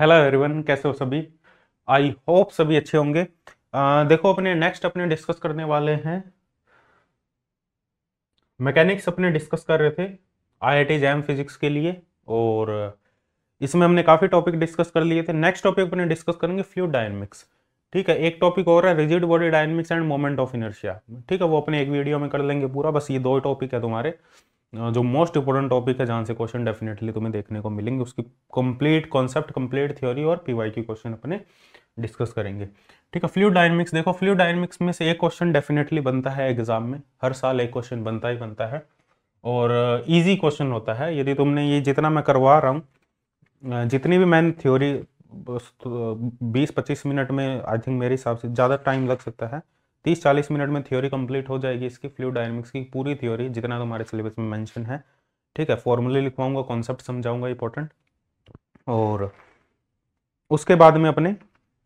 Hello everyone कैसे हो सभी आई होप सभी अच्छे होंगे आ, देखो अपने नेक्स्ट अपने डिस्कस करने वाले हैं मैकेनिक्स अपने डिस्कस कर रहे थे आईआईटी जैम फिजिक्स के लिए और इसमें हमने काफ़ी टॉपिक डिस्कस कर लिए थे नेक्स्ट टॉपिक अपने डिस्कस करेंगे फ्लू डायनेमिक्स ठीक है एक टॉपिक और है rigid body dynamics and moment of inertia ठीक है वो अपने एक वीडियो में कर लेंगे पूरा बस ये दो टॉपिक है तुम्हारे जो मोस्ट इंपॉर्टेंट टॉपिक है जहाँ से क्वेश्चन डेफिनेटली तुम्हें देखने को मिलेंगे उसकी कंप्लीट कॉन्सेप्ट कंप्लीट थ्योरी और पी की क्वेश्चन अपने डिस्कस करेंगे ठीक है फ्लू डायनमिक्स देखो फ्लू डायनमिक्स में से एक क्वेश्चन डेफिनेटली बनता है एग्जाम में हर साल एक क्वेश्चन बनता ही बनता है और ईजी क्वेश्चन होता है यदि तुमने ये जितना मैं करवा रहा हूँ जितनी भी मैंने थ्योरी तो, बीस पच्चीस मिनट में आई थिंक मेरे हिसाब से ज़्यादा टाइम लग सकता है तीस चालीस मिनट में थ्योरी कंप्लीट हो जाएगी इसकी फ्लू डायनमिक्स की पूरी थ्योरी जितना तुम्हारे तो सिलेबस में मेंशन है ठीक है फॉर्मूले लिखवाऊंगा कॉन्सेप्ट समझाऊंगा इंपॉर्टेंट और उसके बाद में अपने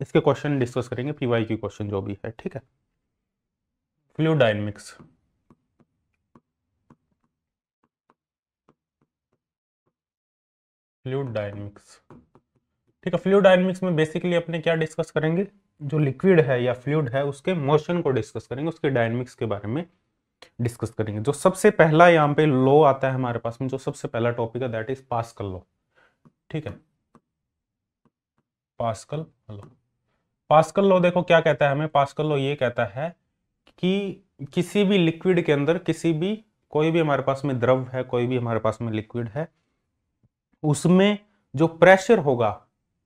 इसके क्वेश्चन डिस्कस करेंगे पी वाई की क्वेश्चन जो भी है ठीक है फ्लू डायनेमिक्स फ्लूड डायनेमिक्स ठीक है फ्लूड डायनेमिक्स में बेसिकली अपने क्या डिस्कस करेंगे जो लिक्विड है या फ्लूड है उसके मोशन को डिस्कस करेंगे उसके डायनेमिक्स के बारे में डिस्कस करेंगे जो सबसे पहला यहाँ पे लो आता है हमारे पास में जो सबसे पहला टॉपिक है दैट इज पास्कल लो ठीक है पास्कल लो पास्कल लो देखो क्या कहता है हमें पास्कल लो ये कहता है कि किसी भी लिक्विड के अंदर किसी भी कोई भी हमारे पास में द्रव है कोई भी हमारे पास में लिक्विड है उसमें जो प्रेशर होगा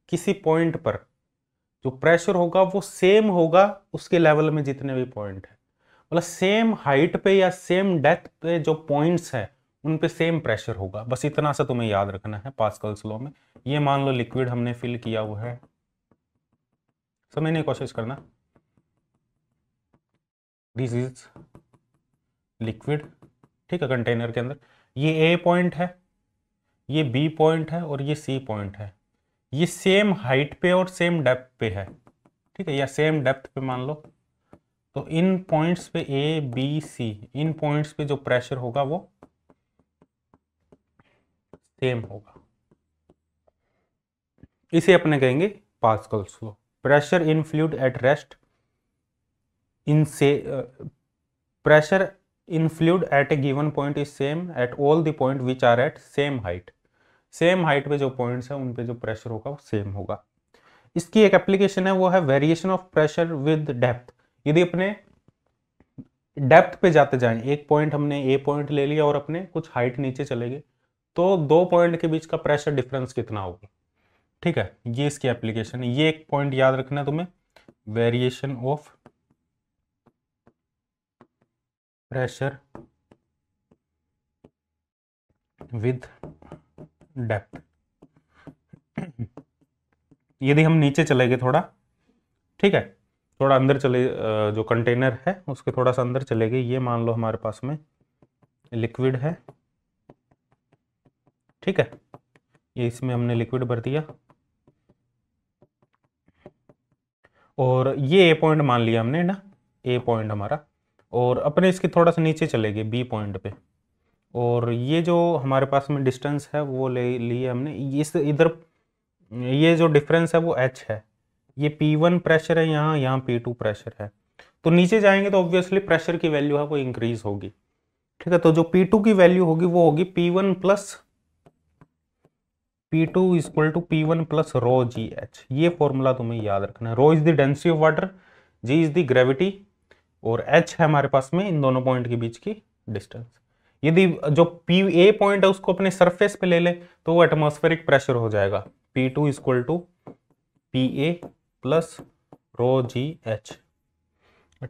किसी पॉइंट पर जो प्रेशर होगा वो सेम होगा उसके लेवल में जितने भी पॉइंट है मतलब सेम हाइट पे या सेम डेथ पे जो पॉइंट्स है उन पे सेम प्रेशर होगा बस इतना सा तुम्हें याद रखना है पास्कल स्लो में ये मान लो लिक्विड हमने फिल किया हुआ है समझने की कोशिश करना दिस इज लिक्विड ठीक है कंटेनर के अंदर ये ए पॉइंट है ये बी पॉइंट है और ये सी पॉइंट है ये सेम हाइट पे और सेम डेप्थ पे है ठीक है या सेम डेप्थ पे मान लो तो इन पॉइंट्स पे ए बी सी इन पॉइंट्स पे जो प्रेशर होगा वो सेम होगा इसे अपने कहेंगे Pascal law pressure in fluid at rest इन से pressure in fluid at a given point is same at all the point which are at same height same height पे जो पॉइंट्स हैं उन पे जो प्रेशर होगा वो सेम होगा इसकी एक एप्लीकेशन है वो है variation of pressure with depth यदि अपने डेप्थ पे जाते जाएं एक पॉइंट हमने ए पॉइंट ले लिया और अपने कुछ हाइट नीचे चले गए तो दो पॉइंट के बीच का प्रेशर डिफरेंस कितना होगा ठीक है ये इसकी एप्लीकेशन है ये एक पॉइंट याद रखना तुम्हें variation of pressure with depth यदि हम नीचे चले गए थोड़ा ठीक है थोड़ा अंदर चले जो कंटेनर है उसके थोड़ा सा अंदर चले गए ये मान लो हमारे पास में लिक्विड है ठीक है ये इसमें हमने लिक्विड भर दिया और ये ए पॉइंट मान लिया हमने ना ए पॉइंट हमारा और अपने इसके थोड़ा सा नीचे चले गए बी पॉइंट पे और ये जो हमारे पास में डिस्टेंस है वो ले लिए हमने इस इधर ये जो डिफरेंस है वो एच है ये पी वन प्रेशर है यहाँ यहाँ पी टू प्रेशर है तो नीचे जाएंगे तो ऑब्वियसली प्रेशर की वैल्यू है वो इंक्रीज होगी ठीक है तो जो पी टू की वैल्यू होगी वो होगी P one plus P two equal to P one plus rho ji H ये फॉर्मूला तुम्हें याद रखना है rho is the density of water g is the gravity और एच है हमारे पास में इन दोनों पॉइंट के बीच की डिस्टेंस यदि जो पी ए पॉइंट है उसको अपने सरफेस पे ले ले तो वो एटमोस्फेरिक प्रेशर हो जाएगा P two equal to P A plus rho ji h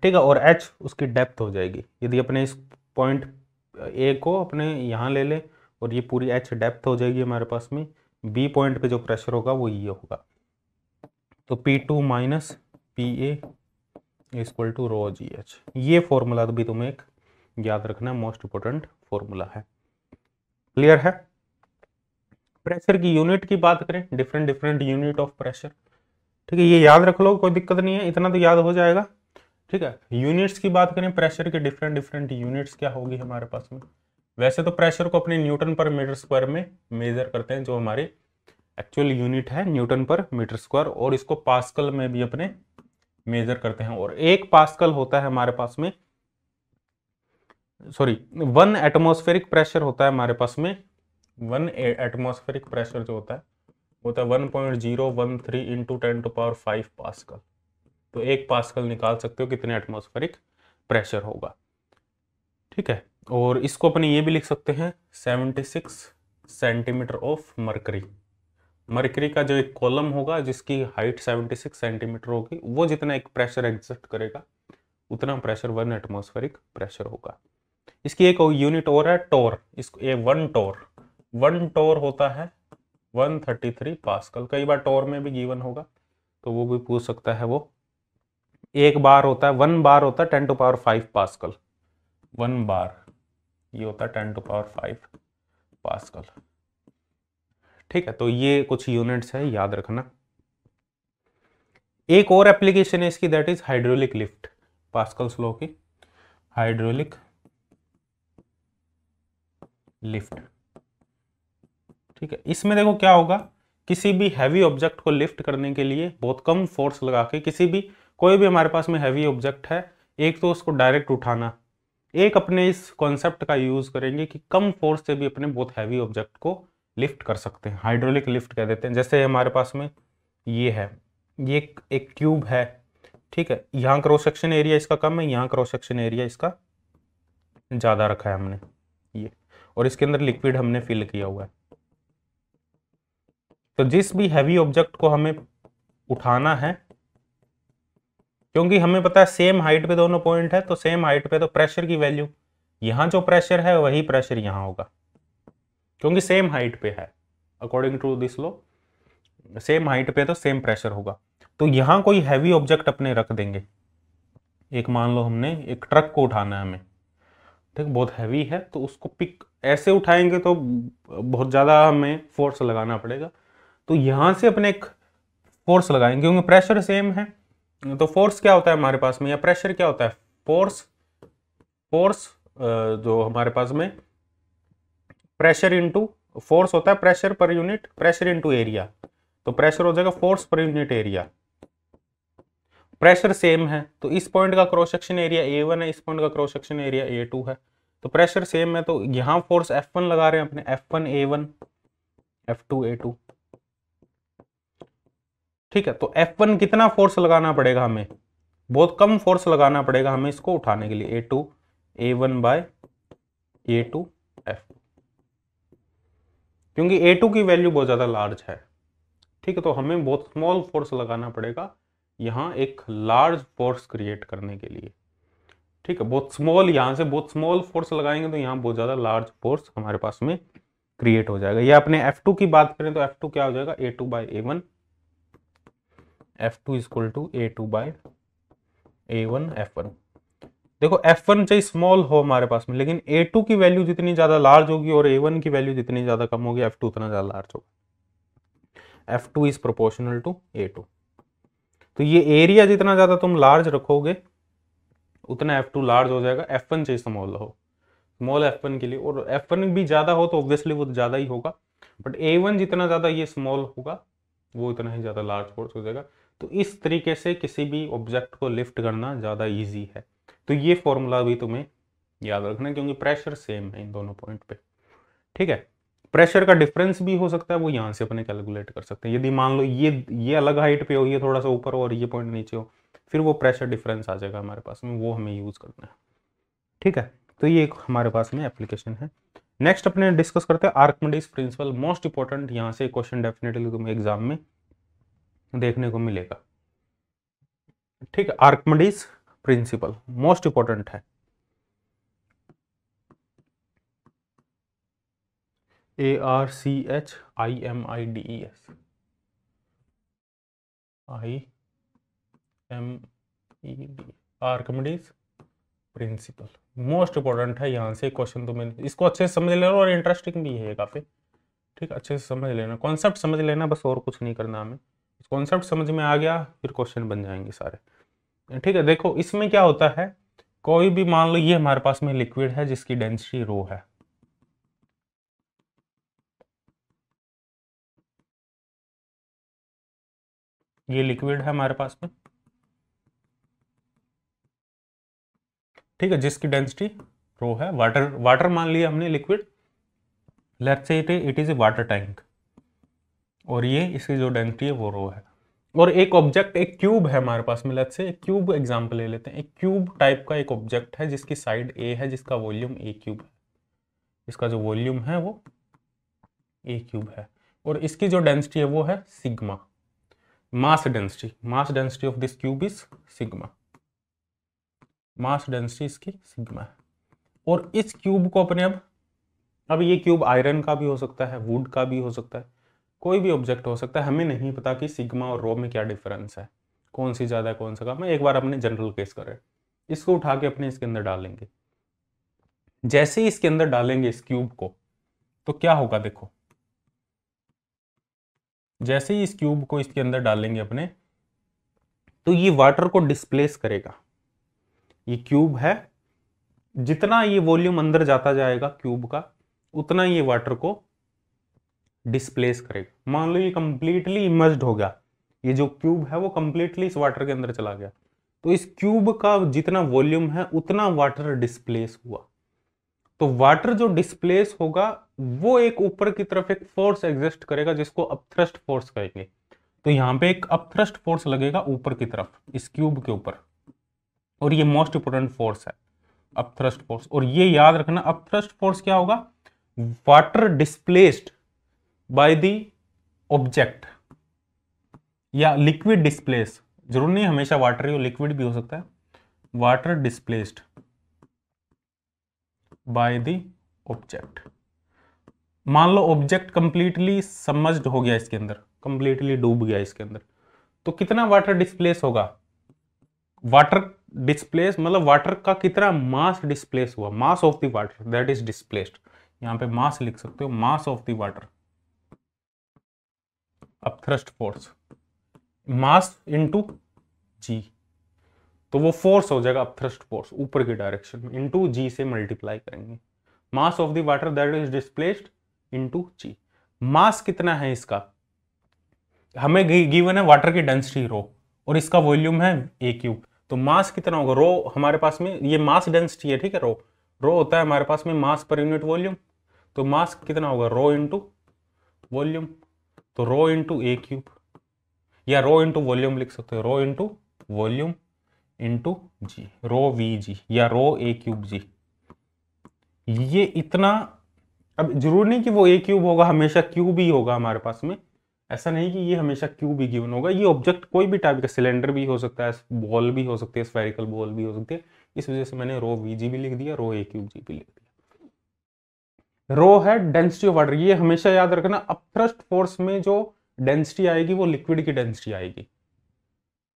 ठीक है और एच उसकी डेप्थ हो जाएगी यदि अपने इस पॉइंट ए को अपने यहाँ ले लें और ये पूरी एच डेप्थ हो जाएगी हमारे पास में बी पॉइंट पे जो प्रेशर होगा वो ये होगा तो P two minus P A is equal to rho ji H ये फॉर्मूला भी तुम्हें एक याद रखना मोस्ट इंपॉर्टेंट फॉर्मूला है क्लियर है प्रेशर की यूनिट की बात करें different different unit of pressure ठीक है ये याद रख लो कोई दिक्कत नहीं है इतना तो याद हो जाएगा ठीक है यूनिट्स की बात करें प्रेशर के डिफरेंट डिफरेंट यूनिट्स क्या होगी हमारे पास में वैसे तो प्रेशर को अपने न्यूटन पर मीटर स्क्वायर में मेजर करते हैं जो हमारे एक्चुअल यूनिट है न्यूटन पर मीटर स्क्वायर और इसको पास्कल में भी अपने मेजर करते हैं और एक पास्कल होता है हमारे पास में सॉरी वन एटमोस्फेरिक प्रेशर होता है हमारे पास में वन एटमोस्फेरिक प्रेशर जो होता है होता है one point zero one three into ten to power five pascal तो एक पासकल निकाल सकते हो कितने एटमोस्फेरिक प्रेशर होगा ठीक है और इसको अपने ये भी लिख सकते हैं seventy six centimetre of mercury mercury का जो एक कॉलम होगा जिसकी हाइट सेवेंटी सिक्स सेंटीमीटर होगी वो जितना एक प्रेशर एग्जिस्ट करेगा उतना प्रेशर वन एटमोस्फेरिक प्रेशर होगा इसकी एक यूनिट और है टोर इसको ये वन टोर वन टोर होता है 133 पास्कल कई बार टोर में भी गिवन होगा तो वो भी पूछ सकता है वो एक बार होता है वन बार होता है ten to power five pascal one bar ये होता है ten to power five pascal ठीक है तो ये कुछ यूनिट्स है याद रखना एक और एप्लीकेशन है इसकी that is hydraulic lift Pascal's law की हाइड्रोलिक लिफ्ट ठीक है इसमें देखो क्या होगा किसी भी हैवी ऑब्जेक्ट को लिफ्ट करने के लिए बहुत कम फोर्स लगा के किसी भी कोई भी हमारे पास में हैवी ऑब्जेक्ट है एक तो उसको डायरेक्ट उठाना एक अपने इस कॉन्सेप्ट का यूज़ करेंगे कि कम फोर्स से भी अपने बहुत हैवी ऑब्जेक्ट को लिफ्ट कर सकते हैं हाइड्रोलिक लिफ्ट कह देते हैं जैसे हमारे पास में ये है ये एक, एक ट्यूब है ठीक है यहाँ क्रॉस सेक्शन एरिया इसका कम है यहाँ क्रॉस सेक्शन एरिया इसका ज़्यादा रखा है हमने ये और इसके अंदर लिक्विड हमने फिल किया हुआ है तो जिस भी हैवी ऑब्जेक्ट को हमें उठाना है क्योंकि हमें पता है सेम हाइट पे दोनों पॉइंट है तो सेम हाइट पे तो प्रेशर की वैल्यू यहां जो प्रेशर है वही प्रेशर यहां होगा क्योंकि सेम हाइट पे है according to this law same height पे तो सेम प्रेशर होगा तो यहां कोई हैवी ऑब्जेक्ट अपने रख देंगे एक मान लो हमने एक ट्रक को उठाना है हमें ठीक बहुत हैवी है तो उसको पिक ऐसे उठाएंगे तो बहुत ज़्यादा हमें फोर्स लगाना पड़ेगा तो यहाँ से अपने एक फोर्स लगाएंगे क्योंकि प्रेशर सेम है तो फोर्स क्या होता है हमारे पास में या प्रेशर क्या होता है फोर्स फोर्स जो हमारे पास में प्रेशर इंटू फोर्स होता है pressure per unit pressure into area तो प्रेशर हो जाएगा force per unit area pressure same है तो इस पॉइंट का cross section area A one है इस पॉइंट का cross section area A two है तो प्रेशर सेम है तो यहाँ फोर्स एफ वन लगा रहे हैं अपने F one A one F two A two ठीक है तो एफ वन कितना फोर्स लगाना पड़ेगा हमें बहुत कम फोर्स लगाना पड़ेगा हमें इसको उठाने के लिए A two A one by A two F क्योंकि ए टू की वैल्यू बहुत ज़्यादा लार्ज है ठीक है तो हमें बहुत स्मॉल फोर्स लगाना पड़ेगा यहाँ एक लार्ज फोर्स क्रिएट करने के लिए ठीक है बहुत स्मॉल यहाँ से बहुत स्मॉल फोर्स लगाएंगे तो यहाँ बहुत ज़्यादा लार्ज फोर्स हमारे पास में क्रिएट हो जाएगा या अपने F2 की बात करें तो F2 क्या हो जाएगा A2 two by A one F two equal to A two by A one F one देखो F1 वन चाहे स्मॉल हो हमारे पास में लेकिन A2 की वैल्यू जितनी ज़्यादा लार्ज होगी और A1 की वैल्यू जितनी ज़्यादा कम होगी F2 उतना ज़्यादा लार्ज होगा F2 two is proportional to A2 तो ये एरिया जितना ज़्यादा तुम लार्ज रखोगे उतना एफ टू लार्ज हो जाएगा एफ वन से स्मॉल हो स्मॉल एफ वन के लिए और एफ वन भी ज़्यादा हो तो ऑब्वियसली वो ज़्यादा ही होगा बट ए वन जितना ज़्यादा ये स्मॉल होगा वो उतना ही ज़्यादा लार्ज फोर्स हो जाएगा तो इस तरीके से किसी भी ऑब्जेक्ट को लिफ्ट करना ज़्यादा ईजी है तो ये फॉर्मूला भी तुम्हें याद रखना क्योंकि प्रेशर सेम है इन दोनों पॉइंट पे ठीक है प्रेशर का डिफरेंस भी हो सकता है वो यहाँ से अपने कैलकुलेट कर सकते हैं यदि मान लो ये ये अलग हाइट पे हो ये थोड़ा सा ऊपर हो और ये पॉइंट नीचे हो फिर वो प्रेशर डिफरेंस आ जाएगा हमारे पास में वो हमें यूज़ करना है ठीक है तो ये एक हमारे पास में एप्लीकेशन है नेक्स्ट अपने डिस्कस करते हैं आर्कमडीज प्रिंसिपल मोस्ट इंपॉर्टेंट यहाँ से क्वेश्चन डेफिनेटली तुम्हें एग्जाम में देखने को मिलेगा ठीक है आर्कमडीज प्रिंसिपल मोस्ट इंपॉर्टेंट है A R C H I M E D E S I M E D Archimedes principle most important है यहाँ से क्वेश्चन तो मैंने इसको अच्छे से समझ लेना और इंटरेस्टिंग भी है काफ़ी ठीक अच्छे से समझ लेना कॉन्सेप्ट समझ लेना बस और कुछ नहीं करना हमें कॉन्सेप्ट समझ में आ गया फिर क्वेश्चन बन जाएंगे सारे ठीक है देखो इसमें क्या होता है कोई भी मान लो ये हमारे पास में लिक्विड है जिसकी डेंसिटी रो है ये लिक्विड है हमारे पास में ठीक है जिसकी डेंसिटी रो है वाटर वाटर मान लिया हमने liquid let say it it is a water tank और ये इसकी जो डेंसिटी है वो रो है और एक ऑब्जेक्ट एक क्यूब है हमारे पास में लेट से एक क्यूब एग्जाम्पल ले लेते हैं एक क्यूब टाइप का एक ऑब्जेक्ट है जिसकी साइड ए है जिसका वॉल्यूम ए क्यूब है इसका जो वॉल्यूम है वो ए क्यूब है और इसकी जो डेंसिटी है वो है sigma mass density mass density of this cube is sigma mass density इसकी sigma है और इस क्यूब को अपने अब अब ये क्यूब आयरन का भी हो सकता है वुड का भी हो सकता है कोई भी ऑब्जेक्ट हो सकता है हमें नहीं पता कि सिग्मा और रो में क्या डिफरेंस है कौन सी ज़्यादा है कौन सा कम है एक बार अपने जनरल केस करें इसको उठा के अपने इसके अंदर डालेंगे जैसे ही इसके अंदर डालेंगे इस क्यूब को तो क्या होगा देखो जैसे ही इस क्यूब को इसके अंदर डालेंगे अपने तो ये वाटर को डिस्प्लेस करेगा ये क्यूब है जितना ये वॉल्यूम अंदर जाता जाएगा क्यूब का उतना ये वाटर को डिस्प्लेस करेगा मान लो ये कंप्लीटली इमर्ज हो गया ये जो क्यूब है वो कंप्लीटली इस वाटर के अंदर चला गया तो इस क्यूब का जितना वॉल्यूम है उतना वाटर डिस्प्लेस हुआ तो वाटर जो डिस्प्लेस होगा वो एक ऊपर की तरफ एक फोर्स एग्जिस्ट करेगा जिसको अपथ्रस्ट फोर्स कहेंगे तो यहां पे एक अपथ्रस्ट फोर्स लगेगा ऊपर की तरफ इस क्यूब के ऊपर और ये मोस्ट इंपोर्टेंट फोर्स है अपथ्रस्ट फोर्स और ये याद रखना अपथ्रस्ट फोर्स क्या होगा water displaced by the object या लिक्विड डिस्प्लेस जरूर नहीं हमेशा वाटर ही हो लिक्विड भी हो सकता है water displaced by the object मान लो ऑब्जेक्ट कंप्लीटली समझ हो गया इसके अंदर कंप्लीटली डूब गया इसके अंदर तो कितना वाटर डिस्प्लेस होगा वाटर डिस्प्लेस मतलब वाटर का कितना मास डिस्प्लेस हुआ mass of the water that is displaced यहां पे मास लिख सकते हो मास ऑफ द वाटर अब थ्रस्ट फोर्स मास इंटू जी तो वो फोर्स हो जाएगा अब थ्रस्ट फोर्स ऊपर की डायरेक्शन में इंटू जी से मल्टीप्लाई करेंगे mass of the water that is displaced into g mass कितना है इसका हमें गिवन है वाटर की डेंसिटी रो और इसका वॉल्यूम है ए क्यूब तो मास कितना होगा रो हमारे पास में ये मास डेंसिटी है ठीक है रो रो होता है हमारे पास में मास पर यूनिट वॉल्यूम तो मास कितना होगा रो इंटू वॉल्यूम तो रो इंटू ए क्यूब या रो इंटू वॉल्यूम लिख सकते हो rho into volume into g rho V g या रो ए क्यूब जी ये इतना अब जरूर नहीं कि वो ए क्यूब होगा हमेशा क्यूब ही होगा हमारे पास में ऐसा नहीं कि ये हमेशा क्यूब ही गिवन होगा ये ऑब्जेक्ट कोई भी टाइप का सिलेंडर भी हो सकता है बॉल भी हो सकती है स्पेरिकल बॉल भी हो सकती है इस वजह से मैंने रो वी जी भी लिख दिया रो ए क्यूब जी भी लिख दिया रो है डेंसिटी ऑफ वाटर ये हमेशा याद रखना अपथ्रस्ट फोर्स में जो डेंसिटी आएगी वो लिक्विड की डेंसिटी आएगी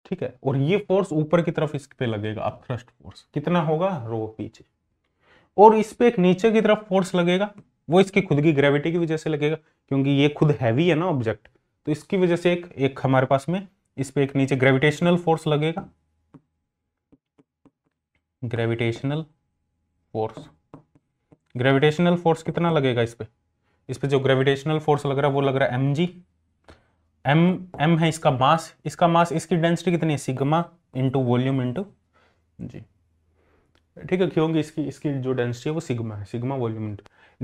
ठीक है और ये फोर्स ऊपर की तरफ इस पे लगेगा अपथ्रस्ट फोर्स कितना होगा रो पीछे और इस पे एक नीचे की तरफ फोर्स लगेगा वो इसकी खुद की ग्रेविटी की वजह से लगेगा क्योंकि ये खुद हैवी है ना ऑब्जेक्ट तो इसकी वजह से एक एक हमारे पास में इस पर एक नीचे ग्रेविटेशनल फोर्स लगेगा ग्रेविटेशनल फोर्स ग्रेविटेशनल फोर्स कितना लगेगा इस पर इस पर जो ग्रेविटेशनल फोर्स लग रहा है वो लग रहा है एम जी एम एम है इसका मास इसका मास इसकी डेंसिटी कितनी है sigma into volume into g ठीक है क्योंकि इसकी इसकी जो डेंसिटी है वो सिग्मा है सिग्मा वॉल्यूम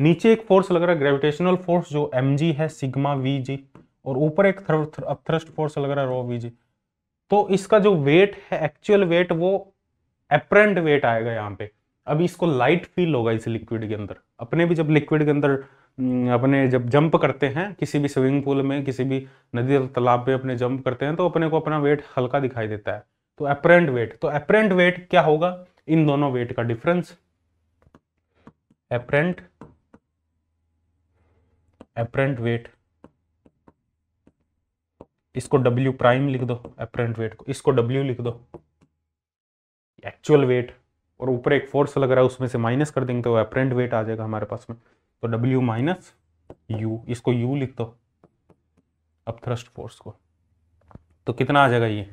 नीचे एक फोर्स लग रहा है ग्रेविटेशनल फोर्स जो एम है सिग्मा वी और ऊपर एक थ्रस्ट फोर्स लग रहा है रो वी तो इसका जो वेट है एक्चुअल वेट वो अप्रेंट वेट आएगा यहाँ पे अब इसको लाइट फील होगा इस लिक्विड के अंदर अपने भी जब लिक्विड के अंदर हम्म, अपने जब जंप करते हैं किसी भी स्विमिंग पूल में किसी भी नदी तालाब में अपने जंप करते हैं तो अपने को अपना वेट हल्का दिखाई देता है तो अप्रेंट वेट तो अप्रेंट वेट क्या होगा इन दोनों वेट का डिफरेंस एपरेंट एपरेंट वेट इसको W प्राइम लिख दो एपरेंट वेट को इसको W लिख दो एक्चुअल वेट और ऊपर एक फोर्स लग रहा है उसमें से माइनस कर देंगे तो एपरेंट वेट आ जाएगा हमारे पास में तो W माइनस U इसको U लिख दो अब थ्रस्ट फोर्स को तो कितना आ जाएगा ये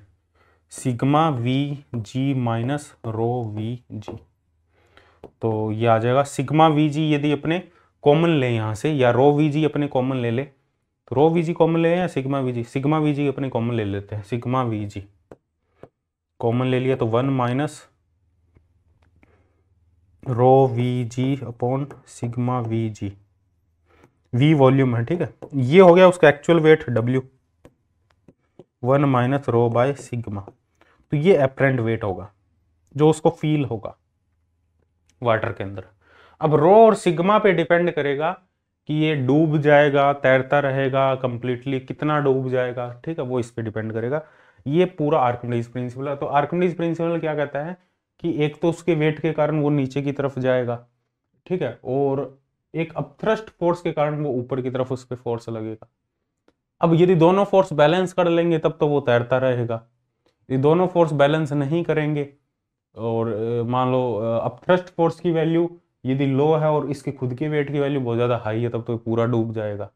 sigma V g minus rho V g तो ये आ जाएगा सिग्मा वी जी यदि अपने कॉमन ले यहाँ से या रो वी जी अपने कॉमन ले ले तो रो वी जी कॉमन ले या sigma V g sigma V g अपने कॉमन ले लेते हैं सिग्मा वी जी कॉमन ले लिया तो one minus rho V g upon sigma V जी वी वॉल्यूम है ठीक है ये हो गया उसका actual weight W one minus rho by sigma तो ये एपरेंट वेट होगा जो उसको फील होगा वाटर के अंदर अब रो और सिग्मा पे डिपेंड करेगा कि ये डूब जाएगा तैरता रहेगा कंप्लीटली कितना डूब जाएगा ठीक है वो इस पर डिपेंड करेगा ये पूरा आर्कमिडीज प्रिंसिपल है तो आर्कमिडीज प्रिंसिपल क्या कहता है कि एक तो उसके वेट के कारण वो नीचे की तरफ जाएगा ठीक है और एक अपथ्रस्ट फोर्स के कारण वो ऊपर की तरफ उस पर फोर्स लगेगा अब यदि दोनों फोर्स बैलेंस कर लेंगे तब तो वो तैरता रहेगा यदि दोनों फोर्स बैलेंस नहीं करेंगे और मान लो थ्रस्ट फोर्स की वैल्यू यदि लो है और इसके खुद के वेट की वैल्यू बहुत ज़्यादा हाई है तब तो पूरा डूब जाएगा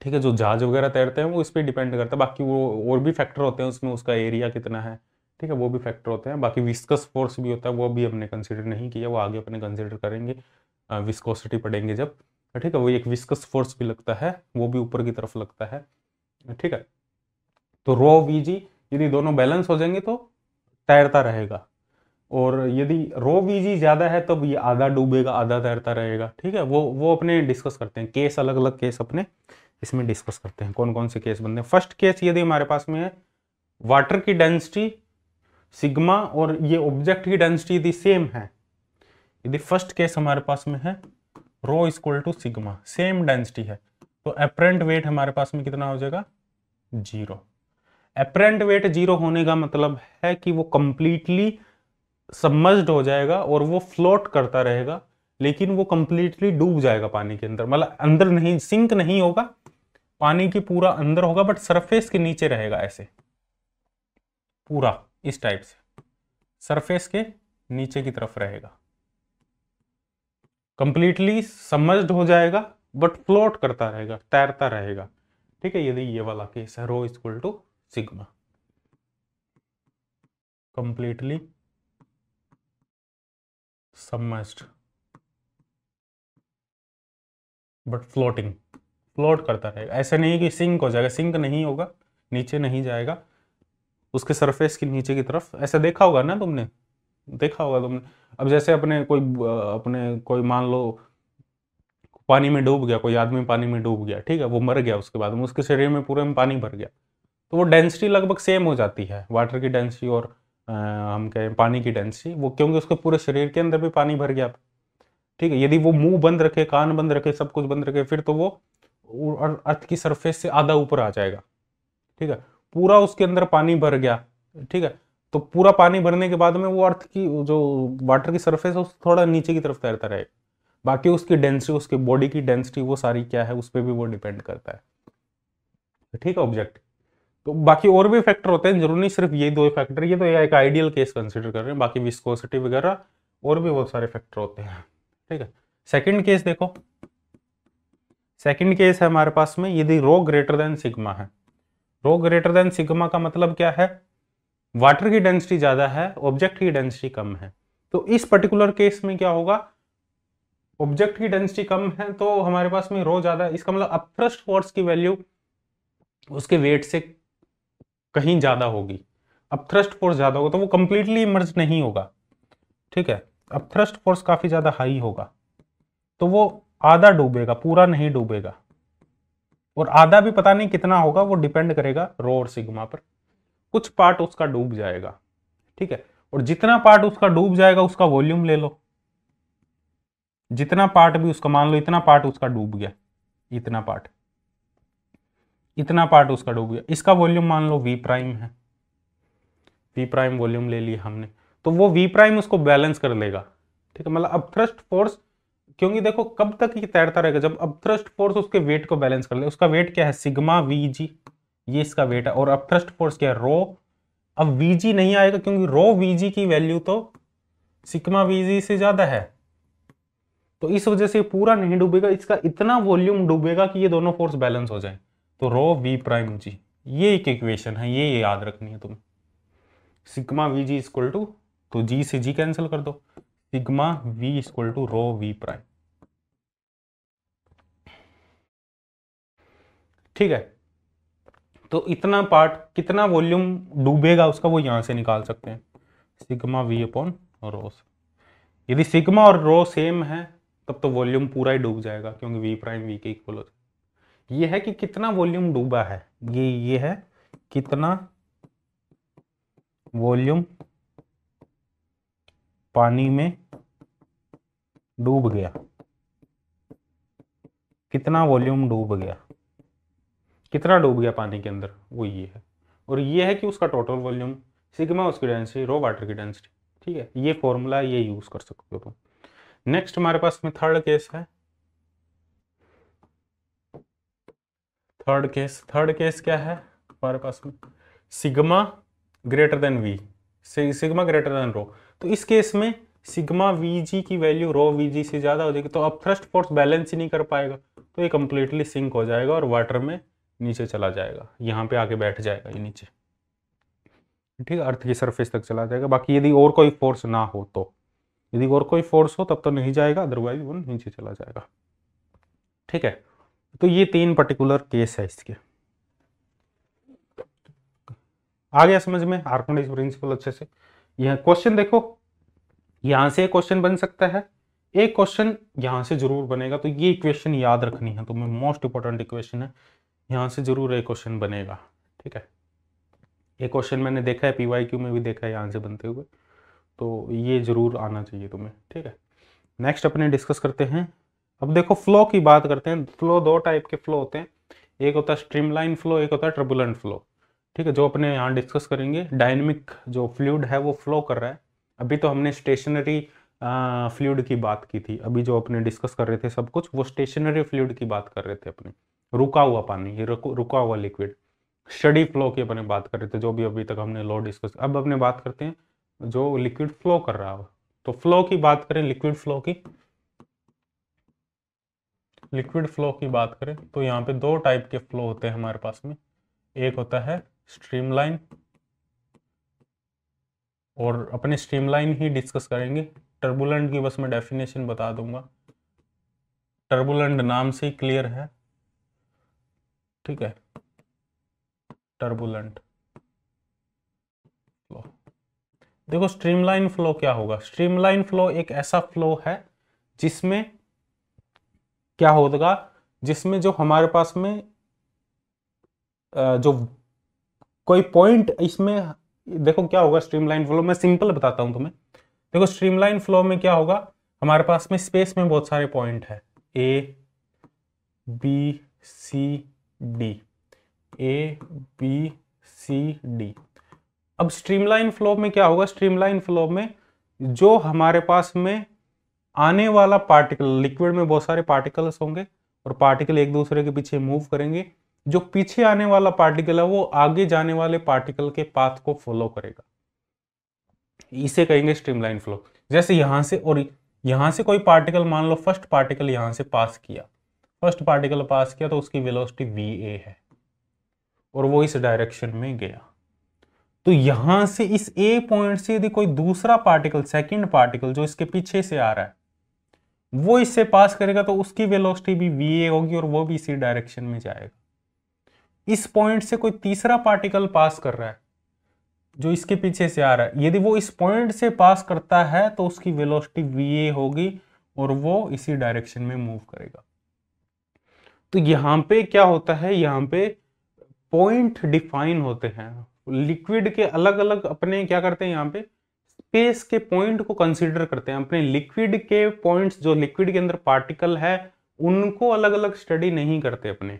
ठीक है जो जहाज वगैरह तैरते हैं वो इस पर डिपेंड करता है बाकी वो और भी फैक्टर होते हैं उसमें उसका एरिया कितना है ठीक है वो भी फैक्टर होते हैं बाकी विस्कस फोर्स भी होता है वो भी हमने कंसिडर नहीं किया वो आगे अपने कंसिडर करेंगे विस्कोसिटी पढ़ेंगे जब हाँ, ठीक है वो एक विस्कस फोर्स भी लगता है वो भी ऊपर की तरफ लगता है ठीक है तो रो वी जी यदि दोनों बैलेंस हो जाएंगे तो तैरता रहेगा और यदि रो वी जी ज़्यादा है तब तो ये आधा डूबेगा आधा तैरता रहेगा ठीक है वो वो अपने डिस्कस करते हैं केस अलग अलग केस अपने इसमें डिस्कस करते हैं कौन कौन से केस बनते हैं फर्स्ट केस यदि हमारे पास में है वाटर की डेंसिटी सिग्मा और ये ऑब्जेक्ट की डेंसिटी यदि सेम है यदि फर्स्ट केस हमारे पास में है rho equal to sigma same density है तो अप्रेंट वेट हमारे पास में कितना हो जाएगा जीरो अप्रेंट वेट जीरो होने का मतलब है कि वो कंप्लीटली सबमर्ज्ड हो जाएगा और वो फ्लोट करता रहेगा लेकिन वो कंप्लीटली डूब जाएगा पानी के अंदर मतलब अंदर नहीं सिंक नहीं होगा पानी के पूरा अंदर होगा बट सरफेस के नीचे रहेगा ऐसे पूरा इस टाइप से सरफेस के नीचे की तरफ रहेगा कंप्लीटली समझ हो जाएगा बट फ्लोट करता रहेगा तैरता रहेगा ठीक है यदि ये वाला केस है rho equal to sigma completely submerged but floating float करता रहेगा ऐसा नहीं कि सिंक हो जाएगा सिंक नहीं होगा नीचे नहीं जाएगा उसके सरफेस के नीचे की तरफ ऐसा देखा होगा ना तुमने देखा होगा तुमने अब जैसे अपने कोई अपने कोई मान लो पानी में डूब गया कोई आदमी पानी में डूब गया ठीक है वो मर गया उसके बाद में उसके शरीर में पूरे में पानी भर गया तो वो डेंसिटी लगभग सेम हो जाती है वाटर की डेंसिटी और आ, हम कहें पानी की डेंसिटी वो क्योंकि उसके पूरे शरीर के अंदर भी पानी भर गया ठीक है यदि वो मुंह बंद रखे कान बंद रखे सब कुछ बंद रखे फिर तो वो अर्थ की सरफेस से आधा ऊपर आ जाएगा ठीक है पूरा उसके अंदर पानी भर गया ठीक है तो पूरा पानी भरने के बाद में वो अर्थ की जो वाटर की सरफेस है उस थोड़ा नीचे की तरफ तैरता रहेगा बाकी उसकी डेंसिटी उसकी बॉडी की डेंसिटी वो सारी क्या है उस पर भी वो डिपेंड करता है तो ठीक है ऑब्जेक्ट तो बाकी और भी फैक्टर होते हैं जरूरी नहीं सिर्फ ये दो फैक्टर ये तो एक आइडियल केस कंसिडर कर रहे हैं बाकी विस्कोसिटी वगैरह और भी बहुत सारे फैक्टर होते हैं ठीक है सेकंड केस देखो सेकंड केस है हमारे पास में यदि रो ग्रेटर देन सिग्मा है रो ग्रेटर देन सिग्मा का मतलब क्या है वाटर की डेंसिटी ज़्यादा है ऑब्जेक्ट की डेंसिटी कम है तो इस पर्टिकुलर केस में क्या होगा ऑब्जेक्ट की डेंसिटी कम है तो हमारे पास में रो ज़्यादा इसका मतलब अप्रस्ट फोर्स की वैल्यू उसके वेट से कहीं ज़्यादा होगी अब थ्रस्ट फोर्स ज़्यादा होगा तो वो कम्प्लीटली इमर्ज नहीं होगा ठीक है अब थ्रस्ट फोर्स काफ़ी ज़्यादा हाई होगा तो वो आधा डूबेगा पूरा नहीं डूबेगा और आधा भी पता नहीं कितना होगा वो डिपेंड करेगा रो और सिग्मा पर कुछ पार्ट उसका डूब जाएगा ठीक है और जितना पार्ट उसका डूब जाएगा उसका वॉल्यूम ले लो जितना पार्ट भी उसका मान लो इतना पार्ट उसका डूब गया इतना पार्ट इतना पार्ट उसका डूब गया इसका वॉल्यूम मान लो वी प्राइम है वी प्राइम वॉल्यूम ले लिया हमने तो वो वी प्राइम उसको बैलेंस कर लेगा ठीक है मतलब अब थ्रस्ट फोर्स क्योंकि देखो कब तक ये तैरता रहेगा जब अब थ्रस्ट फोर्स उसके वेट को बैलेंस कर ले उसका वेट क्या है सिग्मा वी जी ये इसका वेट है और अब थ्रस्ट फोर्स क्या है रो अब वीजी नहीं आएगा क्योंकि रो वीजी की वैल्यू तो सिकमा वीजी से ज़्यादा है तो इस वजह से पूरा नहीं डूबेगा इसका इतना वॉल्यूम डूबेगा कि ये दोनों फोर्स बैलेंस हो जाए तो रो वी प्राइम जी ये एक इक्वेशन है ये याद रखनी है तुम्हें sigma V g equal to तो जी से जी कैंसिल कर दो sigma V equal to rho V prime ठीक है तो इतना पार्ट कितना वॉल्यूम डूबेगा उसका वो यहाँ से निकाल सकते हैं सिग्मा वी अपॉन रोस यदि सिग्मा और रो सेम है तब तो वॉल्यूम पूरा ही डूब जाएगा क्योंकि वी प्राइम वी के इक्वल हो जाएगा ये है कि कितना वॉल्यूम डूबा है ये ये है कितना वॉल्यूम पानी में डूब गया कितना वॉल्यूम डूब गया कितना डूब गया पानी के अंदर वो ये है और ये है कि उसका टोटल वॉल्यूम सिग्मा उसकी डेंसिटी रो वाटर की डेंसिटी ठीक है ये फॉर्मूला ये यूज़ कर सकते हो तुम नेक्स्ट हमारे पास में थर्ड केस है थर्ड केस थर्ड केस क्या है हमारे पास में sigma greater than V sigma greater than rho तो इस केस में सिग्मा वी जी की वैल्यू रो वी जी से ज़्यादा हो जाएगी तो अब थ्रस्ट फोर्स बैलेंस ही नहीं कर पाएगा तो ये कंप्लीटली सिंक हो जाएगा और वाटर में नीचे चला जाएगा यहाँ पे आके बैठ जाएगा ये नीचे ठीक है अर्थ की सरफेस तक चला जाएगा बाकी यदि और कोई फोर्स ना हो तो यदि और कोई फोर्स हो तब तो नहीं जाएगा अदरवाइज वो नीचे चला जाएगा ठीक है तो ये तीन पर्टिकुलर केस है इसके आ गया समझ में हार्मोनिक्स प्रिंसिपल अच्छे से यह क्वेश्चन देखो यहां से क्वेश्चन बन सकता है एक क्वेश्चन यहां से जरूर बनेगा तो ये इक्वेशन याद रखनी है तो मोस्ट इंपॉर्टेंट इक्वेशन है यहाँ से ज़रूर एक क्वेश्चन बनेगा ठीक है एक क्वेश्चन मैंने देखा है पी में भी देखा है यहाँ से बनते हुए तो ये ज़रूर आना चाहिए तुम्हें ठीक है नेक्स्ट अपने डिस्कस करते हैं अब देखो फ्लो की बात करते हैं फ्लो दो टाइप के फ्लो होते हैं एक होता है स्ट्रीमलाइन फ्लो एक होता है ट्रबुलेंट फ्लो ठीक है जो अपने यहाँ डिस्कस करेंगे डायनेमिक जो फ्लूड है वो फ्लो कर रहा है अभी तो हमने स्टेशनरी फ्लूड की बात की थी अभी जो अपने डिस्कस कर रहे थे सब कुछ वो स्टेशनरी फ्लूड की बात कर रहे थे अपने रुका हुआ पानी रुका हुआ लिक्विड स्टडी फ्लो की अपने बात करें तो जो भी अभी तक हमने लो डिस्कस अब अपने बात करते हैं जो लिक्विड फ्लो कर रहा हो तो फ्लो की बात करें लिक्विड फ्लो की लिक्विड फ्लो की बात करें तो यहाँ पे दो टाइप के फ्लो होते हैं हमारे पास में एक होता है स्ट्रीमलाइन और अपने स्ट्रीमलाइन ही डिस्कस करेंगे टर्बुलेंट की बस मैं डेफिनेशन बता दूंगा टर्बुलेंट नाम से ही क्लियर है ठीक है टर्बुलेंट फ्लो देखो स्ट्रीमलाइन फ्लो क्या होगा स्ट्रीमलाइन फ्लो एक ऐसा फ्लो है जिसमें क्या होगा जिसमें जो हमारे पास में जो कोई पॉइंट इसमें देखो क्या होगा स्ट्रीमलाइन फ्लो मैं सिंपल बताता हूं तुम्हें देखो स्ट्रीमलाइन फ्लो में क्या होगा हमारे पास में स्पेस में बहुत सारे पॉइंट है A B C D A B C D अब स्ट्रीमलाइन फ्लो में क्या होगा स्ट्रीमलाइन फ्लो में जो हमारे पास में आने वाला पार्टिकल लिक्विड में बहुत सारे पार्टिकल्स होंगे और पार्टिकल एक दूसरे के पीछे मूव करेंगे जो पीछे आने वाला पार्टिकल है वो आगे जाने वाले पार्टिकल के पाथ को फॉलो करेगा इसे कहेंगे स्ट्रीमलाइन फ्लो जैसे यहां से और यहां से कोई पार्टिकल मान लो फर्स्ट पार्टिकल यहां से पास किया फर्स्ट पार्टिकल पास किया तो उसकी वेलोसिटी वी ए है और वो इस डायरेक्शन में गया तो यहां से इस ए पॉइंट से यदि कोई दूसरा पार्टिकल सेकेंड पार्टिकल जो इसके पीछे से आ रहा है वो इससे पास करेगा तो उसकी वेलोसिटी भी वी ए होगी और वो भी इसी डायरेक्शन में जाएगा इस पॉइंट से कोई तीसरा पार्टिकल पास कर रहा है जो इसके पीछे से आ रहा है यदि वो इस पॉइंट से पास करता है तो उसकी वेलोसिटी वी ए होगी और वो इसी डायरेक्शन में मूव करेगा तो यहाँ पे क्या होता है यहाँ पे पॉइंट डिफाइन होते हैं लिक्विड के अलग अलग अपने क्या करते हैं यहाँ पे स्पेस के पॉइंट को कंसिडर करते हैं अपने लिक्विड के पॉइंट्स जो लिक्विड के अंदर पार्टिकल है उनको अलग अलग स्टडी नहीं करते अपने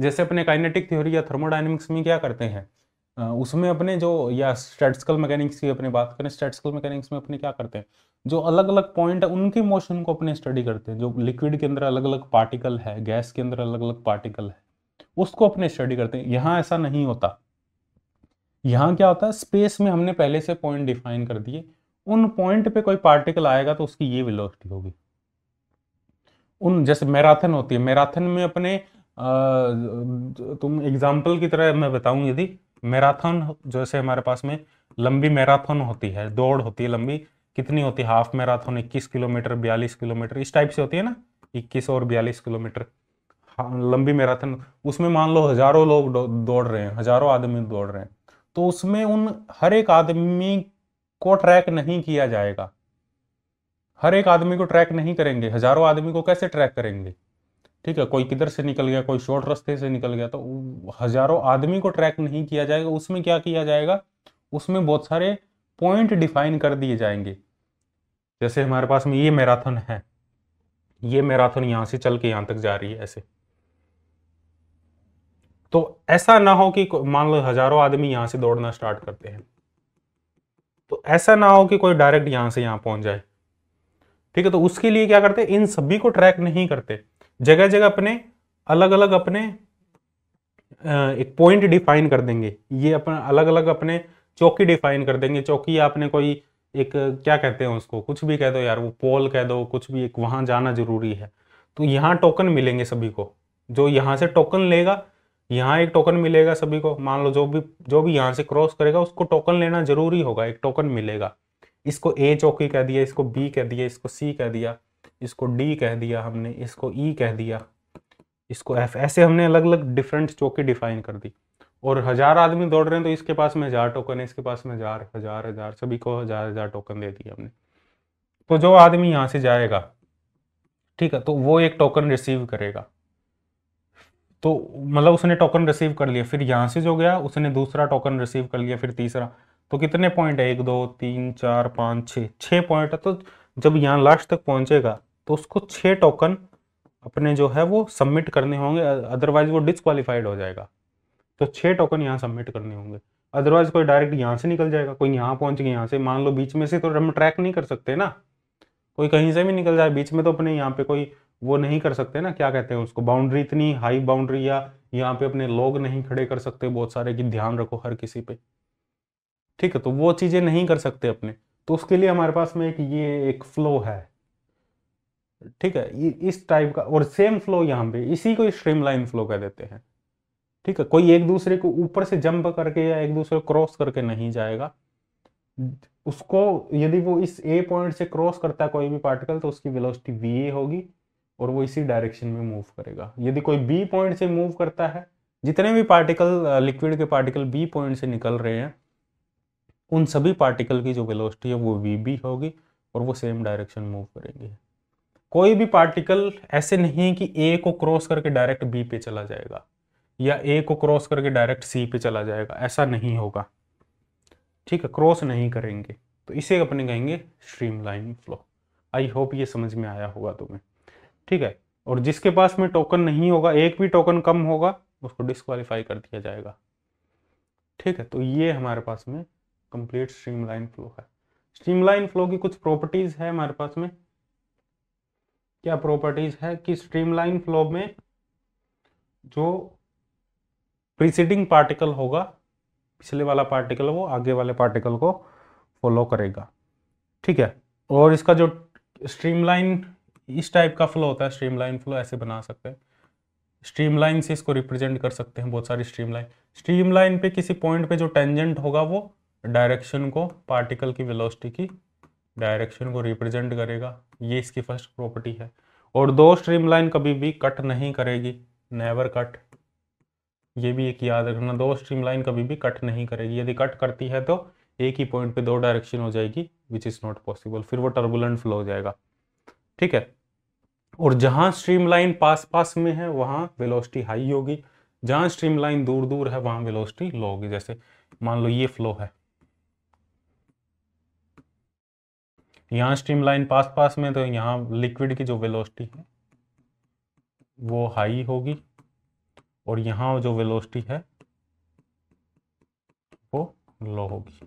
जैसे अपने काइनेटिक थ्योरी या थर्मोडाइनमिक्स में क्या करते हैं उसमें अपने जो या स्टेटिकल मैकेनिक्स की अपने बात करें स्टेटिकल मैकेनिक्स में अपने क्या करते हैं जो अलग अलग पॉइंट है उनके मोशन को अपने स्टडी करते हैं जो लिक्विड के अंदर अलग अलग पार्टिकल है गैस के अंदर अलग अलग पार्टिकल है उसको अपने स्टडी करते हैं यहाँ ऐसा नहीं होता यहाँ क्या होता है स्पेस में हमने पहले से पॉइंट डिफाइन कर दिए उन पॉइंट पे कोई पार्टिकल आएगा तो उसकी ये वेलोसिटी होगी उन जैसे मैराथन होती है मैराथन में अपने आ, तुम एग्जाम्पल की तरह मैं बताऊं यदि मैराथन जैसे हमारे पास में लंबी मैराथन होती है दौड़ होती है लंबी कितनी होती है हाफ मैराथन इक्कीस किलोमीटर बयालीस किलोमीटर इस टाइप से होती है ना इक्कीस और बयालीस किलोमीटर हाँ, लंबी मैराथन उसमें मान लो हजारों लोग दौड़ रहे हैं हजारों आदमी दौड़ रहे हैं तो उसमें उन हर एक आदमी को ट्रैक नहीं किया जाएगा हर एक आदमी को ट्रैक नहीं करेंगे हजारों आदमी को कैसे ट्रैक करेंगे ठीक है कोई किधर से निकल गया कोई शॉर्ट रास्ते से निकल गया तो हजारों आदमी को ट्रैक नहीं किया जाएगा उसमें क्या किया जाएगा उसमें बहुत सारे पॉइंट डिफाइन कर दिए जाएंगे जैसे हमारे पास में ये मैराथन है ये मैराथन यहां से चल के यहां तक जा रही है ऐसे तो ऐसा ना हो कि मान लो हजारों आदमी यहां से दौड़ना स्टार्ट करते हैं तो ऐसा ना हो कि कोई डायरेक्ट यहां से यहां पहुंच जाए ठीक है तो उसके लिए क्या करते इन सभी को ट्रैक नहीं करते जगह जगह अपने अलग अलग अपने एक पॉइंट डिफाइन कर देंगे ये अपना अलग अलग अपने चौकी डिफाइन कर देंगे चौकी आपने कोई एक क्या कहते हैं उसको कुछ भी कह दो यार वो पोल कह दो कुछ भी एक वहाँ जाना जरूरी है तो यहाँ टोकन मिलेंगे सभी को जो यहाँ से टोकन लेगा यहाँ एक टोकन मिलेगा सभी को मान लो जो भी जो भी यहाँ से क्रॉस करेगा उसको टोकन लेना जरूरी होगा एक टोकन मिलेगा इसको ए चौकी कह दिया इसको बी कह दिया इसको सी कह दिया इसको डी कह दिया हमने इसको ई e कह दिया इसको एफ ऐसे हमने अलग अलग डिफरेंट चौकी डिफाइन कर दी और हज़ार आदमी दौड़ रहे हैं तो इसके पास में हज़ार टोकन है इसके पास में हज़ार हज़ार हज़ार सभी को हज़ार हज़ार टोकन दे दिए हमने तो जो आदमी यहां से जाएगा ठीक है तो वो एक टोकन रिसीव करेगा तो मतलब उसने टोकन रिसीव कर लिया फिर यहां से जो गया उसने दूसरा टोकन रिसीव कर लिया फिर तीसरा तो कितने पॉइंट है एक दो तीन चार पाँच छ छ पॉइंट है तो जब यहाँ लास्ट तक पहुंचेगा तो उसको छः टोकन अपने जो है वो सबमिट करने होंगे अदरवाइज वो डिसक्वालीफाइड हो जाएगा तो छः टोकन यहाँ सबमिट करने होंगे अदरवाइज कोई डायरेक्ट यहाँ से निकल जाएगा कोई यहाँ पहुँच गया यहाँ से मान लो बीच में से तो हम ट्रैक नहीं कर सकते ना कोई कहीं से भी निकल जाए बीच में तो अपने यहाँ पे कोई वो नहीं कर सकते ना क्या कहते हैं उसको बाउंड्री इतनी हाई बाउंड्री या यहाँ पे अपने लोग नहीं खड़े कर सकते बहुत सारे कि ध्यान रखो हर किसी पे ठीक है तो वो चीज़ें नहीं कर सकते अपने तो उसके लिए हमारे पास में एक ये एक फ्लो है ठीक है इस टाइप का और सेम फ्लो यहाँ पे इसी को स्ट्रीमलाइन फ्लो कह देते हैं ठीक है कोई एक दूसरे को ऊपर से जंप करके या एक दूसरे को क्रॉस करके नहीं जाएगा उसको यदि वो इस ए पॉइंट से क्रॉस करता है कोई भी पार्टिकल तो उसकी वेलोसिटी वी ए होगी और वो इसी डायरेक्शन में मूव करेगा यदि कोई बी पॉइंट से मूव करता है जितने भी पार्टिकल लिक्विड के पार्टिकल बी पॉइंट से निकल रहे हैं उन सभी पार्टिकल की जो वेलोसिटी है वो वी बी होगी और वो सेम डायरेक्शन मूव करेंगे कोई भी पार्टिकल ऐसे नहीं है कि ए को क्रॉस करके डायरेक्ट बी पे चला जाएगा या ए को क्रॉस करके डायरेक्ट सी पे चला जाएगा ऐसा नहीं होगा ठीक है क्रॉस नहीं करेंगे तो इसे अपने कहेंगे स्ट्रीम फ्लो आई होप ये समझ में आया होगा तुम्हें ठीक है और जिसके पास में टोकन नहीं होगा एक भी टोकन कम होगा उसको डिस्कालीफाई कर दिया जाएगा ठीक है तो ये हमारे पास में कंप्लीट स्ट्रीम लाइन फ्लो है स्ट्रीम फ्लो की कुछ प्रॉपर्टीज है हमारे पास में क्या प्रॉपर्टीज है कि स्ट्रीमलाइन फ्लो में जो प्रीसीडिंग पार्टिकल होगा पिछले वाला पार्टिकल वो आगे वाले पार्टिकल को फॉलो करेगा ठीक है और इसका जो स्ट्रीमलाइन इस टाइप का फ्लो होता है स्ट्रीमलाइन फ्लो ऐसे बना सकते हैं स्ट्रीमलाइन से इसको रिप्रेजेंट कर सकते हैं बहुत सारी स्ट्रीमलाइन स्ट्रीमलाइन पे किसी पॉइंट पे जो टेंजेंट होगा वो डायरेक्शन को पार्टिकल की वेलोसिटी की डायरेक्शन को रिप्रेजेंट करेगा ये इसकी फर्स्ट प्रॉपर्टी है और दो स्ट्रीमलाइन कभी भी कट नहीं करेगी नेवर कट ये भी एक याद रखना दो स्ट्रीम लाइन कभी भी कट नहीं करेगी यदि कट करती है तो एक ही पॉइंट पे दो डायरेक्शन हो जाएगी विच इज़ नॉट पॉसिबल फिर वो टर्बुलेंट फ्लो हो जाएगा ठीक है और जहां स्ट्रीम लाइन पास पास में है वहां वेलोसिटी हाई होगी जहां स्ट्रीम लाइन दूर दूर है वहां वेलोसिटी लो होगी जैसे मान लो ये फ्लो है यहां स्ट्रीम लाइन पास पास में तो यहां लिक्विड की जो वेलोसिटी है वो हाई होगी और यहाँ जो वेलोसिटी है वो लो होगी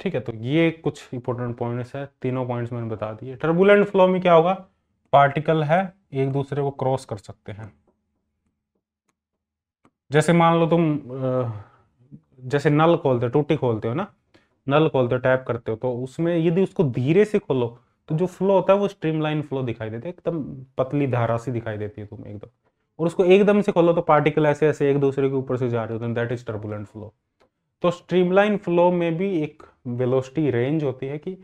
ठीक है तो ये कुछ इंपॉर्टेंट पॉइंट्स है तीनों पॉइंट्स मैंने बता दिए टर्बुलेंट फ्लो में क्या होगा पार्टिकल है एक दूसरे को क्रॉस कर सकते हैं जैसे मान लो तुम जैसे नल खोलते हो टूटी खोलते हो ना नल खोलते हो टैप करते हो तो उसमें यदि उसको धीरे से खोलो तो जो फ्लो होता है वो स्ट्रीमलाइन फ्लो दिखाई देता है एकदम पतली धारा सी दिखाई देती है तुम एकदम और उसको एकदम से खोलो तो पार्टिकल ऐसे ऐसे एक दूसरे के ऊपर से जा रहे होते हैं दैट इज टर्बुलेंट फ्लो तो स्ट्रीमलाइन फ्लो में भी एक वेलोसिटी रेंज होती है कि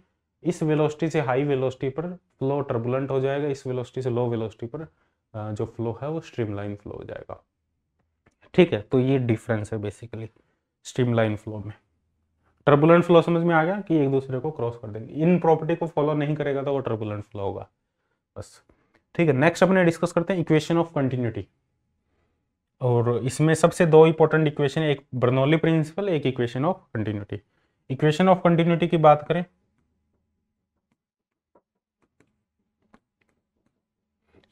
इस वेलोसिटी से हाई वेलोसिटी पर फ्लो टर्बुलेंट हो जाएगा इस वेलोसिटी से लो वेलोसिटी पर जो फ्लो है वो स्ट्रीमलाइन फ्लो हो जाएगा ठीक है तो ये डिफरेंस है बेसिकली स्ट्रीमलाइन फ्लो में टर्बुलेंट फ्लो समझ में आ गया कि एक दूसरे को क्रॉस कर देंगे इन प्रॉपर्टी को फॉलो नहीं करेगा तो वो टर्बुलेंट फ्लो होगा बस ठीक है नेक्स्ट अपने डिस्कस करते हैं इक्वेशन ऑफ कंटिन्यूटी और इसमें सबसे दो इंपॉर्टेंट इक्वेशन एक बर्नौली प्रिंसिपल एक equation of continuity equation of continuity की बात करें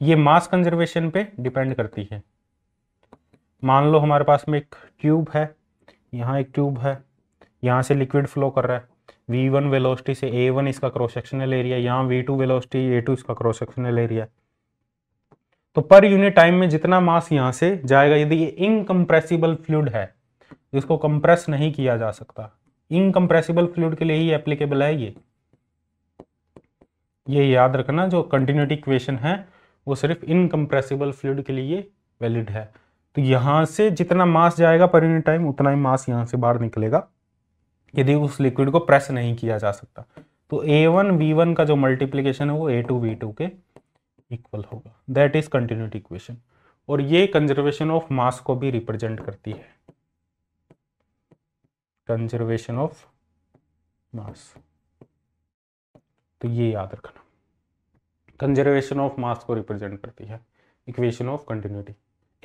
ये मास कंजर्वेशन पे डिपेंड करती है मान लो हमारे पास में एक ट्यूब है यहाँ एक ट्यूब है यहाँ से लिक्विड फ्लो कर रहा है वी वन वेलोसिटी से ए वन इसका क्रॉस सेक्शनल एरिया यहाँ V two velocity A two इसका क्रॉस सेक्शनल एरिया तो पर यूनिट टाइम में जितना मास यहां से जाएगा यदि ये इनकम्प्रेसिबल फ्लूड है इसको कंप्रेस नहीं किया जा सकता इनकम्प्रेसिबल फ्लूड के लिए ही एप्लीकेबल है ये ये याद रखना जो कंटिन्यूटी क्वेश्चन है वो सिर्फ इनकम्प्रेसिबल फ्लूड के लिए वैलिड है तो यहां से जितना मास जाएगा पर यूनिट टाइम उतना ही मास यहां से बाहर निकलेगा यदि उस लिक्विड को प्रेस नहीं किया जा सकता तो ए वन वी वन का जो मल्टीप्लीकेशन है वो ए टू वी टू के इक्वल होगा दैट इज कंटिन्यूटी इक्वेशन और ये कंजर्वेशन ऑफ मास को भी रिप्रेजेंट करती है कंजर्वेशन ऑफ मास तो ये याद रखना कंजर्वेशन ऑफ मास को रिप्रेजेंट करती है equation of continuity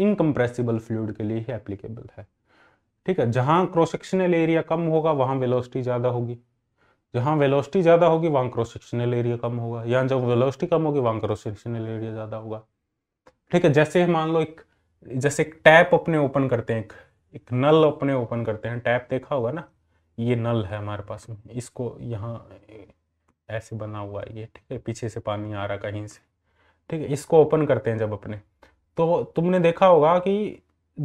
incompressible fluid के लिए ही एप्लीकेबल है ठीक है जहां क्रॉस सेक्शनल एरिया कम होगा वहां वेलोसिटी ज़्यादा होगी जहाँ वेलोसिटी ज़्यादा होगी वहाँ क्रॉस सेक्शनल एरिया कम होगा या जब वेलोसिटी कम होगी वहाँ क्रॉस सेक्शनल एरिया ज़्यादा होगा ठीक है जैसे मान लो एक जैसे एक टैप अपने ओपन करते हैं एक, एक नल अपने ओपन करते हैं टैप देखा होगा ना ये नल है हमारे पास में इसको यहाँ ऐसे बना हुआ है ये ठीक है पीछे से पानी आ रहा कहीं से ठीक है इसको ओपन करते हैं जब अपने तो तुमने देखा होगा कि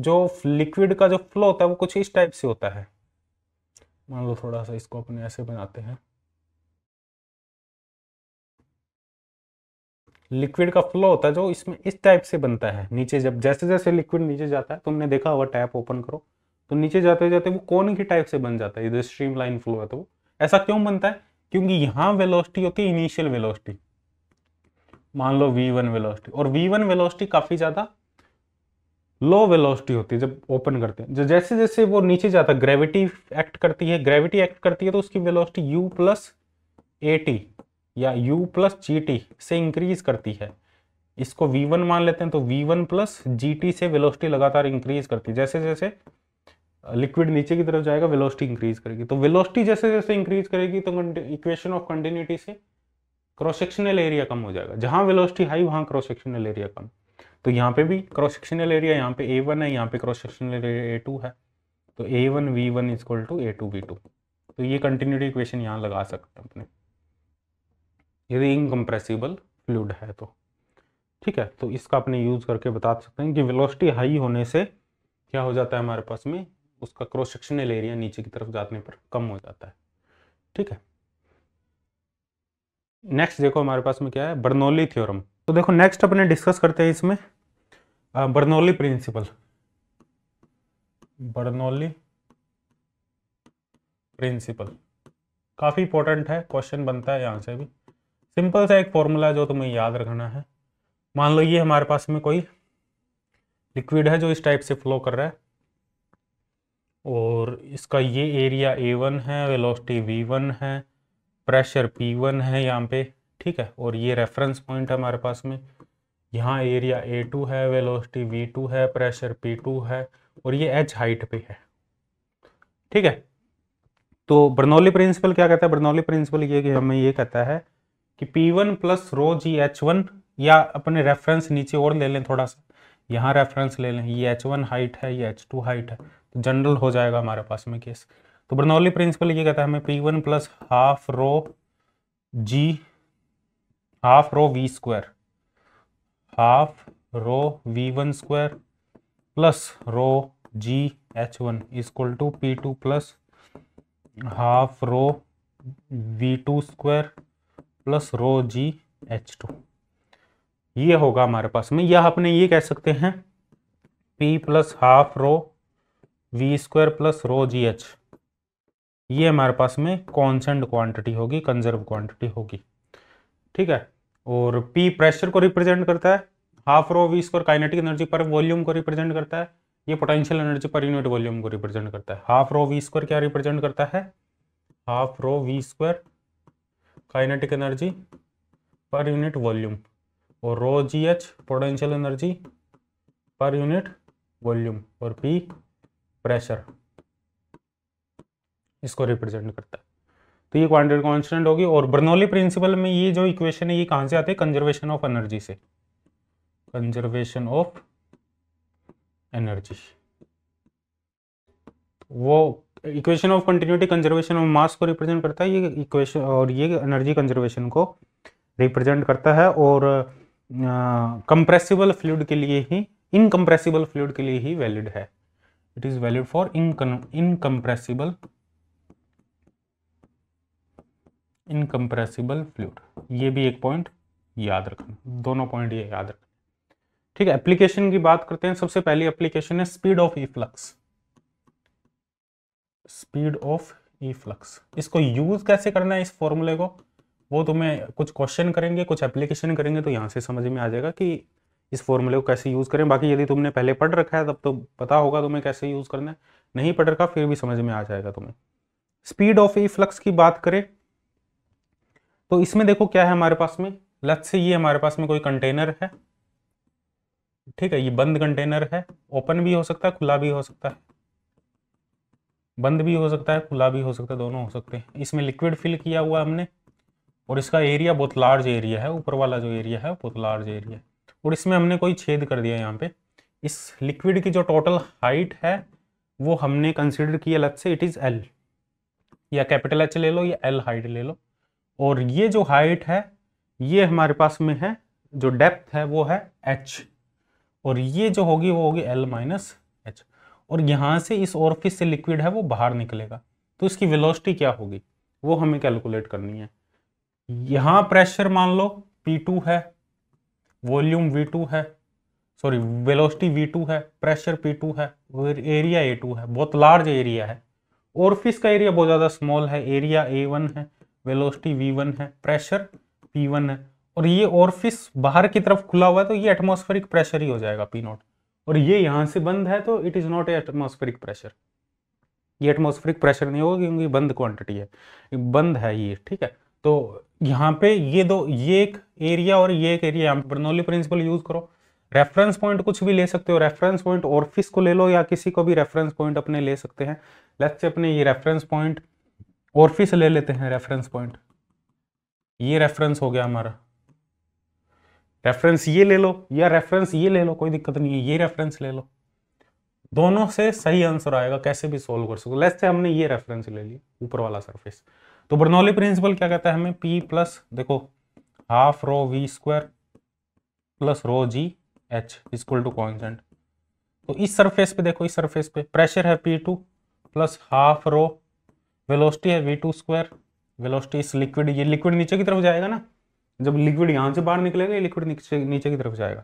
जो लिक्विड का जो फ्लो होता है वो कुछ इस टाइप से होता है मान लो थोड़ा सा इसको अपने ऐसे बनाते हैं लिक्विड का फ्लो होता है जो इसमें इस टाइप से बनता है नीचे जब जैसे जैसे लिक्विड नीचे जाता है तुमने देखा हुआ टैप ओपन करो तो नीचे जाते जाते वो कौन की टाइप से बन जाता है इधर स्ट्रीम लाइन फ्लो है तो वो ऐसा क्यों बनता है क्योंकि यहाँ वेलोसिटी होती है इनिशियल वेलोसिटी मान लो v1 वेलोसिटी और v1 वेलोसिटी काफ़ी ज़्यादा लो वेलोसिटी होती है जब ओपन करते हैं जैसे जैसे वो नीचे जाता है ग्रेविटी एक्ट करती है ग्रेविटी एक्ट करती है तो उसकी velocity u plus a t या यू प्लस जी टी से इंक्रीज करती है इसको वी वन मान लेते हैं तो वी वन प्लस जी से वेलोसिटी लगातार इंक्रीज करती है जैसे जैसे लिक्विड नीचे की तरफ जाएगा वेलोसिटी इंक्रीज करेगी तो वेलोसिटी जैसे जैसे इंक्रीज करेगी तो इक्वेशन ऑफ कंटिन्यूटी से क्रॉस सेक्शनल एरिया कम हो जाएगा जहां वेलोसिटी हाई वहां क्रॉस सेक्शनल एरिया कम तो यहाँ पे भी क्रॉस सेक्शनल एरिया यहाँ पे ए वन है यहाँ पे cross sectional area A two है तो A one V one equal to A two we two तो ये कंटिन्यूटी इक्वेशन यहाँ लगा सकते हैं अपने यदि इनकम्प्रेसिबल फ्लूड है तो ठीक है तो इसका अपने यूज़ करके बता सकते हैं कि वेलोसिटी हाई होने से क्या हो जाता है हमारे पास में उसका क्रॉस सेक्शनल एरिया नीचे की तरफ जाने पर कम हो जाता है ठीक है नेक्स्ट देखो हमारे पास में क्या है बर्नौली थ्योरम तो देखो नेक्स्ट अपने डिस्कस करते हैं इसमें बर्नौली प्रिंसिपल बर्नौली प्रिंसिपल काफ़ी इंपॉर्टेंट है क्वेश्चन बनता है यहां से भी सिंपल सा एक फॉर्मूला जो तुम्हें याद रखना है मान लो ये हमारे पास में कोई लिक्विड है जो इस टाइप से फ्लो कर रहा है और इसका ये एरिया ए वन है वेलोसिटी वी वन है प्रेशर पी वन है यहाँ पे ठीक है और ये रेफरेंस पॉइंट है हमारे पास में यहाँ एरिया ए टू है वेलोसिटी वी टू है प्रेशर पी टू है और ये एच हाइट पे है ठीक है तो बर्नौली प्रिंसिपल क्या कहता है बर्नौली प्रिंसिपल ये कि हमें ये कहता है कि पी वन प्लस रो जी एच वन या अपने रेफरेंस नीचे और ले लें थोड़ा सा यहाँ रेफरेंस ले लें ये एच वन हाइट है ये एच टू हाइट है तो जनरल हो जाएगा हमारे पास में केस तो बर्नौली प्रिंसिपल ये कहता है हमें P one plus half rho g half rho V square half rho we one square plus rho ji h one equal to P two plus half rho we two square plus rho ji h two ये होगा हमारे पास में यह अपने ये कह सकते हैं P plus half rho V square plus rho जी एच ये हमारे पास में कॉन्सेंट क्वांटिटी होगी कंजर्व क्वांटिटी होगी ठीक है और पी प्रेशर को रिप्रेजेंट करता है half rho V square kinetic energy per volume को रिप्रेजेंट करता है ये potential energy per unit volume को रिप्रेजेंट करता है हाफ रो वी स्क्वायर क्या रिप्रेजेंट करता है half rho V square kinetic energy per unit volume और रो जी h potential energy per unit volume और पी प्रेशर इसको रिप्रेजेंट करता है तो ये क्वांटिटी कांस्टेंट होगी और बर्नौली प्रिंसिपल में ये जो इक्वेशन है ये कहां से आते हैं कंजर्वेशन ऑफ एनर्जी से कंजर्वेशन ऑफ एनर्जी वो equation of continuity conservation of mass को रिप्रेजेंट करता है ये इक्वेशन और ये एनर्जी कंजर्वेशन को रिप्रेजेंट करता है और कंप्रेसिबल uh, फ्लूड के लिए ही इनकम्प्रेसिबल फ्लूड के लिए ही वैलिड है it is valid for incompressible incompressible fluid ये भी एक पॉइंट याद रखना दोनों पॉइंट ये याद रखना ठीक है एप्लीकेशन की बात करते हैं सबसे पहली एप्लीकेशन है speed of efflux speed of efflux इसको यूज कैसे करना है इस फॉर्मूले को वो तुम्हें तो कुछ क्वेश्चन करेंगे कुछ एप्लीकेशन करेंगे तो यहाँ से समझ में आ जाएगा कि इस फॉर्मूले को कैसे यूज़ करें बाकी यदि तुमने पहले पढ़ रखा है तब तो पता होगा तुम्हें कैसे यूज़ करना है नहीं पढ़ रखा फिर भी समझ में आ जाएगा तुम्हें स्पीड ऑफ ई फ्लक्स की बात करें तो इसमें देखो क्या है हमारे पास में लत से ये हमारे पास में कोई कंटेनर है ठीक है ये बंद कंटेनर है ओपन भी हो सकता है खुला भी हो सकता है बंद भी हो सकता है खुला भी हो सकता है दोनों हो सकते हैं इसमें लिक्विड फिल किया हुआ हमने और इसका एरिया बहुत लार्ज एरिया है ऊपर वाला जो एरिया है बहुत लार्ज एरिया है और इसमें हमने कोई छेद कर दिया यहाँ पे इस लिक्विड की जो टोटल हाइट है वो हमने कंसिडर किया लत से इट इज़ एल या कैपिटल एच ले लो या एल हाइट ले लो और ये जो हाइट है ये हमारे पास में है जो डेप्थ है वो है एच और ये जो होगी वो होगी एल माइनस एच और यहाँ से इस ऑर्फिस से लिक्विड है वो बाहर निकलेगा तो इसकी वेलोसिटी क्या होगी वो हमें कैलकुलेट करनी है यहाँ प्रेशर मान लो P2 है वॉल्यूम V2 है सॉरी वेलोसिटी V2 है प्रेशर P2 है और एरिया A2 है बहुत लार्ज एरिया है ऑर्फिस का एरिया बहुत ज़्यादा स्मॉल है एरिया ए है वेलोसिटी वन है प्रेशर वन है और ये ऑर्फिस बाहर की तरफ खुला हुआ है तो ये एटमॉस्फेरिक प्रेशर ही हो जाएगा पी नॉट और ये यहाँ से बंद है तो it is not a atmospheric pressure ये एटमॉस्फेरिक प्रेशर नहीं होगा क्योंकि बंद क्वांटिटी है बंद है ये ठीक है तो यहाँ पे ये दो ये एक एरिया और ये एक एरिया यहाँ पे बर्नौली प्रिंसिपल यूज़ करो रेफरेंस पॉइंट कुछ भी ले सकते हो रेफरेंस पॉइंट ऑर्फिस को ले लो या किसी को भी रेफरेंस पॉइंट अपने ले सकते हैं लेट्स से अपने ये रेफरेंस पॉइंट और फिर से ले लेते हैं रेफरेंस पॉइंट ये रेफरेंस हो गया हमारा रेफरेंस ये ले लो या रेफरेंस ये ले लो कोई दिक्कत नहीं है ये रेफरेंस ले लो दोनों से सही आंसर आएगा कैसे भी सोल्व कर सको लेस से हमने ये रेफरेंस ले लिया ऊपर वाला सरफेस तो बर्नौली प्रिंसिपल क्या कहता है हमें पी प्लस देखो half rho V square plus rho ji h equal to constant तो इस सरफेस पे देखो इस सरफेस पे प्रेशर है P two plus half rho velocity है वी टू स्क्वायर वेलोसिटी इस लिक्विड ये लिक्विड नीचे की तरफ जाएगा ना जब लिक्विड यहाँ से बाहर निकलेगा ये लिक्विड नीचे नीचे की तरफ जाएगा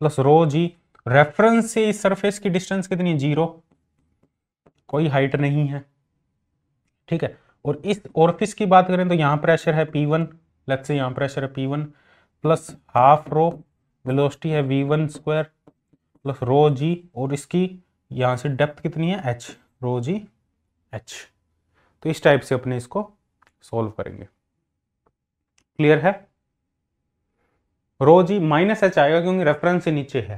प्लस रो जी रेफरेंस से इस सरफेस की डिस्टेंस कितनी जीरो कोई हाइट नहीं है ठीक है और इस ऑर्फिस की बात करें तो यहाँ प्रेशर है पी वन लेट्स से यहाँ प्रेशर है P one plus half rho velocity है V one square plus rho g और इसकी यहाँ से डेप्थ कितनी है एच रो जी एच तो इस टाइप से अपने इसको सॉल्व करेंगे क्लियर है रोजी माइनस एच आएगा क्योंकि रेफरेंस से नीचे है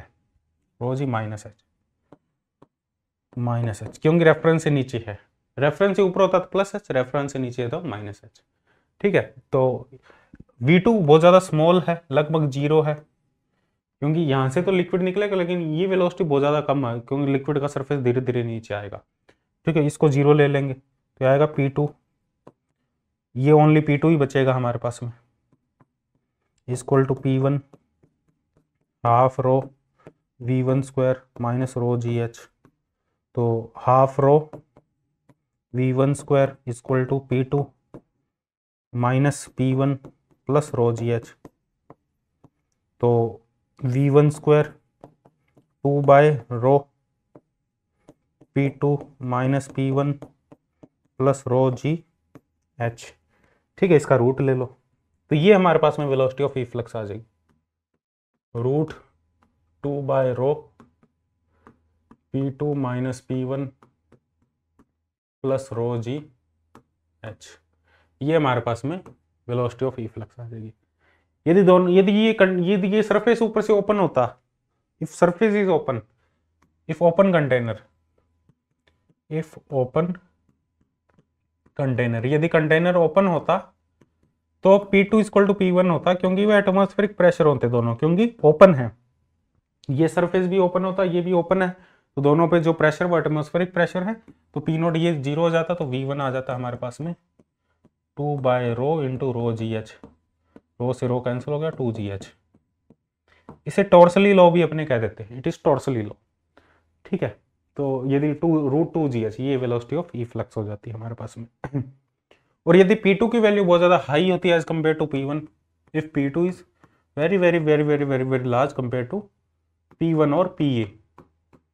rho g minus H minus h क्योंकि रेफरेंस से नीचे है रेफरेंस से ऊपर होता तो प्लस एच रेफरेंस से नीचे है तो माइनस एच ठीक है तो वी टू बहुत ज़्यादा स्मॉल है लगभग जीरो है क्योंकि यहां से तो लिक्विड निकलेगा लेकिन ये वेलोसिटी बहुत ज़्यादा कम है क्योंकि लिक्विड का सरफेस धीरे धीरे नीचे आएगा ठीक है इसको जीरो ले लेंगे तो आएगा पी टू ये ओनली पी टू ही बचेगा हमारे पास में equal to P one half rho we one square minus rho ji H तो half rho we one square equal to P two minus P one plus rho ji H तो V one square two by rho P two minus P one plus rho ji h ठीक है इसका root ले लो तो ये हमारे पास में वेलोसिटी ऑफ इफ्लक्स आ जाएगी root two by rho P two minus P one plus rho ji H ये हमारे पास में वेलोसिटी ऑफ इफ्लक्स आ जाएगी यदि दोनों यदि ये यदि ये सरफेस ऊपर से ओपन होता if surface is open if open container if open container यदि कंटेनर ओपन होता तो P two equal to P one होता क्योंकि वह एटमोस्फेरिक प्रेशर होते दोनों क्योंकि ओपन है ये सरफेस भी ओपन होता ये भी ओपन है तो दोनों पे जो प्रेशर वो एटमोस्फेरिक प्रेशर है तो पी नोट ये जीरो हो जाता तो वी वन आ जाता हमारे पास में two by rho into rho ji h rho से रो कैंसिल हो गया टू जी एच इसे टोर्सली लॉ भी अपने कह देते हैं इट इज़ टोर्सली लॉ ठीक है तो यदि टू रूट टू जी एच ये वेलोसिटी ऑफ ई फ्लक्स हो जाती है हमारे पास में और यदि पी टू की वैल्यू बहुत ज़्यादा हाई होती है as compare to P one if P two is very very very very very very large compare to P one और पी ए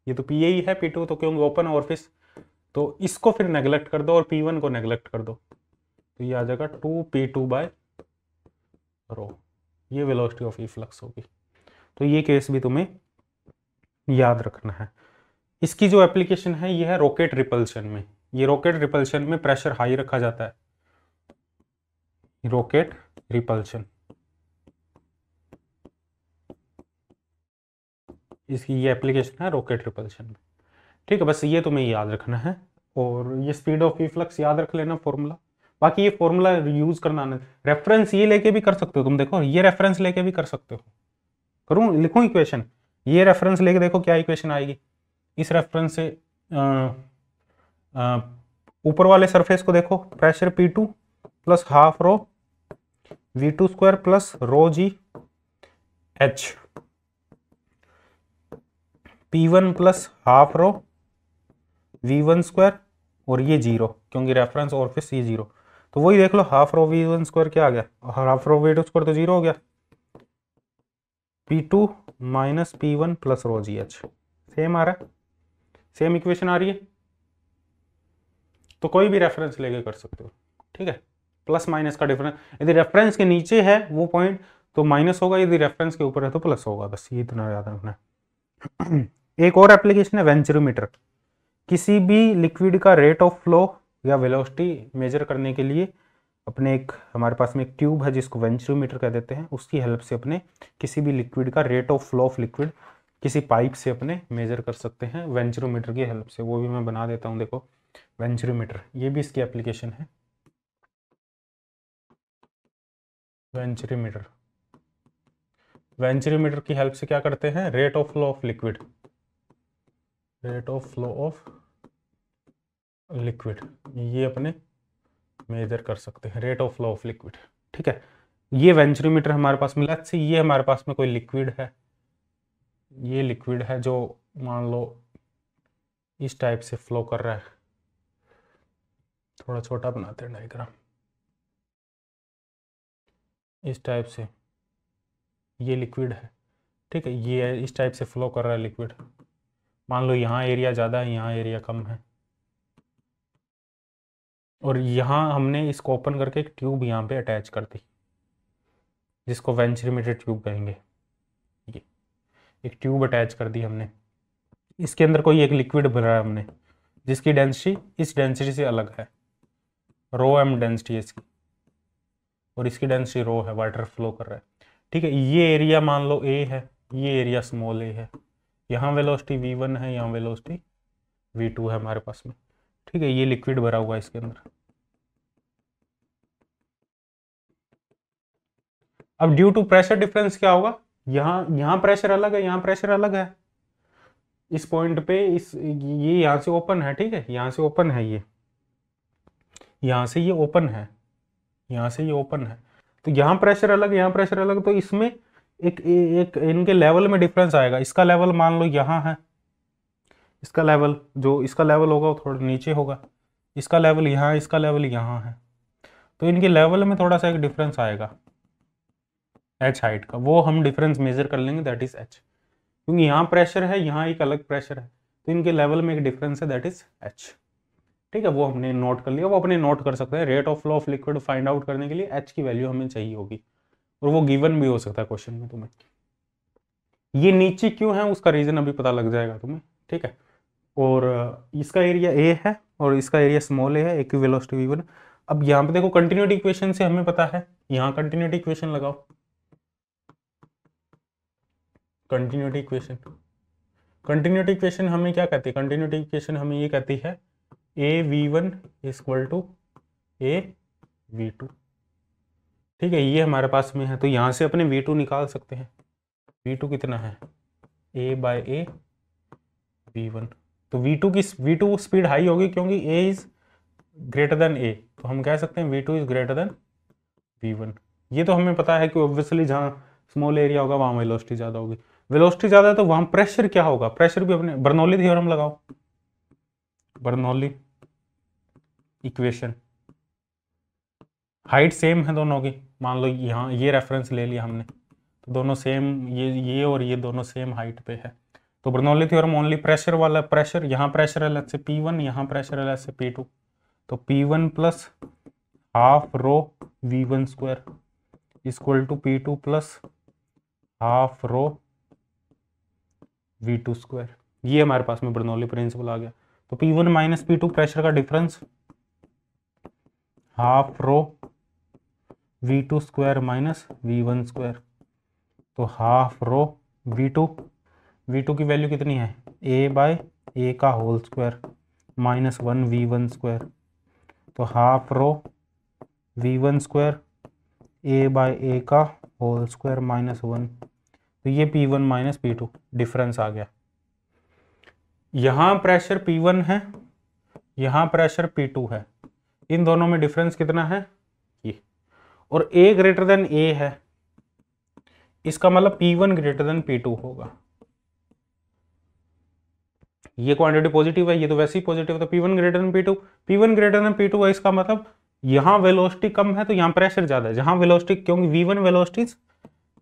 ये तो पी ए ही है पी टू तो क्योंकि ओपन ऑफिस तो इसको फिर नेगलेक्ट कर दो और पी वन को नेगलेक्ट कर दो तो ये आ जाएगा two P two by rho ये वेलोसिटी ऑफ ई फ्लक्स होगी तो ये केस भी तुम्हें याद रखना है इसकी जो एप्लीकेशन है ये है रॉकेट रिपल्शन में ये रॉकेट रिपल्शन में प्रेशर हाई रखा जाता है रॉकेट रिपल्शन इसकी ये एप्लीकेशन है रॉकेट रिपल्शन में ठीक है बस ये तुम्हें याद रखना है और ये स्पीड ऑफ रिफ्लक्स याद रख लेना फॉर्मूला बाकी ये फॉर्मूला यूज करना आना रेफरेंस ये लेके भी कर सकते हो तुम देखो ये रेफरेंस लेके भी कर सकते हो करूँ लिखूँ इक्वेशन ये रेफरेंस लेके देखो क्या इक्वेशन आएगी इस रेफरेंस से ऊपर वाले सरफेस को देखो pressure P two plus half rho we two square plus rho ji h P one plus half rho we one square और ये जीरो क्योंकि रेफरेंस और फिर ये जीरो तो वही देख लो half rho we one square क्या आ गया half rho we two square तो जीरो हो गया P two minus P one plus rho जी एच सेम आ रहा है सेम इक्वेशन आ रही है तो कोई भी रेफरेंस लेके कर सकते हो ठीक है प्लस माइनस का डिफरेंस यदि रेफरेंस के नीचे है वो पॉइंट तो माइनस होगा यदि रेफरेंस के ऊपर है तो प्लस होगा बस ये इतना याद रखना एक और एप्लीकेशन है वेंचरोमीटर किसी भी लिक्विड का रेट ऑफ फ्लो या वेलोसिटी मेजर करने के लिए अपने एक हमारे पास में एक ट्यूब है जिसको वेंचरोमीटर कह देते हैं उसकी हेल्प से अपने किसी भी लिक्विड का rate of flow of liquid किसी पाइप से अपने मेजर कर सकते हैं वेंचरोमीटर की हेल्प से वो भी मैं बना देता हूँ देखो वेंचरोमीटर ये भी इसकी एप्लीकेशन है वेंचरीमीटर वेंचरीमीटर की हेल्प से क्या करते हैं rate of flow of liquid rate of flow of liquid ये अपने मेजर कर सकते हैं rate of flow of liquid ठीक है ये वेंचरीमीटर हमारे पास मिला से ये हमारे पास में कोई लिक्विड है ये लिक्विड है जो मान लो इस टाइप से फ्लो कर रहा है थोड़ा छोटा बनाते हैं डायग्राम इस टाइप से ये लिक्विड है ठीक है ये इस टाइप से फ्लो कर रहा है लिक्विड मान लो यहाँ एरिया ज़्यादा है यहाँ एरिया कम है और यहाँ हमने इसको ओपन करके एक ट्यूब यहाँ पे अटैच कर दी जिसको वेंचरीमीटर ट्यूब कहेंगे एक ट्यूब अटैच कर दी हमने इसके अंदर कोई एक लिक्विड भरा है हमने जिसकी डेंसिटी इस डेंसिटी से अलग है रो एम डेंसिटी है इसकी और इसकी डेंसिटी रो है वाटर फ्लो कर रहा है ठीक है ये एरिया मान लो ए है ये एरिया स्मॉल ए है यहाँ वेलोसिटी वी वन है यहाँ वेलोसिटी वी टू है हमारे पास में ठीक है ये लिक्विड भरा हुआ है इसके अंदर अब ड्यू टू प्रेशर डिफरेंस क्या होगा यहाँ यहाँ प्रेशर अलग है यहाँ प्रेशर अलग है इस पॉइंट पे इस ये यहाँ से ओपन है ठीक है यहाँ से ओपन है ये यहाँ से ये ओपन है यहाँ से ये ओपन है तो यहाँ प्रेशर अलग यहाँ प्रेशर अलग तो इसमें एक एक इनके लेवल में डिफरेंस आएगा इसका लेवल मान लो यहाँ है इसका लेवल जो इसका लेवल होगा वो थोड़ा नीचे होगा इसका लेवल यहाँ इसका लेवल यहाँ है तो इनके लेवल में थोड़ा सा एक डिफरेंस आएगा एच हाइट का वो हम डिफरेंस मेजर कर लेंगे दैट इज एच क्योंकि यहाँ प्रेशर है यहाँ एक अलग प्रेशर है तो इनके लेवल में एक डिफरेंस है दैट इज एच ठीक है वो हमने नोट कर लिया वो अपने नोट कर सकते हैं rate of flow of liquid find out करने के लिए एच की वैल्यू हमें चाहिए होगी और वो गिवन भी हो सकता है क्वेश्चन में तुम्हें ये नीचे क्यों है उसका रीजन अभी पता लग जाएगा तुम्हें ठीक है और इसका एरिया ए है और इसका एरिया स्मॉल ए है एक वेलोसिटी वी वन अब यहाँ पे देखो कंटिन्यूटी इक्वेशन से हमें पता है यहाँ कंटिन्यूटी इक्वेशन लगाओ कंटिन्यूटी इक्वेशन कंटिन्यूटी इक्वेशन हमें क्या कहती है कंटिन्यूटी इक्वेशन हमें ये कहती है A V one equal to A V two ठीक है ये हमारे पास में है तो यहाँ से अपने वी टू निकाल सकते हैं वी टू कितना है A by A V one तो वी टू की वी टू स्पीड हाई होगी क्योंकि A is greater than A तो हम कह सकते हैं V two is greater than V one ये तो हमें पता है कि ऑब्वियसली जहाँ स्मॉल एरिया होगा वहाँ वेलोसिटी ज़्यादा होगी वेलोसिटी ज़्यादा है तो वहां प्रेशर क्या होगा प्रेशर भी अपने बर्नौली थियोरम लगाओ बर्नौली इक्वेशन हाइट सेम है दोनों की मान लो यहाँ ये रेफरेंस ले लिया हमने तो दोनों सेम ये ये और ये दोनों सेम हाइट पे है तो बर्नौली थियोरम ओनली प्रेशर वाला प्रेशर यहाँ प्रेशर है लैसे पी वन यहाँ प्रेशर है लैसे पी टू तो P one plus half rho we one square equal to P two plus half rho we two square ये हमारे पास में बर्नौली प्रिंसिपल आ गया तो P one minus P two pressure का difference half rho we two square minus V one square तो half rho we two we two की वैल्यू कितनी है ए बाय ए का whole square minus one V one square तो half rho we one square A by A का whole square minus one तो ये P1 one minus P difference आ गया यहां प्रेशर P1 है यहां प्रेशर P2 है इन दोनों में डिफरेंस कितना है ये और A ग्रेटर देन A है इसका मतलब P1 ग्रेटर देन P2 होगा ये क्वांटिटी पॉजिटिव है ये तो वैसे ही पॉजिटिव है तो P1 greater than P P1 greater than P2 है इसका मतलब यहां वेलोसिटी कम है तो यहां प्रेशर ज़्यादा है जहां वेलोसिटी क्योंकि V1 velocity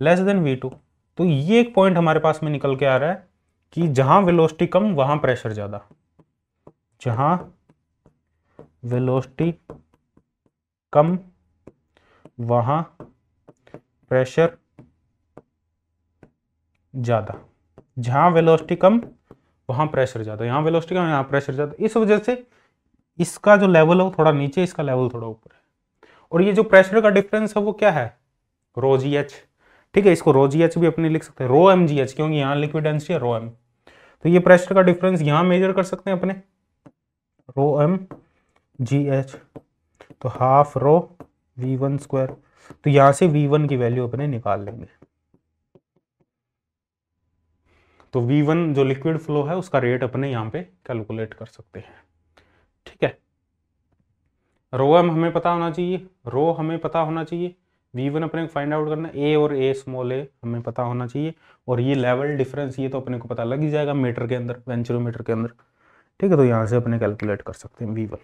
less than V2 तो ये एक पॉइंट हमारे पास में निकल के आ रहा है कि जहां वेलोसिटी कम वहां प्रेशर ज़्यादा जहां वेलोसिटी कम वहां प्रेशर ज़्यादा जहां वेलोसिटी कम वहां प्रेशर ज़्यादा यहां वेलोसिटी कम यहां प्रेशर ज़्यादा इस वजह से इसका जो लेवल है वो थोड़ा नीचे इसका लेवल थोड़ा ऊपर है और ये जो प्रेशर का डिफरेंस है वो क्या है रोजी एच ठीक है इसको रो जी एच भी अपने लिख सकते हैं रो एम जी एच क्योंकि यहाँ लिक्विड डेंसिटी है रो एम तो ये प्रेशर का डिफरेंस यहाँ मेजर कर सकते हैं अपने रो एम जी एच तो half rho we one square तो यहाँ से वी वन की वैल्यू अपने निकाल लेंगे तो वी वन जो लिक्विड फ्लो है उसका रेट अपने यहाँ पे कैलकुलेट कर सकते हैं ठीक है रो एम हमें पता होना चाहिए रो हमें पता होना चाहिए वी वन अपने को फाइंड आउट करना ए और ए स्मॉल ए हमें पता होना चाहिए और ये लेवल डिफरेंस ये तो अपने को पता लग ही जाएगा मीटर के अंदर मीटर के अंदर ठीक है तो यहाँ से अपने कैलकुलेट कर सकते हैं वी वन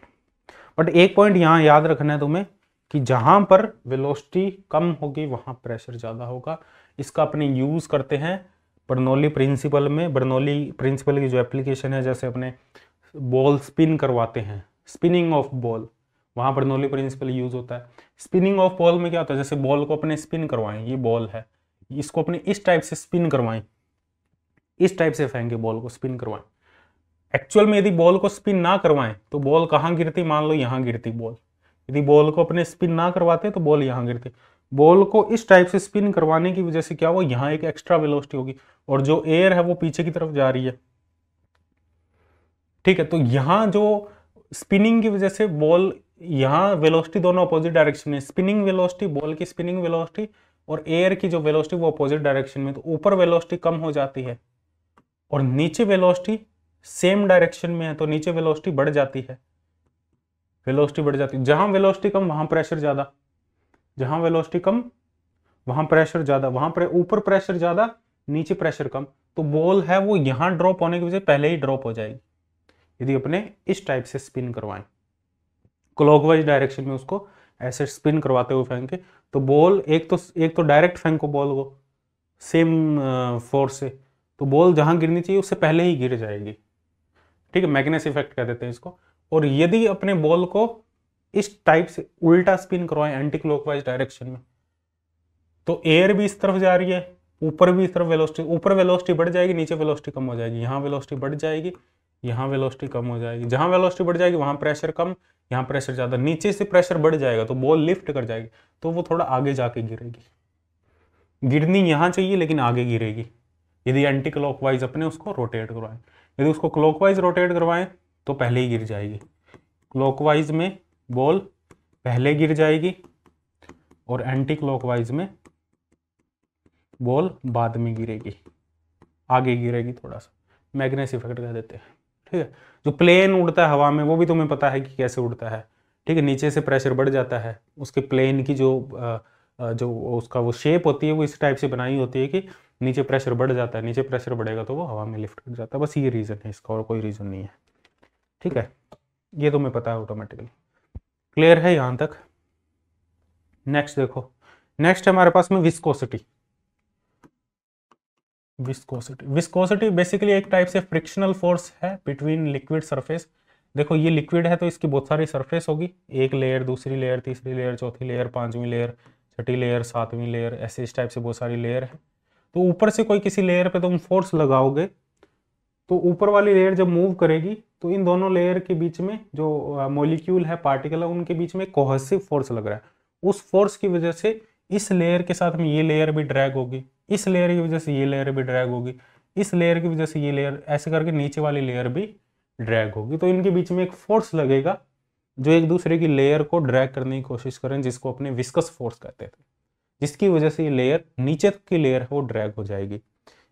बट एक पॉइंट यहाँ याद रखना है तुम्हें कि जहाँ पर वेलोसिटी कम होगी वहाँ प्रेशर ज़्यादा होगा इसका अपने यूज़ करते हैं बर्नौली प्रिंसिपल में बर्नौली प्रिंसिपल की जो एप्लीकेशन है जैसे अपने बॉल स्पिन करवाते हैं स्पिनिंग ऑफ बॉल वहाँ पर नोली प्रिंसिपल यूज होता है स्पिनिंग ऑफ बॉल में क्या होता है जैसे बॉल को अपने स्पिन करवाएं ये बॉल है इसको अपने इस टाइप से स्पिन करवाएं इस टाइप से फेंके बॉल को स्पिन करवाएं एक्चुअल में यदि बॉल को स्पिन ना करवाएं तो बॉल कहाँ गिरती मान लो यहाँ गिरती बॉल यदि बॉल को अपने स्पिन ना करवाते तो बॉल यहाँ गिरती बॉल को इस टाइप से स्पिन करवाने की वजह से क्या हुआ यहाँ एक एक्स्ट्रा वेलोसिटी होगी और जो एयर है वो पीछे की तरफ जा रही है ठीक है तो यहाँ जो स्पिनिंग की वजह से बॉल यहाँ वेलोसिटी दोनों अपोजिट डायरेक्शन में स्पिनिंग वेलोसिटी बॉल की स्पिनिंग वेलोसिटी और एयर की जो वेलोसिटी वो अपोजिट डायरेक्शन में तो ऊपर वेलोसिटी कम हो जाती है और नीचे वेलोसिटी सेम डायरेक्शन में है तो नीचे वेलोसिटी बढ़ जाती है वेलोसिटी बढ़ जाती है जहां वेलोसिटी कम वहां प्रेशर ज़्यादा जहां वेलोसिटी कम वहां प्रेशर ज़्यादा वहां पर ऊपर प्रेशर ज़्यादा नीचे प्रेशर कम तो बॉल है वो यहां ड्रॉप होने की वजह पहले ही ड्रॉप हो जाएगी यदि अपने इस टाइप से स्पिन करवाएं क्लॉकवाइज डायरेक्शन में उसको ऐसे स्पिन करवाते हुए फैंक के तो बॉल एक तो एक तो डायरेक्ट फेंको बॉल को सेम फोर्स uh, से तो बॉल जहाँ गिरनी चाहिए उससे पहले ही गिर जाएगी ठीक है मैग्नेस इफेक्ट कह देते हैं इसको और यदि अपने बॉल को इस टाइप से उल्टा स्पिन करवाएं एंटी क्लॉकवाइज डायरेक्शन में तो एयर भी इस तरफ जा रही है ऊपर भी इस तरफ वेलोसिटी ऊपर वेलोसिटी बढ़ जाएगी नीचे वेलोसिटी कम हो जाएगी यहाँ वेलोसिटी बढ़ जाएगी यहाँ वेलोसिटी कम हो जाएगी जहाँ वेलोसिटी बढ़ जाएगी वहाँ प्रेशर कम यहाँ प्रेशर ज़्यादा नीचे से प्रेशर बढ़ जाएगा तो बॉल लिफ्ट कर जाएगी तो वो थोड़ा आगे जाके गिरेगी गिरनी यहाँ चाहिए लेकिन आगे गिरेगी यदि एंटी क्लॉकवाइज अपने उसको रोटेट करवाएं यदि उसको क्लॉकवाइज रोटेट करवाएं तो पहले ही गिर जाएगी क्लॉकवाइज में बॉल पहले गिर जाएगी और एंटी क्लॉकवाइज में बॉल बाद में गिरेगी आगे गिरेगी थोड़ा सा मैग्नेस इफेक्ट कह देते हैं ठीक है जो प्लेन उड़ता है हवा में वो भी तुम्हें पता है कि कैसे उड़ता है ठीक है नीचे से प्रेशर बढ़ जाता है उसके प्लेन की जो जो उसका वो शेप होती है वो इस टाइप से बनाई होती है कि नीचे प्रेशर बढ़ जाता है नीचे प्रेशर बढ़ेगा तो वो हवा में लिफ्ट कर जाता है बस ये रीज़न है इसका और कोई रीज़न नहीं है ठीक है ये तो मैं पता है ऑटोमेटिकली क्लियर है यहाँ तक नेक्स्ट देखो नेक्स्ट हमारे पास में विस्कोसिटी विस्कोसिटी विस्कोसिटी बेसिकली एक टाइप से फ्रिक्शनल फोर्स है बिटवीन लिक्विड सरफेस देखो ये लिक्विड है तो इसकी बहुत सारी सरफेस होगी एक लेयर दूसरी लेयर तीसरी लेयर चौथी लेयर पांचवी लेयर छठी लेयर सातवीं लेयर ऐसे इस टाइप से बहुत सारी लेयर है तो ऊपर से कोई किसी लेयर पे तो तुम फोर्स लगाओगे तो ऊपर वाली लेयर जब मूव करेगी तो इन दोनों लेयर के बीच में जो मोलिक्यूल है पार्टिकल है उनके बीच में कोहसिव फोर्स लग रहा है उस फोर्स की वजह से इस लेयर के साथ में ये लेयर भी ड्रैग होगी इस लेयर की वजह से ये लेयर भी ड्रैग होगी इस लेयर की वजह से ये लेयर ऐसे करके नीचे वाली लेयर भी ड्रैग होगी तो इनके बीच में एक फोर्स लगेगा जो एक दूसरे की लेयर को ड्रैग करने की कोशिश करें जिसको अपने विस्कस फोर्स कहते थे जिसकी वजह से ये लेयर नीचे की लेयर है वो ड्रैग हो जाएगी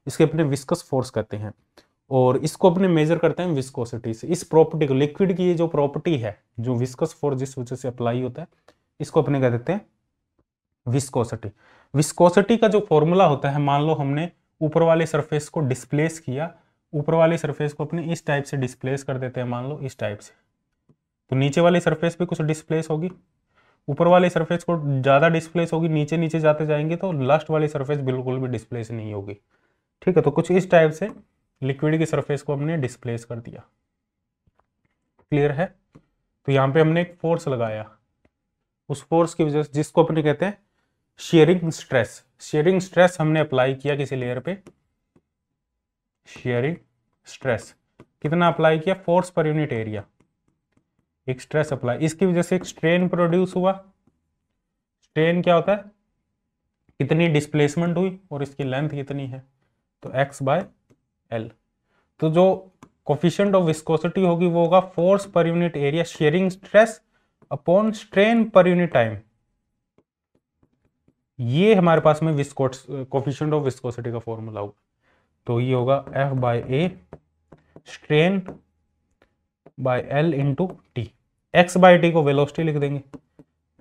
इसके अपने विस्कस फोर्स कहते हैं और इसको अपने मेजर करते हैं विस्कोसिटी से इस प्रॉपर्टी को लिक्विड की ये जो प्रॉपर्टी है जो विस्कस फोर्स जिस वजह से अप्लाई होता है इसको अपने कह देते हैं विस्कोसिटी विस्कोसिटी का जो फॉर्मूला होता है मान लो हमने ऊपर वाले सरफेस को डिस्प्लेस किया ऊपर वाले सरफेस को अपने इस टाइप से डिस्प्लेस कर देते हैं मान लो इस टाइप से तो नीचे वाले सरफेस पे कुछ डिस्प्लेस होगी ऊपर वाले सरफेस को ज़्यादा डिस्प्लेस होगी नीचे नीचे जाते जाएंगे तो लास्ट वाली सरफेस बिल्कुल भी डिस्प्लेस नहीं होगी ठीक है तो कुछ इस टाइप से लिक्विड की सरफेस को हमने डिस्प्लेस कर दिया क्लियर है तो यहाँ पे हमने एक फोर्स लगाया उस फोर्स की वजह से जिसको अपने कहते हैं शेयरिंग स्ट्रेस शेयरिंग स्ट्रेस हमने अप्लाई किया किसी लेयर पे शेयरिंग स्ट्रेस कितना अप्लाई किया फोर्स पर यूनिट एरिया एक स्ट्रेस अप्लाई इसकी वजह से एक स्ट्रेन प्रोड्यूस हुआ स्ट्रेन क्या होता है कितनी डिस्प्लेसमेंट हुई और इसकी लेंथ कितनी है तो एक्स बाय एल तो जो कोफिशेंट ऑफ विस्कोसिटी होगी वो होगा force per unit area shearing stress upon strain per unit time ये हमारे पास में विस्कोट कोफिशेंट ऑफ विस्कोसिटी का फॉर्मूला होगा तो ये होगा F by A strain by L into T X by T को वेलोसिटी लिख देंगे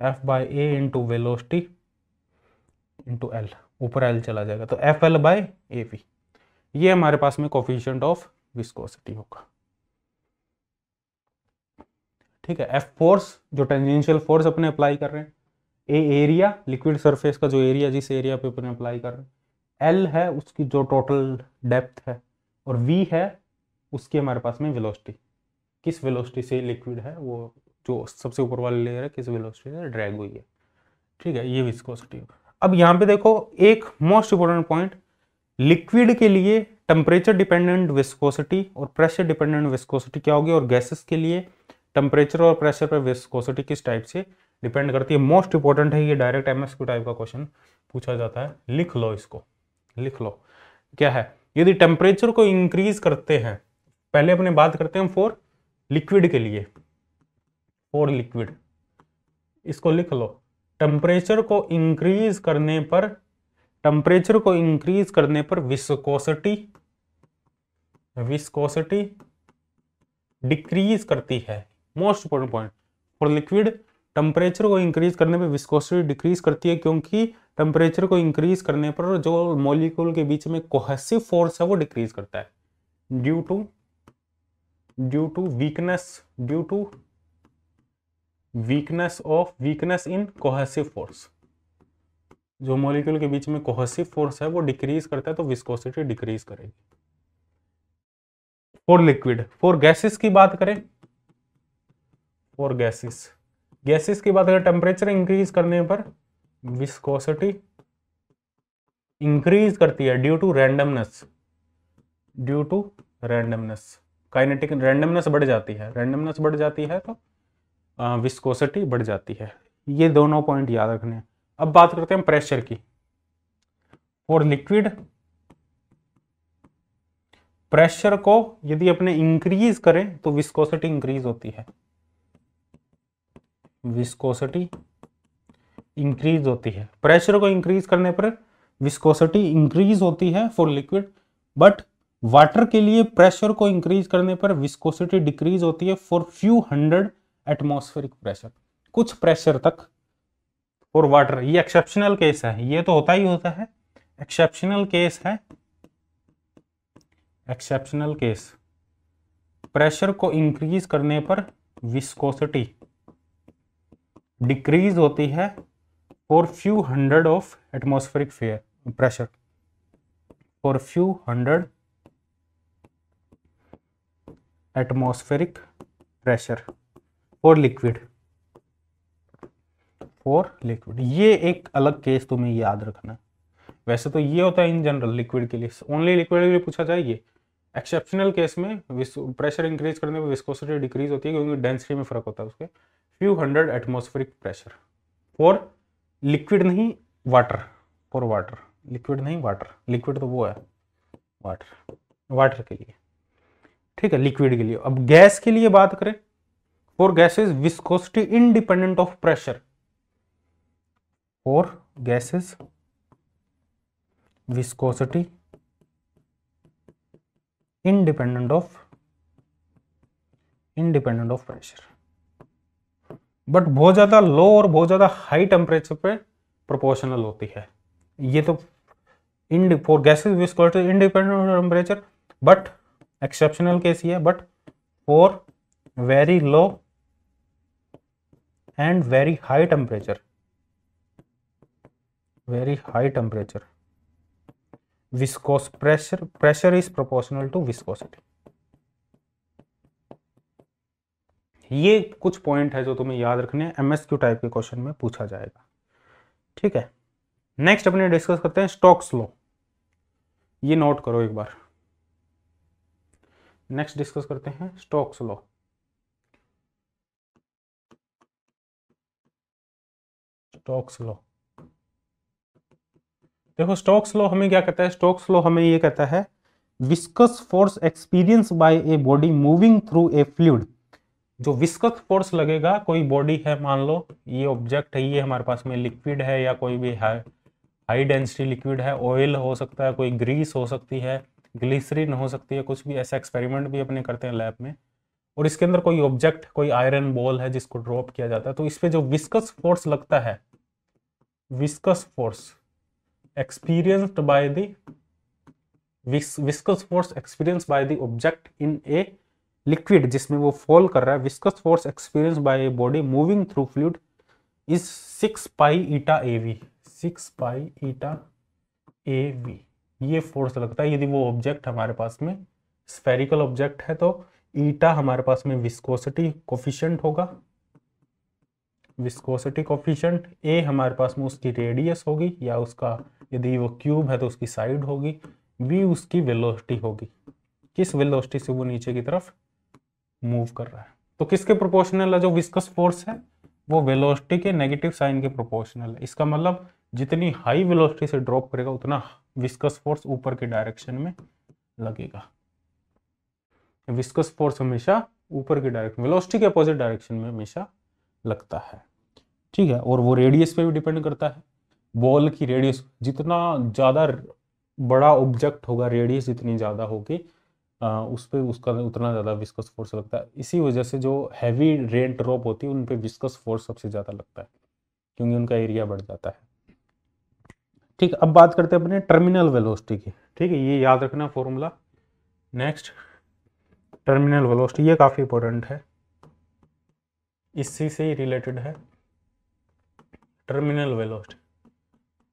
F by A into velocity into L ऊपर एल चला जाएगा तो F L by A P ये हमारे पास में कोफिशियंट ऑफ विस्कोसिटी होगा ठीक है एफ फोर्स जो टेंजेंशियल फोर्स अपने अप्लाई कर रहे हैं ए एरिया लिक्विड सरफेस का जो एरिया जिस एरिया पे अपने अप्लाई कर रहे हैं एल है उसकी जो टोटल डेप्थ है और वी है उसकी हमारे पास में वेलोसिटी किस वेलोसिटी से लिक्विड है वो जो सबसे ऊपर वाले लेयर है किस वेलोसिटी से ड्रैग हुई है ठीक है ये विस्कोसिटी अब यहाँ पे देखो एक मोस्ट इंपॉर्टेंट पॉइंट लिक्विड के लिए टेम्परेचर डिपेंडेंट विस्कोसिटी और प्रेशर डिपेंडेंट विस्कोसिटी क्या होगी और गैसेस के लिए टेम्परेचर और प्रेशर पर विस्कोसिटी किस टाइप से डिपेंड करती है मोस्ट इंपॉर्टेंट है ये डायरेक्ट एम टाइप का क्वेश्चन पूछा जाता है लिख लो इसको लिख लो क्या है यदि टेम्परेचर को इंक्रीज करते हैं पहले अपने बात करते हैं फॉर लिक्विड के लिए फॉर लिक्विड इसको लिख लो टेम्परेचर को इंक्रीज करने पर टेम्परेचर को इंक्रीज करने पर विस्कोसिटी विस्कोसिटी डिक्रीज करती है most important point for liquid temperature को इंक्रीज करने पर विस्कोसिटी डिक्रीज करती है क्योंकि टेम्परेचर को इंक्रीज करने पर जो मॉलिक्यूल के बीच में कोहेसिव फोर्स है वो डिक्रीज करता है due to due to weakness due to weakness of weakness in cohesive force जो मॉलिक्यूल के बीच में कोहेसिव फोर्स है वो डिक्रीज करता है तो विस्कोसिटी डिक्रीज करेगी फॉर लिक्विड फॉर गैसेस की बात करें फॉर गैसेस गैसेस की बात करें टेम्परेचर इंक्रीज करने पर विस्कोसिटी इंक्रीज करती है due to randomness due to randomness kinetic randomness बढ़ जाती है रैंडमनेस बढ़ जाती है तो विस्कोसिटी बढ़ जाती है ये दोनों पॉइंट याद रखने हैं अब बात करते हैं प्रेशर की फॉर लिक्विड प्रेशर को यदि अपने इंक्रीज करें तो विस्कोसिटी इंक्रीज होती है विस्कोसिटी इंक्रीज होती है प्रेशर को इंक्रीज करने पर विस्कोसिटी इंक्रीज होती है फॉर लिक्विड बट वाटर के लिए प्रेशर को इंक्रीज करने पर विस्कोसिटी डिक्रीज होती है for few hundred atmospheric pressure कुछ प्रेशर तक फॉर वाटर ये एक्सेप्शनल केस है ये तो होता ही होता है एक्सेप्शनल केस है एक्सेप्शनल केस प्रेशर को इंक्रीज करने पर विस्कोसिटी डिक्रीज होती है for few hundred of atmospheric fair pressure for few hundred atmospheric pressure for liquid for liquid ये एक अलग केस तुम्हें याद रखना है वैसे तो ये होता है इन जनरल लिक्विड के लिए ओनली लिक्विड के लिए पूछा जाए ये एक्सेप्शनल केस में प्रेशर इंक्रीज करने पर विस्कोसिटी डिक्रीज होती है क्योंकि डेंसिटी में फर्क होता है उसके few hundred atmospheric pressure for liquid नहीं वाटर फॉर वाटर लिक्विड नहीं वाटर लिक्विड तो वो है वाटर वाटर के लिए ठीक है लिक्विड के लिए अब गैस के लिए बात करें for gases viscosity independent of pressure for gases viscosity independent of independent of pressure but बहुत ज़्यादा लो और बहुत ज़्यादा हाई टेम्परेचर पे प्रोपोर्शनल होती है ये तो इंड for gases use independent independent temperature but exceptional case ये but for very low and very high temperature very high temperature viscous pressure pressure is proportional to viscosity ये कुछ पॉइंट है जो तुम्हें याद रखने हैं एमएसक्यू टाइप के क्वेश्चन में पूछा जाएगा ठीक है नेक्स्ट अपने डिस्कस करते हैं स्टॉक्स लॉ ये नोट करो एक बार नेक्स्ट डिस्कस करते हैं स्टॉक्स लॉ स्टॉक्स लॉ देखो स्टोक्स लॉ हमें क्या कहता है स्टोक्स लॉ हमें ये कहता है viscous force experience by a body moving through a fluid जो विस्कस फोर्स लगेगा कोई बॉडी है मान लो ये ऑब्जेक्ट है ये हमारे पास में लिक्विड है या कोई भी है हाई डेंसिटी लिक्विड है ऑयल हो सकता है कोई ग्रीस हो सकती है ग्लिसरीन हो सकती है कुछ भी ऐसा एक्सपेरिमेंट भी अपने करते हैं लैब में और इसके अंदर कोई ऑब्जेक्ट कोई आयरन बॉल है जिसको ड्रॉप किया जाता है तो इस पर जो विस्कस फोर्स लगता है viscous force experienced by the vis viscous force experienced by the object in a liquid जिसमें वो fall कर रहा है viscous force experienced by a body moving through fluid is 6 pi eta av 6 pi eta av ये force लगता है यदि वो object हमारे पास में spherical object है तो eta हमारे पास में viscosity coefficient होगा विस्कोसिटी कोफिशेंट ए हमारे पास में उसकी रेडियस होगी या उसका यदि वो क्यूब है तो उसकी साइड होगी वी उसकी वेलोसिटी होगी किस वेलोसिटी से वो नीचे की तरफ मूव कर रहा है तो किसके प्रोपोर्शनल है जो विस्कस फोर्स है वो वेलोसिटी के नेगेटिव साइन के प्रोपोर्शनल है इसका मतलब जितनी हाई वेलोसिटी से ड्रॉप करेगा उतना विस्कस फोर्स ऊपर के डायरेक्शन में लगेगा विस्कस फोर्स हमेशा ऊपर की डायरेक्शन वेलोसिटी के अपोजिट डायरेक्शन में हमेशा लगता है ठीक है और वो रेडियस पे भी डिपेंड करता है बॉल की रेडियस जितना ज़्यादा बड़ा ऑब्जेक्ट होगा रेडियस जितनी ज़्यादा होगी उस पर उसका उतना ज़्यादा विस्कस फोर्स लगता है इसी वजह से जो हैवी रेन ड्रॉप होती है उन पर विस्कस फोर्स सबसे ज़्यादा लगता है क्योंकि उनका एरिया बढ़ जाता है ठीक अब बात करते हैं अपने टर्मिनल वेलोसिटी की ठीक है ये याद रखना फॉर्मूला नेक्स्ट टर्मिनल वेलोसिटी ये काफ़ी इंपॉर्टेंट है इसी से ही रिलेटेड है टर्मिनल वेलोस्ट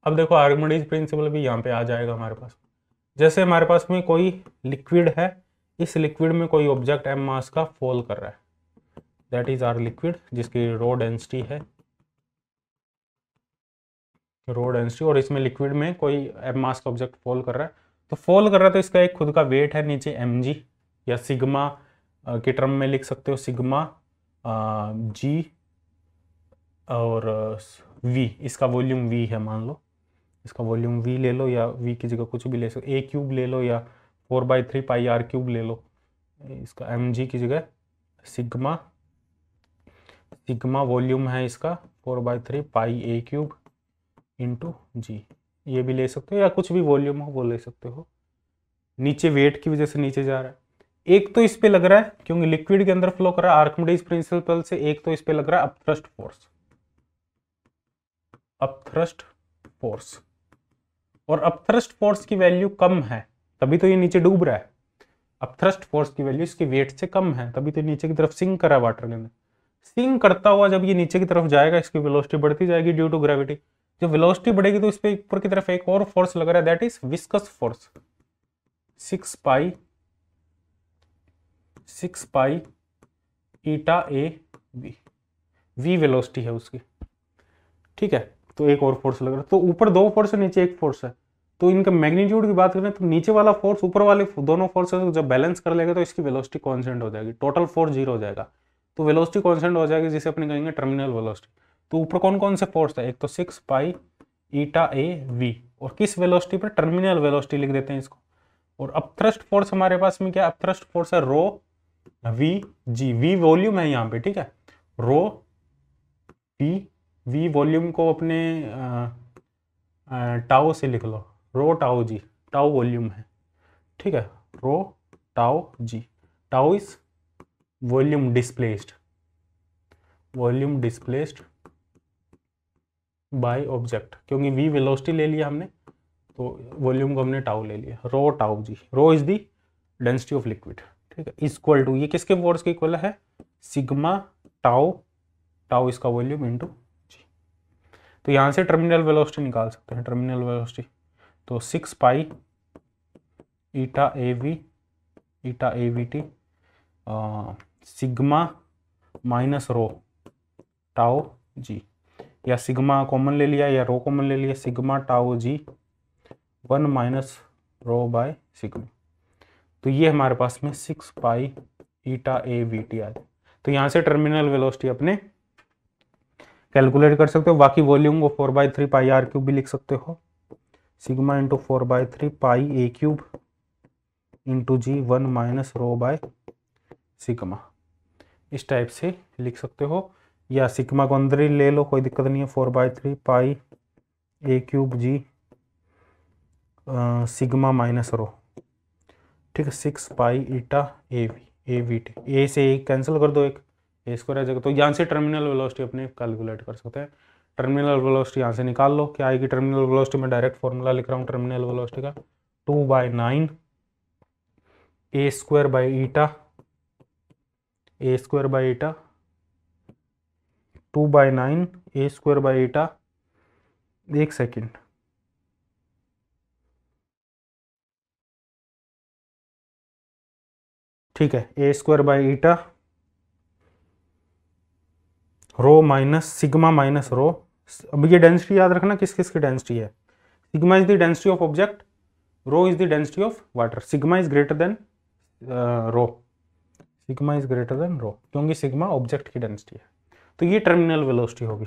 अब देखो आर्गमोडीज प्रिंसिपल भी यहाँ पे आ जाएगा हमारे पास जैसे हमारे पास में कोई लिक्विड है इस लिक्विड में कोई ऑब्जेक्ट एम मास का फॉल कर रहा है दैट इज आर लिक्विड जिसकी रो डेंसिटी है रो डेंसिटी और इसमें लिक्विड में कोई एम मास का ऑब्जेक्ट फॉल कर रहा है तो फॉल कर रहा है तो इसका एक खुद का वेट है नीचे एम या सिग्मा के टर्म में लिख सकते हो सिग्मा जी और वी इसका वॉल्यूम वी है मान लो इसका वॉल्यूम वी ले लो या वी की जगह कुछ भी ले सको ए क्यूब ले लो या four by three pi R cube ले लो इसका एम जी की जगह सिग्मा सिग्मा वॉल्यूम है इसका four by three pi A cube into G ये भी ले सकते हो या कुछ भी वॉल्यूम हो वो ले सकते हो नीचे वेट की वजह से नीचे जा रहा है एक तो इस पे लग रहा है क्योंकि लिक्विड के अंदर फ्लो कर रहा है आर्कमिडीज प्रिंसिपल से एक तो इस पे लग रहा है अपथ्रस्ट फोर्स अपथ्रस्ट फोर्स और अपथ्रस्ट फोर्स की वैल्यू कम है तभी तो ये नीचे डूब रहा है अपथ्रस्ट फोर्स की वैल्यू इसके वेट से कम है तभी तो नीचे की तरफ सिंक कर रहा है वाटर के अंदर सिंक करता हुआ जब ये नीचे की तरफ जाएगा इसकी वेलोसिटी बढ़ती जाएगी ड्यू टू ग्रेविटी जब वेलोसिटी बढ़ेगी तो इस पर ऊपर की तरफ एक और फोर्स लग रहा है that is viscous force six pi six pi eta A V V velocity है उसकी ठीक है तो एक और फोर्स लग रहा है तो ऊपर दो फोर्स है नीचे एक फोर्स है तो इनका मैग्नीट्यूड की बात करें तो नीचे वाला फोर्स ऊपर वाले दोनों फोर्स को जब बैलेंस कर लेगा तो इसकी वेलोसिटी कॉन्सेंट हो जाएगी टोटल फोर्स जीरो हो जाएगा तो वेलोसिटी कॉन्सेंट हो जाएगी जिसे अपने कहेंगे टर्मिनल वेलोसिटी तो ऊपर कौन कौन से फोर्स है एक तो six pi eta A we और किस वेलोसिटी पर टर्मिनल वेलोसिटी लिख देते हैं इसको और अपथ्रस्ट फोर्स हमारे पास में क्या अपथ्रस्ट फोर्स है रो वी जी वी वॉल्यूम है यहाँ पे ठीक है रो पी वी वॉल्यूम को अपने टाओ से लिख लो rho tau G tau volume है ठीक है rho tau G tau is volume displaced volume displaced by object क्योंकि वी वेलोसिटी ले लिया हमने तो वॉल्यूम को हमने टाओ ले लिया rho tau G rho is the density of liquid ठीक है इक्वल टू ये किसके फोर्स के इक्वल है सिग्मा टाओ टाओ इसका वॉल्यूम इंटू जी तो यहाँ से टर्मिनल वेलोसिटी निकाल सकते हैं टर्मिनल वेलोसिटी तो six pi eta A V eta A V T sigma minus rho tau G या सिग्मा कॉमन ले लिया या रो कॉमन ले लिया sigma tau G one minus rho by sigma तो ये हमारे पास में six pi eta A V T I तो यहाँ से टर्मिनल वेलोसिटी अपने कैलकुलेट कर सकते हो बाकी वॉल्यूम को four by three pi R cube भी लिख सकते हो sigma into four by three pi A cube into G one minus rho by sigma इस टाइप से लिख सकते हो या सिग्मा को अंदर ही ले लो कोई दिक्कत नहीं है four by three pi A cube G sigma minus rho ठीक है six pi eta A V A V T A से एक कैंसिल कर दो एक ए स्क्वायर आ जाएगा तो यहाँ से टर्मिनल वेलोसिटी अपने कैलकुलेट कर सकते हैं टर्मिनल वेलोसिटी यहाँ से निकाल लो क्या आएगी टर्मिनल वेलोसिटी में डायरेक्ट फॉर्मूला लिख रहा हूँ टर्मिनल वेलोसिटी का two by nine A square by eta A square by eta two by nine A square by eta एक सेकेंड ठीक है A square by eta rho minus sigma minus rho अब ये density याद रखना किस किस की डेंसिटी है sigma is the density of object rho is the density of water sigma is greater than rho sigma is greater than rho क्योंकि sigma object की डेंसिटी है तो ये टर्मिनल वेलोसिटी होगी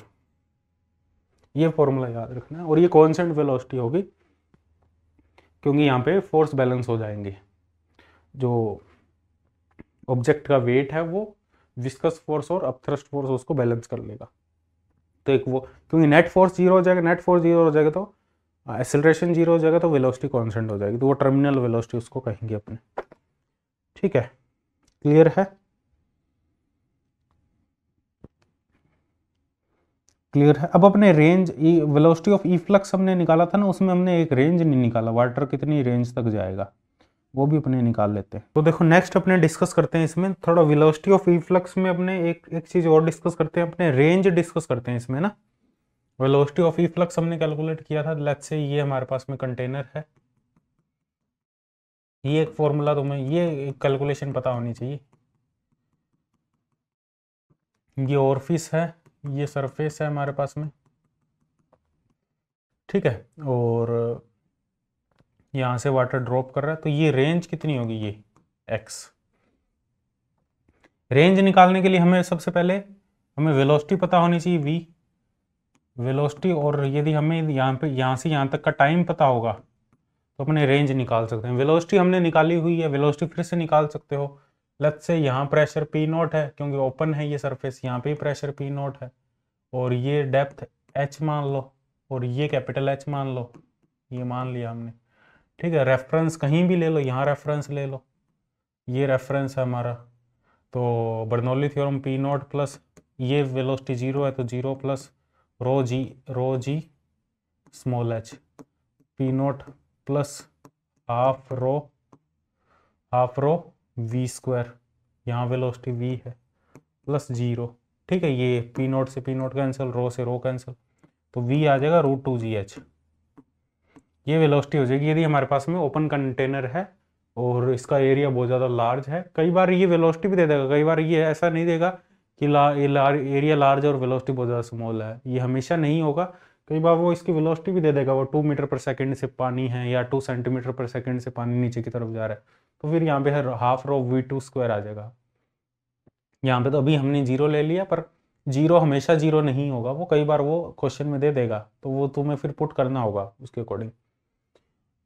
ये फॉर्मूला याद रखना है और ये कॉन्सेंट वेलोसिटी होगी क्योंकि यहाँ पे फोर्स बैलेंस हो जाएंगे जो ऑब्जेक्ट का वेट है वो विस्कस फोर्स और अपथ्रस्ट फोर्स उसको बैलेंस कर लेगा तो एक वो क्योंकि नेट फोर्स जीरो हो जाएगा नेट फोर्स जीरो हो जाएगा तो एक्सेलरेशन जीरो हो जाएगा तो वेलोसिटी कॉन्सेंट हो जाएगी तो वो टर्मिनल वेलोसिटी उसको कहेंगे अपने ठीक है क्लियर है क्लियर है अब अपने range velocity of efflux हमने निकाला था ना उसमें हमने एक रेंज नहीं निकाला वाटर कितनी रेंज तक जाएगा वो भी अपने निकाल लेते हैं तो देखो नेक्स्ट अपने डिस्कस करते हैं इसमें थोड़ा विलोस्टी ऑफ इफ्लक्स में अपने एक एक चीज़ और डिस्कस करते हैं अपने रेंज डिस्कस करते हैं इसमें ना वेलोस्टी ऑफ इफ्लक्स हमने कैलकुलेट किया था लेट से ये हमारे पास में कंटेनर है ये एक फॉर्मूला तो मैं ये कैलकुलेशन पता होनी चाहिए ये ऑर्फिस है ये सरफेस है हमारे पास में ठीक है और यहाँ से वाटर ड्रॉप कर रहा है तो ये रेंज कितनी होगी ये एक्स रेंज निकालने के लिए हमें सबसे पहले हमें वेलोसिटी पता होनी चाहिए वी वेलोसिटी और यदि हमें यहाँ पे यहाँ से यहाँ तक का टाइम पता होगा तो अपने रेंज निकाल सकते हैं वेलोसिटी हमने निकाली हुई है वेलोसिटी फिर से निकाल सकते हो लत से यहाँ प्रेशर पी नॉट है क्योंकि ओपन है ये सरफेस यहाँ पे प्रेशर पी नॉट है और ये डेप्थ एच मान लो और ये कैपिटल एच मान लो ये मान लिया हमने ठीक है रेफरेंस कहीं भी ले लो यहाँ रेफरेंस ले लो ये रेफरेंस है हमारा तो Bernoulli theorem P naught plus ये वेलोसिटी जीरो है तो zero plus rho G rho G small H P naught plus half rho half rho V square यहाँ वेलोसिटी वी है प्लस जीरो ठीक है ये पी नोट से पी नोट कैंसिल रो से रो कैंसिल तो वी आ जाएगा रूट टू जी एच ये वेलोसिटी हो जाएगी यदि हमारे पास में ओपन कंटेनर है और इसका एरिया बहुत ज़्यादा लार्ज है कई बार ये वेलोसिटी भी दे देगा कई बार ये ऐसा नहीं देगा कि ला, लार, एरिया लार्ज और वेलोसिटी बहुत ज़्यादा स्मॉल है ये हमेशा नहीं होगा कई बार वो इसकी वेलोसिटी भी दे देगा वो टू मीटर पर सेकेंड से पानी है या टू सेंटीमीटर पर सेकेंड से पानी नीचे की तरफ जा रहा है तो फिर यहाँ पे है half rho we two square आ जाएगा यहाँ पे तो अभी हमने जीरो ले लिया पर जीरो हमेशा जीरो नहीं होगा वो कई बार वो क्वेश्चन में दे देगा तो वो तुम्हें फिर पुट करना होगा उसके अकॉर्डिंग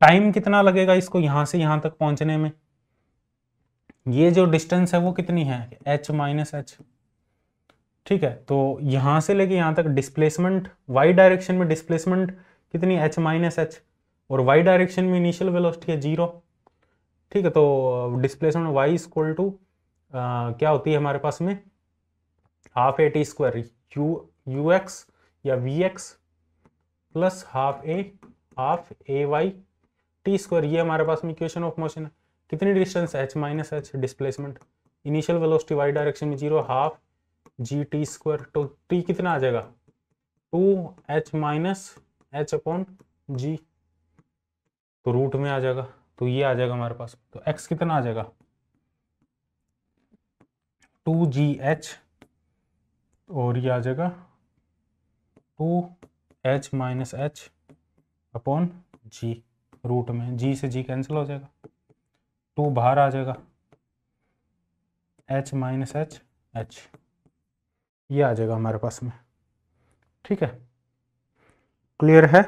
टाइम कितना लगेगा इसको यहां से यहाँ तक पहुंचने में ये जो डिस्टेंस है वो कितनी है एच माइनस एच ठीक है तो यहां से लेके यहाँ तक डिस्प्लेसमेंट वाई डायरेक्शन में डिस्प्लेसमेंट कितनी एच माइनस एच और वाई डायरेक्शन में इनिशियल वेलोसिटी है जीरो ठीक है तो डिस्प्लेसमेंट वाई इक्वल टू क्या होती है हमारे पास में half a t square u u x या v x plus half a half a y t square ये हमारे पास में इक्वेशन ऑफ मोशन है कितनी distance h minus h displacement initial velocity y direction में zero half g t square तो t कितना आ जाएगा two h minus h upon g तो रूट में आ जाएगा तो ये आ जाएगा हमारे पास तो एक्स कितना आ जाएगा टू जी एच और ये आ जाएगा two h minus h upon g root में जी से जी कैंसिल हो जाएगा टू बाहर आ जाएगा एच माइनस एच एच ये आ जाएगा हमारे पास में ठीक है क्लियर है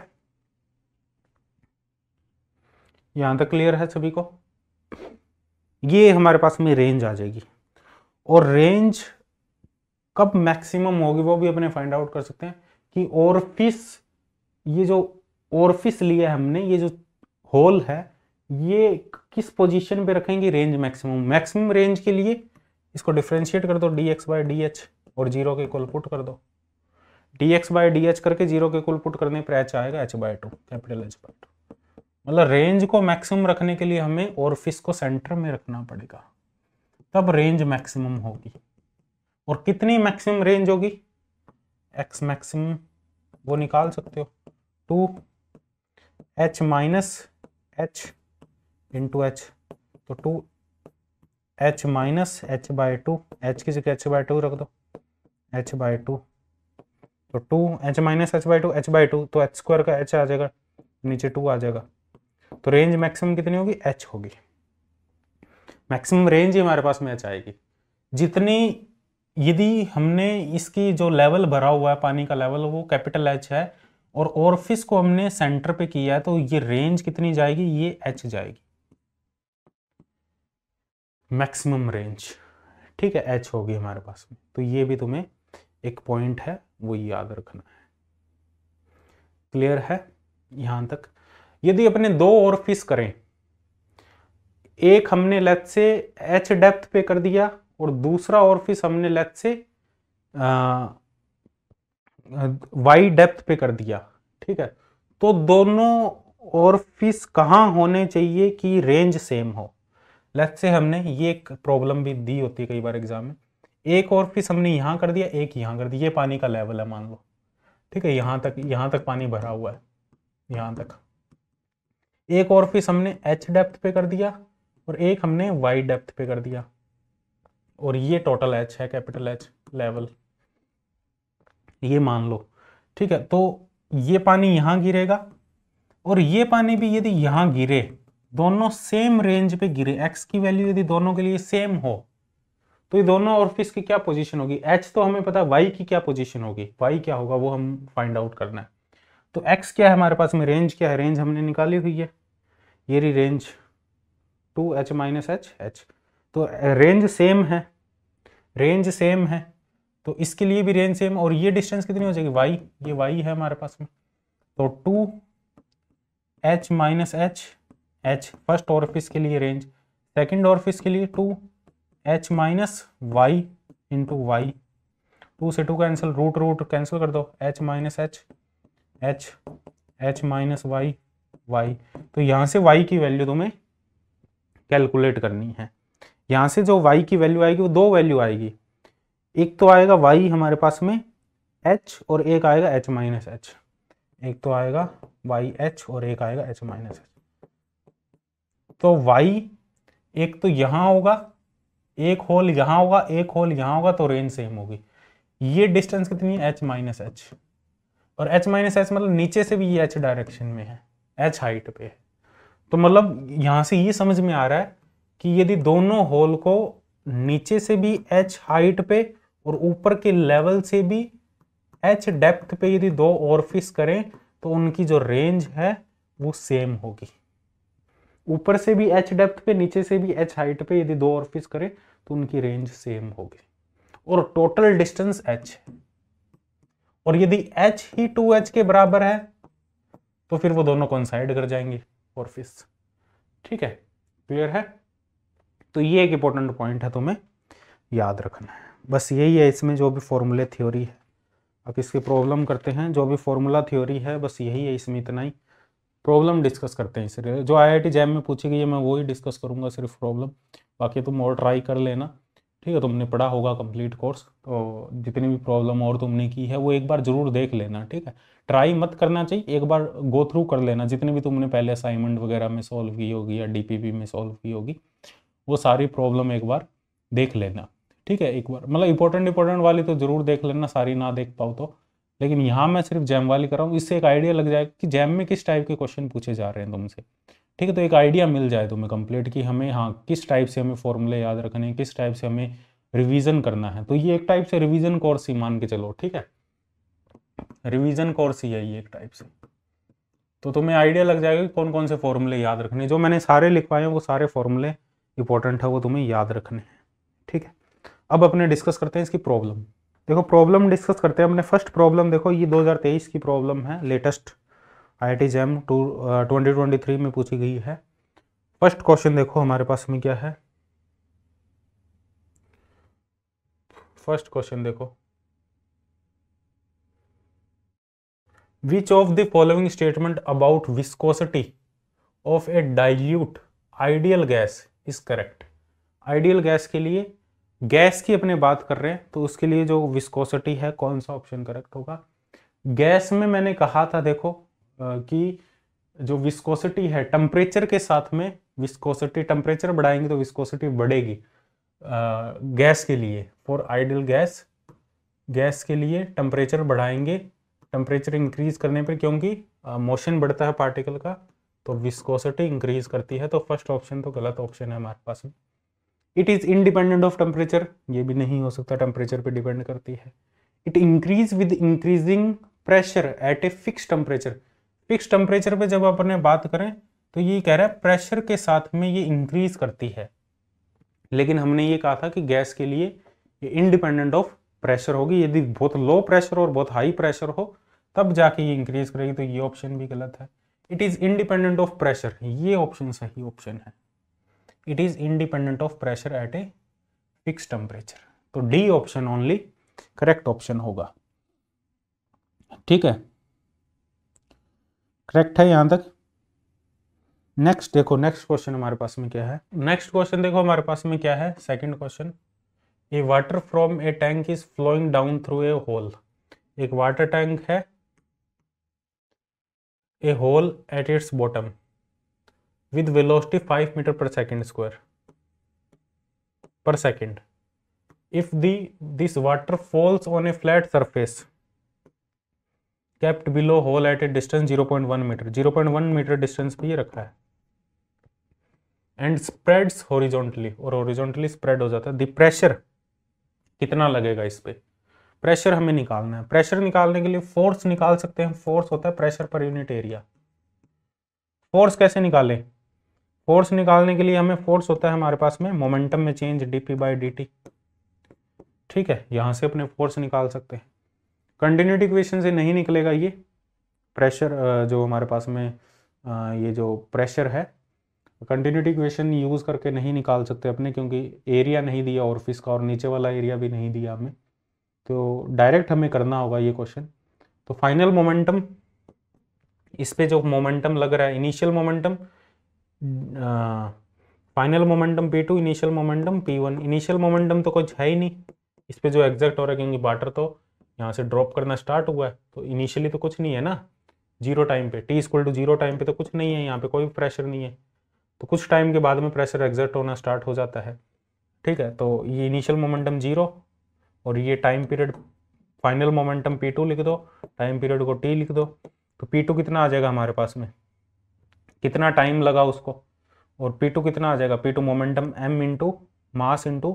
यहां तक क्लियर है सभी को ये हमारे पास में रेंज आ जाएगी और रेंज कब मैक्सिमम होगी वो भी अपने फाइंड आउट कर सकते हैं कि ऑर्फिस ये जो ऑर्फिस लिया है हमने ये जो होल है ये किस पोजीशन पे रखेंगे रेंज मैक्सिमम मैक्सिमम रेंज के लिए इसको डिफ्रेंशिएट कर दो d x by d h और जीरो के कुल पुट कर दो d x by d h करके जीरो के कुल पुट करने पर एच आएगा h by two capital h by two मतलब रेंज को मैक्सिमम रखने के लिए हमें और फिस को सेंटर में रखना पड़ेगा तब रेंज मैक्सिमम होगी और कितनी मैक्सिमम रेंज होगी एक्स मैक्सिमम वो निकाल सकते हो two h minus h into h तो two h minus h by two h की जगह एच बाय टू रख दो एच बाय टू तो two h minus h by two h by two तो एच स्क्वायर का h आ जाएगा नीचे टू आ जाएगा तो रेंज मैक्सिमम कितनी होगी एच होगी मैक्सिमम रेंज ही हमारे पास में एच आएगी जितनी यदि हमने इसकी जो लेवल भरा हुआ है पानी का लेवल वो कैपिटल एच है और ऑर्फिस को हमने सेंटर पे किया है तो ये रेंज कितनी जाएगी ये एच जाएगी मैक्सिमम रेंज ठीक है एच होगी हमारे पास में तो ये भी तुम्हें एक पॉइंट है वो याद रखना है क्लियर है यहां तक यदि अपने दो और फिस करें एक हमने लेथ से एच डेप्थ पे कर दिया और दूसरा और फिस हमने लेथ से वाई डेप्थ पे कर दिया ठीक है तो दोनों और फिस कहाँ होने चाहिए कि रेंज सेम हो लेट से हमने ये एक प्रॉब्लम भी दी होती है कई बार एग्जाम में एक और फिस हमने यहाँ कर दिया एक यहाँ कर दिया ये पानी का लेवल है मान लो ठीक है यहाँ तक यहाँ तक पानी भरा हुआ है यहाँ तक एक और फिस हमने एच डेप्थ पे कर दिया और एक हमने वाई डेप्थ पे कर दिया और ये टोटल एच है कैपिटल एच लेवल ये मान लो ठीक है तो ये पानी यहाँ गिरेगा और ये पानी भी यदि यहाँ गिरे दोनों सेम रेंज पे गिरे एक्स की वैल्यू यदि दोनों के लिए सेम हो तो ये दोनों और फिस की क्या पोजीशन होगी एच तो हमें पता है वाई की क्या पोजीशन होगी वाई क्या होगा वो हम फाइंड आउट करना है तो एक्स क्या है हमारे पास में रेंज क्या है रेंज हमने निकाली हुई है ये रही range two h minus h h तो रेंज सेम है रेंज सेम है तो इसके लिए भी रेंज सेम और ये डिस्टेंस कितनी हो जाएगी वाई ये वाई है हमारे पास में तो two h minus h h first orifice के लिए रेंज सेकेंड ऑर्फिस के लिए two h minus y into y two से two cancel root root cancel कर दो h minus h h h minus y y तो यहाँ से वाई की वैल्यू तुम्हें कैलकुलेट करनी है यहाँ से जो वाई की वैल्यू आएगी वो दो वैल्यू आएगी एक तो आएगा वाई हमारे पास में एच और एक आएगा एच माइनस एच एक तो आएगा वाई एच और एक आएगा एच माइनस एच तो वाई एक तो यहां होगा एक होल यहां होगा एक होल यहां होगा तो रेंज सेम होगी ये डिस्टेंस कितनी है एच माइनस एच और एच माइनस एच मतलब नीचे से भी ये एच डायरेक्शन में है एच हाइट पे है तो मतलब यहां से ये समझ में आ रहा है कि यदि दोनों होल को नीचे से भी एच हाइट पे और ऊपर के लेवल से भी एच डेप्थ पे यदि दो और फिस करें तो उनकी जो रेंज है वो सेम होगी ऊपर से भी एच डेप्थ पे नीचे से भी एच हाइट पे यदि दो और फिस करें तो उनकी रेंज सेम होगी और टोटल डिस्टेंस एच है और यदि एच ही टू एच के बराबर है तो फिर वो दोनों कॉन्साइड कर जाएंगे और फिस ठीक है क्लियर है तो ये एक इंपॉर्टेंट पॉइंट है तुम्हें याद रखना है बस यही है इसमें जो भी फॉर्मूले थ्योरी है अब इसकी प्रॉब्लम करते हैं जो भी फॉर्मूला थ्योरी है बस यही है इसमें इतना ही प्रॉब्लम डिस्कस करते हैं इसलिए जो आईआईटी जैम में पूछी गई है मैं वही डिस्कस करूँगा सिर्फ प्रॉब्लम बाकी तुम और ट्राई कर लेना ठीक है तुमने पढ़ा होगा कंप्लीट कोर्स तो जितनी भी प्रॉब्लम और तुमने की है वो एक बार ज़रूर देख लेना ठीक है ट्राई मत करना चाहिए एक बार गो थ्रू कर लेना जितने भी तुमने पहले असाइनमेंट वगैरह में सॉल्व की होगी या डीपीपी में सॉल्व की होगी वो सारी प्रॉब्लम एक बार देख लेना ठीक है एक बार मतलब इंपॉर्टेंट इंपॉर्टेंट वाली तो जरूर देख लेना सारी ना देख पाओ तो लेकिन यहाँ मैं सिर्फ जैम वाली कर रहा हूँ इससे एक आइडिया लग जाएगा कि जैम में किस टाइप के क्वेश्चन पूछे जा रहे हैं तुमसे ठीक है तो एक आइडिया मिल जाए तुम्हें कंप्लीट कि हमें हाँ किस टाइप से हमें फॉर्मूले याद रखने हैं किस टाइप से हमें रिवीजन करना है तो ये एक टाइप से रिवीजन कोर्स ही मान के चलो ठीक है रिवीजन कोर्स ही है ये एक टाइप से तो तुम्हें आइडिया लग जाएगा कि कौन कौन से फॉर्मूले याद रखने जो मैंने सारे लिखवाए हैं वो सारे फॉर्मूले इंपॉर्टेंट है वो तुम्हें याद रखने हैं अब अपने डिस्कस करते हैं इसकी प्रॉब्लम देखो प्रॉब्लम डिस्कस करते हैं अपने फर्स्ट प्रॉब्लम देखो ये 2023 की प्रॉब्लम है latest I I JAM two twenty में पूछी गई है फर्स्ट क्वेश्चन देखो हमारे पास में क्या है फर्स्ट क्वेश्चन देखो which of the following statement about viscosity of a dilute ideal gas is correct ideal gas के लिए गैस की अपने बात कर रहे हैं तो उसके लिए जो विस्कोसिटी है कौन सा ऑप्शन करेक्ट होगा गैस में मैंने कहा था देखो कि जो विस्कोसिटी है टेम्परेचर के साथ में विस्कोसिटी टेम्परेचर बढ़ाएंगे तो विस्कोसिटी बढ़ेगी गैस के लिए फॉर आइडल गैस गैस के लिए टेम्परेचर बढ़ाएंगे टेम्परेचर इंक्रीज करने पर क्योंकि मोशन बढ़ता है पार्टिकल का तो विस्कोसिटी इंक्रीज करती है तो फर्स्ट ऑप्शन तो गलत ऑप्शन है हमारे पास में it is independent of temperature ये भी नहीं हो सकता टेम्परेचर पे डिपेंड करती है it increase with increasing pressure at a fix temperature fix temperature पे जब अपने बात करें तो ये कह रहा है प्रेशर के साथ में ये इंक्रीज करती है लेकिन हमने ये कहा था कि गैस के लिए ये इनडिपेंडेंट ऑफ प्रेशर होगी यदि बहुत लो प्रेशर और बहुत हाई प्रेशर हो तब जाके ये इंक्रीज करेगी तो ये ऑप्शन भी गलत है it is independent of pressure ये ऑप्शन सही ऑप्शन है it is independent of pressure at a fix temperature तो D option only correct option होगा ठीक है करेक्ट है यहां तक नेक्स्ट देखो नेक्स्ट क्वेश्चन हमारे पास में क्या है नेक्स्ट क्वेश्चन देखो हमारे पास में क्या है second question a water from a tank is flowing down through a hole एक वाटर टैंक है a hole at its bottom with velocity 5 metre per second square per second if the this water falls on a flat surface kept below hole at a distance 0.1 metre 0.1 metre distance पे ये रखा है and spread होरिजोंटली और ओरिजोंटली spread हो जाता है the कितना लगेगा इस पर प्रेशर हमें निकालना है प्रेशर निकालने के लिए फोर्स निकाल सकते हैं फोर्स होता है pressure per unit area force कैसे निकालें फोर्स निकालने के लिए हमें फोर्स होता है हमारे पास में मोमेंटम में change d p by D T ठीक है यहाँ से अपने फोर्स निकाल सकते हैं कंटिन्यूटी इक्वेशन से नहीं निकलेगा ये प्रेशर जो हमारे पास में ये जो प्रेशर है कंटिन्यूटी इक्वेशन यूज़ करके नहीं निकाल सकते अपने क्योंकि एरिया नहीं दिया और का और नीचे वाला एरिया भी नहीं दिया हमें तो डायरेक्ट हमें करना होगा ये क्वेश्चन तो फाइनल मोमेंटम इस पे जो मोमेंटम लग रहा है initial momentum final momentum p two initial momentum p one initial momentum तो कुछ है ही नहीं इस पर जो एग्जैक्ट हो रहा है क्योंकि वाटर तो यहाँ से ड्रॉप करना स्टार्ट हुआ है तो इनिशियली तो कुछ नहीं है ना जीरो टाइम पे t equal to zero time पे तो कुछ नहीं है यहाँ पे कोई प्रेशर नहीं है तो कुछ टाइम के बाद में प्रेशर एग्जैक्ट होना स्टार्ट हो जाता है ठीक है तो ये इनिशियल मोमेंटम जीरो और ये time period final momentum p two लिख दो टाइम पीरियड को टी लिख दो तो पी टू कितना आ जाएगा हमारे पास में कितना टाइम लगा उसको और पी टू कितना आ जाएगा P two momentum m into mass into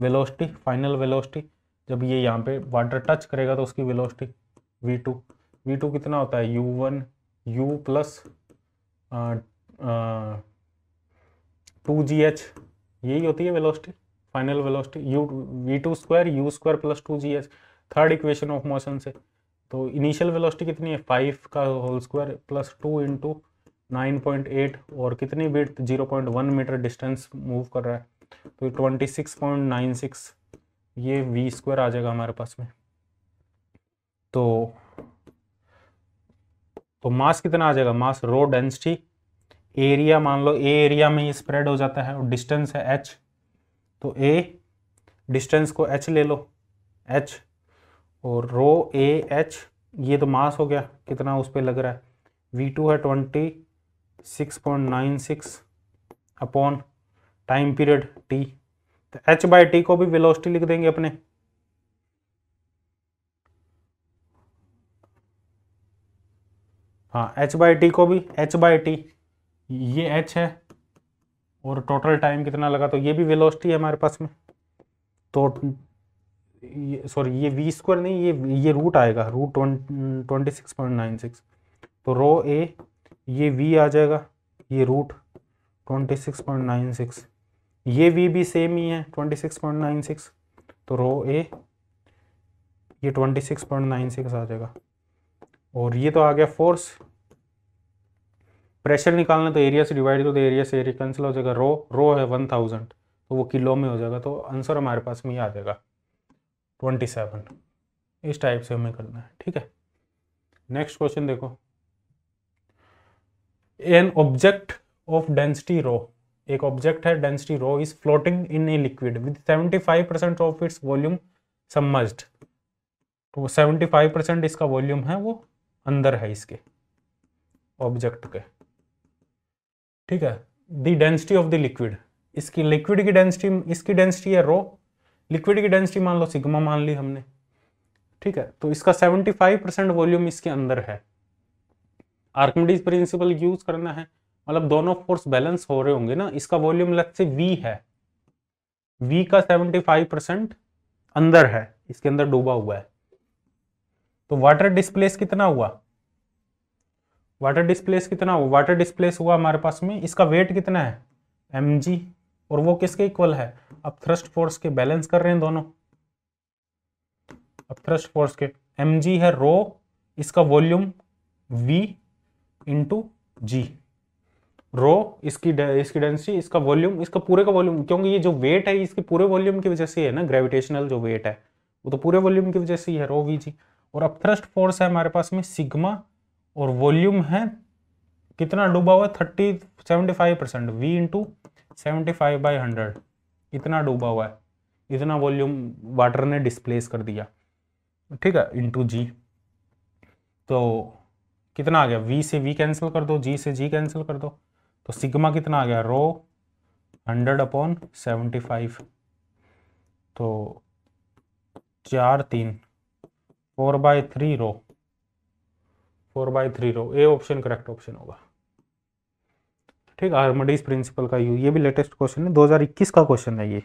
velocity final velocity जब ये यहाँ पे वाटर टच करेगा तो उसकी velocity we two we two कितना होता है u one u plus two जी एच यही होती है velocity final velocity u v two square u square plus two ji h third equation of motion से तो इनिशियल वेलोसिटी कितनी है फाइव का whole square plus two into 9.8 और कितनी बिट 0.1 मीटर डिस्टेंस मूव कर रहा है तो 26.96 ये वी स्क्वायर आ जाएगा हमारे पास में तो तो मास कितना आ जाएगा मास रो डेंसिटी एरिया मान लो ए एरिया में ये स्प्रेड हो जाता है और डिस्टेंस है एच तो ए डिस्टेंस को एच ले लो एच और रो ए एच ये तो मास हो गया कितना उस पर लग रहा है वी टू है twenty six point nine six upon time period t तो एच बाई टी को भी वेलोसिटी लिख देंगे अपने हाँ एच बाई टी को भी एच बाई टी ये एच है और टोटल टाइम कितना लगा तो ये भी वेलोसिटी है हमारे पास में तो सॉरी ये वी स्क्वायर नहीं ये ये रूट आएगा root twenty six point nine six तो रो ए ये वी आ जाएगा ये root twenty six point nine six ये वी भी सेम ही है twenty six point nine six तो रो ए ये twenty six point nine six आ जाएगा और ये तो आ गया फोर्स प्रेशर निकालना तो एरिया से डिवाइड करो तो एरिया से एरिया कैंसिल हो जाएगा रो रो है वन थाउजेंड तो वो किलो में हो जाएगा तो आंसर हमारे पास में ये आ जाएगा ट्वेंटी सेवन इस टाइप से हमें करना है ठीक है नेक्स्ट क्वेश्चन देखो an object of density rho एक ऑब्जेक्ट है density rho is floating in a liquid with 75 percent of its volume submerged तो 75 परसेंट इसका वॉल्यूम है वो अंदर है इसके ऑब्जेक्ट के ठीक है the density of the liquid इसकी लिक्विड की डेंसिटी इसकी डेंसिटी है रो लिक्विड की डेंसिटी मान लो सिग्मा मान ली हमने ठीक है तो इसका 75 परसेंट वॉल्यूम इसके अंदर है आर्कमिडीज प्रिंसिपल यूज करना है मतलब दोनों फोर्स बैलेंस हो रहे होंगे ना इसका वॉल्यूम लग से वी है वी का 75 परसेंट अंदर है इसके अंदर डूबा हुआ है तो वाटर डिस्प्लेस कितना हुआ वाटर डिस्प्लेस कितना हुआ वाटर डिस्प्लेस हुआ हमारे पास में इसका वेट कितना है एम और वो किसके इक्वल है अब थ्रस्ट फोर्स के बैलेंस कर रहे हैं दोनों अब थ्रस्ट फोर्स के एम है रो इसका volume v into g rho इसकी इसकी डेंसिटी इसका वॉल्यूम इसका पूरे का वॉल्यूम क्योंकि ये जो वेट है इसके पूरे वॉल्यूम की वजह से है ना ग्रेविटेशनल जो वेट है वो तो पूरे वॉल्यूम की वजह से ही है रो वी जी और अब थ्रस्ट फोर्स है हमारे पास में सिग्मा और वॉल्यूम है कितना डूबा हुआ है thirty seventy five percent v into seventy five by hundred इतना डूबा हुआ है इतना वॉल्यूम वाटर ने डिस्प्लेस कर दिया ठीक है इंटू जी तो कितना आ गया वी से वी कैंसिल कर दो जी से जी कैंसिल कर दो तो सिग्मा कितना आ गया rho hundred upon seventy five तो चार तीन four by three rho four by three rho a option correct option होगा ठीक आर्मडीज प्रिंसिपल का यू ये भी लेटेस्ट क्वेश्चन है 2021 का क्वेश्चन है ये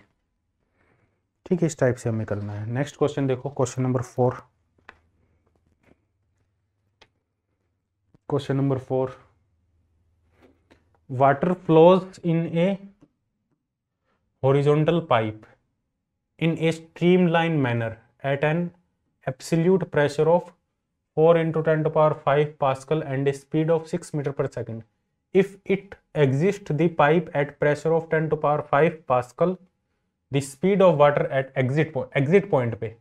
ठीक है इस टाइप से हमें करना है नेक्स्ट क्वेश्चन देखो question number four question number four water flows in a horizontal pipe in a streamline manner at an absolute pressure of four into ten to power five pascal and a speed of six metre per second if it exist the pipe at pressure of ten to power five pascal the speed of water at exit exit point पे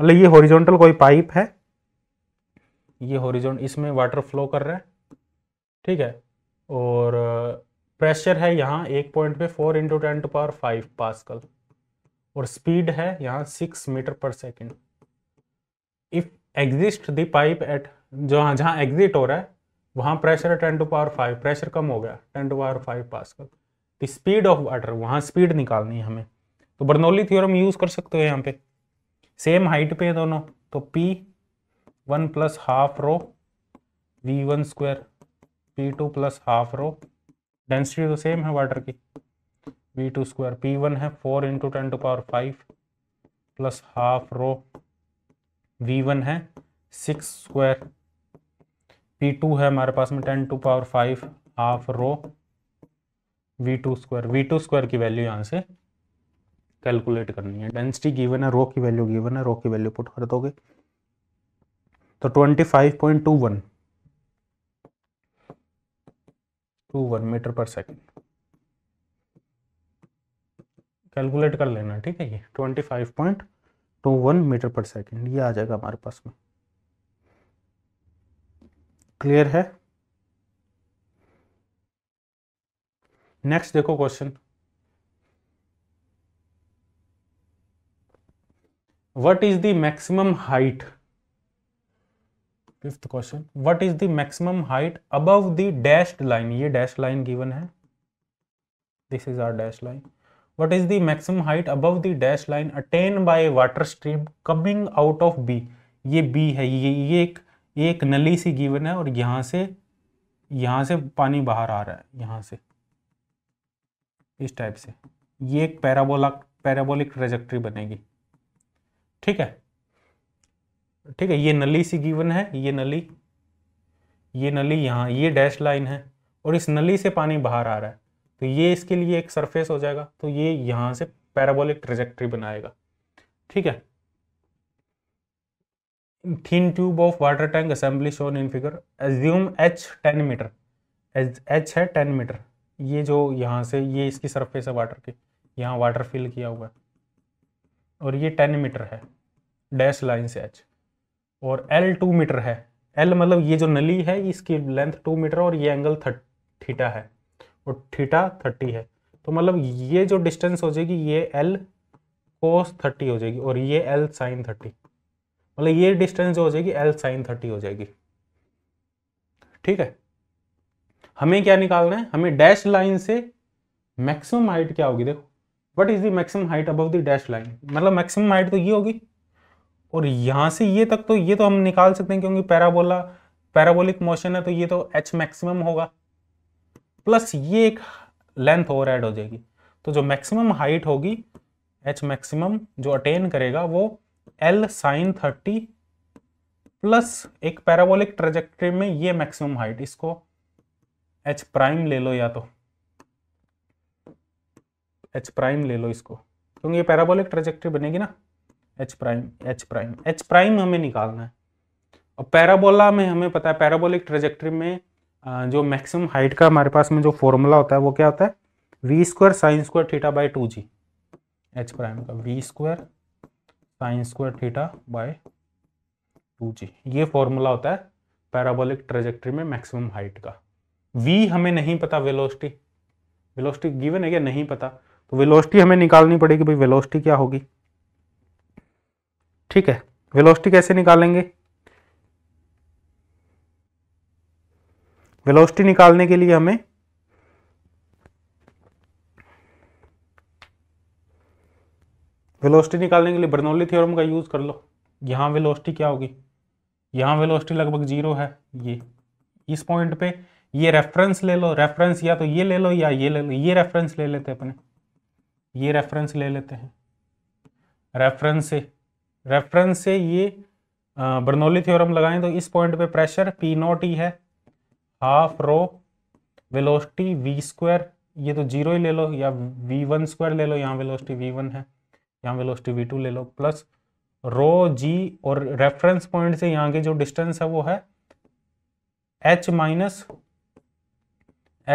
मतलब ये horizontal कोई pipe है ये horizon इसमें water flow कर रहा है ठीक है और प्रेशर है यहाँ एक पॉइंट पे four into ten to power five pascal और स्पीड है यहाँ six metre per second if exist the pipe at जहाँ जहाँ एग्जिट हो रहा है वहाँ प्रेशर है ten to power five pressure कम हो गया ten to power five pascal the speed of water वहाँ स्पीड निकालनी है हमें तो बर्नौली थ्योरम यूज़ कर सकते हो यहाँ पे सेम हाइट पे दोनों तो P one plus half rho we one square p two plus half rho density तो सेम है वाटर की we two square p one है four into ten to power five plus half rho we one है six square p two है हमारे पास में ten to power five half rho we two square v two square की value यहाँ से calculate करनी है डेंसिटी गिवन है रो की वैल्यू गिवन है रो की वैल्यू पुट कर दोगे तो twenty five point two one two one metre per second calculate कर लेना ठीक है ये twenty five point two one metre per second ये आ जाएगा हमारे पास में क्लियर है नेक्स्ट देखो question what is the maximum height fifth question what is the maximum height above the dashed line ये डैश लाइन गिवन है this is our dash line what is the maximum height above the dash line attain by water stream coming out of B ये B है ये ये एक एक नली सी given है और यहाँ से यहाँ से पानी बाहर आ रहा है यहाँ से इस टाइप से ये एक पैराबोला पैराबोलिक ट्रेजेक्ट्री बनेगी ठीक है ठीक है ये नली सी गिवन है ये नली ये नली यहाँ ये डैश लाइन है और इस नली से पानी बाहर आ रहा है तो ये इसके लिए एक सरफेस हो जाएगा तो ये यहाँ से पैराबोलिक ट्रेजेक्ट्री बनाएगा ठीक है thin tube of water tank assembly shown in figure assume h ten metre h है टेन मीटर ये जो यहाँ से ये इसकी सरफेस है वाटर की यहाँ वाटर फिल किया हुआ है और ये टेन मीटर है डैश लाइन से एच और एल टू मीटर है एल मतलब ये जो नली है इसकी लेंथ टू मीटर और ये एंगल थीटा है और थीटा थर्टी है तो मतलब ये जो डिस्टेंस हो जाएगी ये एल कोस थर्टी हो जाएगी और ये एल साइन थर्टी मतलब ये डिस्टेंस जो हो जाएगी एल साइन थर्टी हो जाएगी ठीक है हमें क्या निकालना है हमें डैश लाइन से मैक्सिमम हाइट क्या होगी देखो what is the maximum height above the dash line मतलब मैक्सिमम हाइट तो ये होगी और यहाँ से ये तक तो ये तो हम निकाल सकते हैं क्योंकि पैराबोला पैराबोलिक मोशन है तो ये तो एच मैक्सिमम होगा प्लस ये एक लेंथ और एड हो जाएगी तो जो मैक्सिमम हाइट होगी एच मैक्सिमम जो अटेन करेगा वो एल साइन थर्टी प्लस एक पैराबोलिक ट्रेजेक्ट्री में ये मैक्सिमम हाइट इसको एच प्राइम ले लो या तो एच प्राइम ले लो इसको क्योंकि ये पैराबोलिक ट्रेजेक्ट्री बनेगी ना h prime h prime h prime हमें निकालना है और पैराबोला में हमें पता है पैराबोलिक ट्रेजेक्ट्री में जो मैक्सिमम हाइट का हमारे पास में जो फॉर्मूला होता है वो क्या होता है V square sine square theta by two ji H prime का V square sine square theta by two G ये फॉर्मूला होता है पैराबोलिक ट्रेजेक्ट्री में मैक्सिमम हाइट का वी हमें नहीं पता वेलोसिटी वेलोसिटी गिवन है क्या नहीं पता तो वेलोसिटी हमें निकालनी पड़ेगी भाई वेलोसिटी क्या होगी ठीक है वेलोसिटी कैसे निकालेंगे वेलोसिटी निकालने के लिए हमें वेलोसिटी निकालने के लिए बर्नौली थ्योरम का यूज़ कर लो यहां वेलोसिटी क्या होगी यहां वेलोसिटी लगभग जीरो है ये इस पॉइंट पे ये रेफरेंस ले लो रेफरेंस या तो ये ले लो या ये ले लो ये रेफरेंस ले लेते हैं अपने ये रेफरेंस ले लेते हैं रेफरेंस से रेफरेंस से ये बर्नौली थ्योरम लगाएं तो इस पॉइंट पे प्रेशर पी नॉट ई है half rho velocity V square ये तो जीरो ही ले लो या वी वन स्क्वायर ले लो यहाँ वेलोसिटी वी वन है यहाँ वेलोसिटी वी टू ले लो प्लस रो जी और रेफरेंस पॉइंट से यहाँ के जो डिस्टेंस है वो है H minus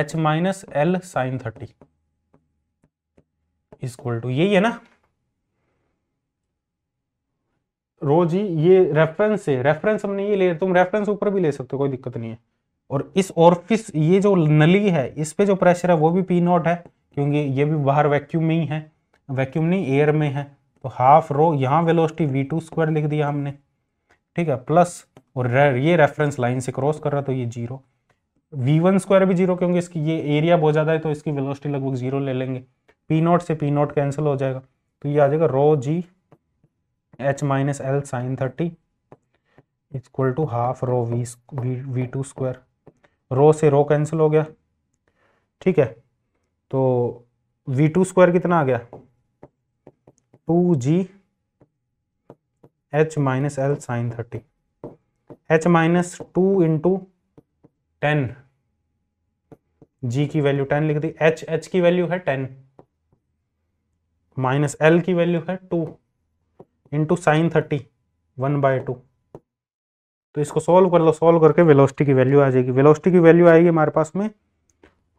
H minus L sine thirty is equal to यही है ना रो जी ये रेफरेंस है रेफरेंस हमने ये ले तुम रेफरेंस ऊपर भी ले सकते हो कोई दिक्कत नहीं है और इस ऑर्फिस ये जो नली है इस पे जो प्रेशर है वो भी पी नॉट है क्योंकि ये भी बाहर वैक्यूम में ही है वैक्यूम नहीं एयर में है तो हाफ रो यहाँ वेलोसिटी वी टू स्क्वायर लिख दिया हमने ठीक है प्लस और ये रेफरेंस लाइन से क्रॉस कर रहा तो ये जीरो वी वन स्क्वायर भी जीरो क्योंकि इसकी ये एरिया बहुत ज़्यादा है तो इसकी वेलोसिटी लगभग जीरो ले लेंगे पी नॉट से पी नॉट कैंसिल हो जाएगा तो ये आ जाएगा rho ji H minus L sine thirty equal to half rho V V two square rho से रो कैंसिल हो गया ठीक है तो वी टू स्क्वायर कितना आ गया टू जी H minus L sine thirty H minus two into ten G की वैल्यू टेन लिख दी एच एच की वैल्यू है टेन माइनस एल की वैल्यू है two into sine thirty one by two तो इसको सॉल्व कर लो सॉल्व करके वेलोसिटी की वैल्यू आ जाएगी वेलोसिटी की वैल्यू आएगी हमारे पास में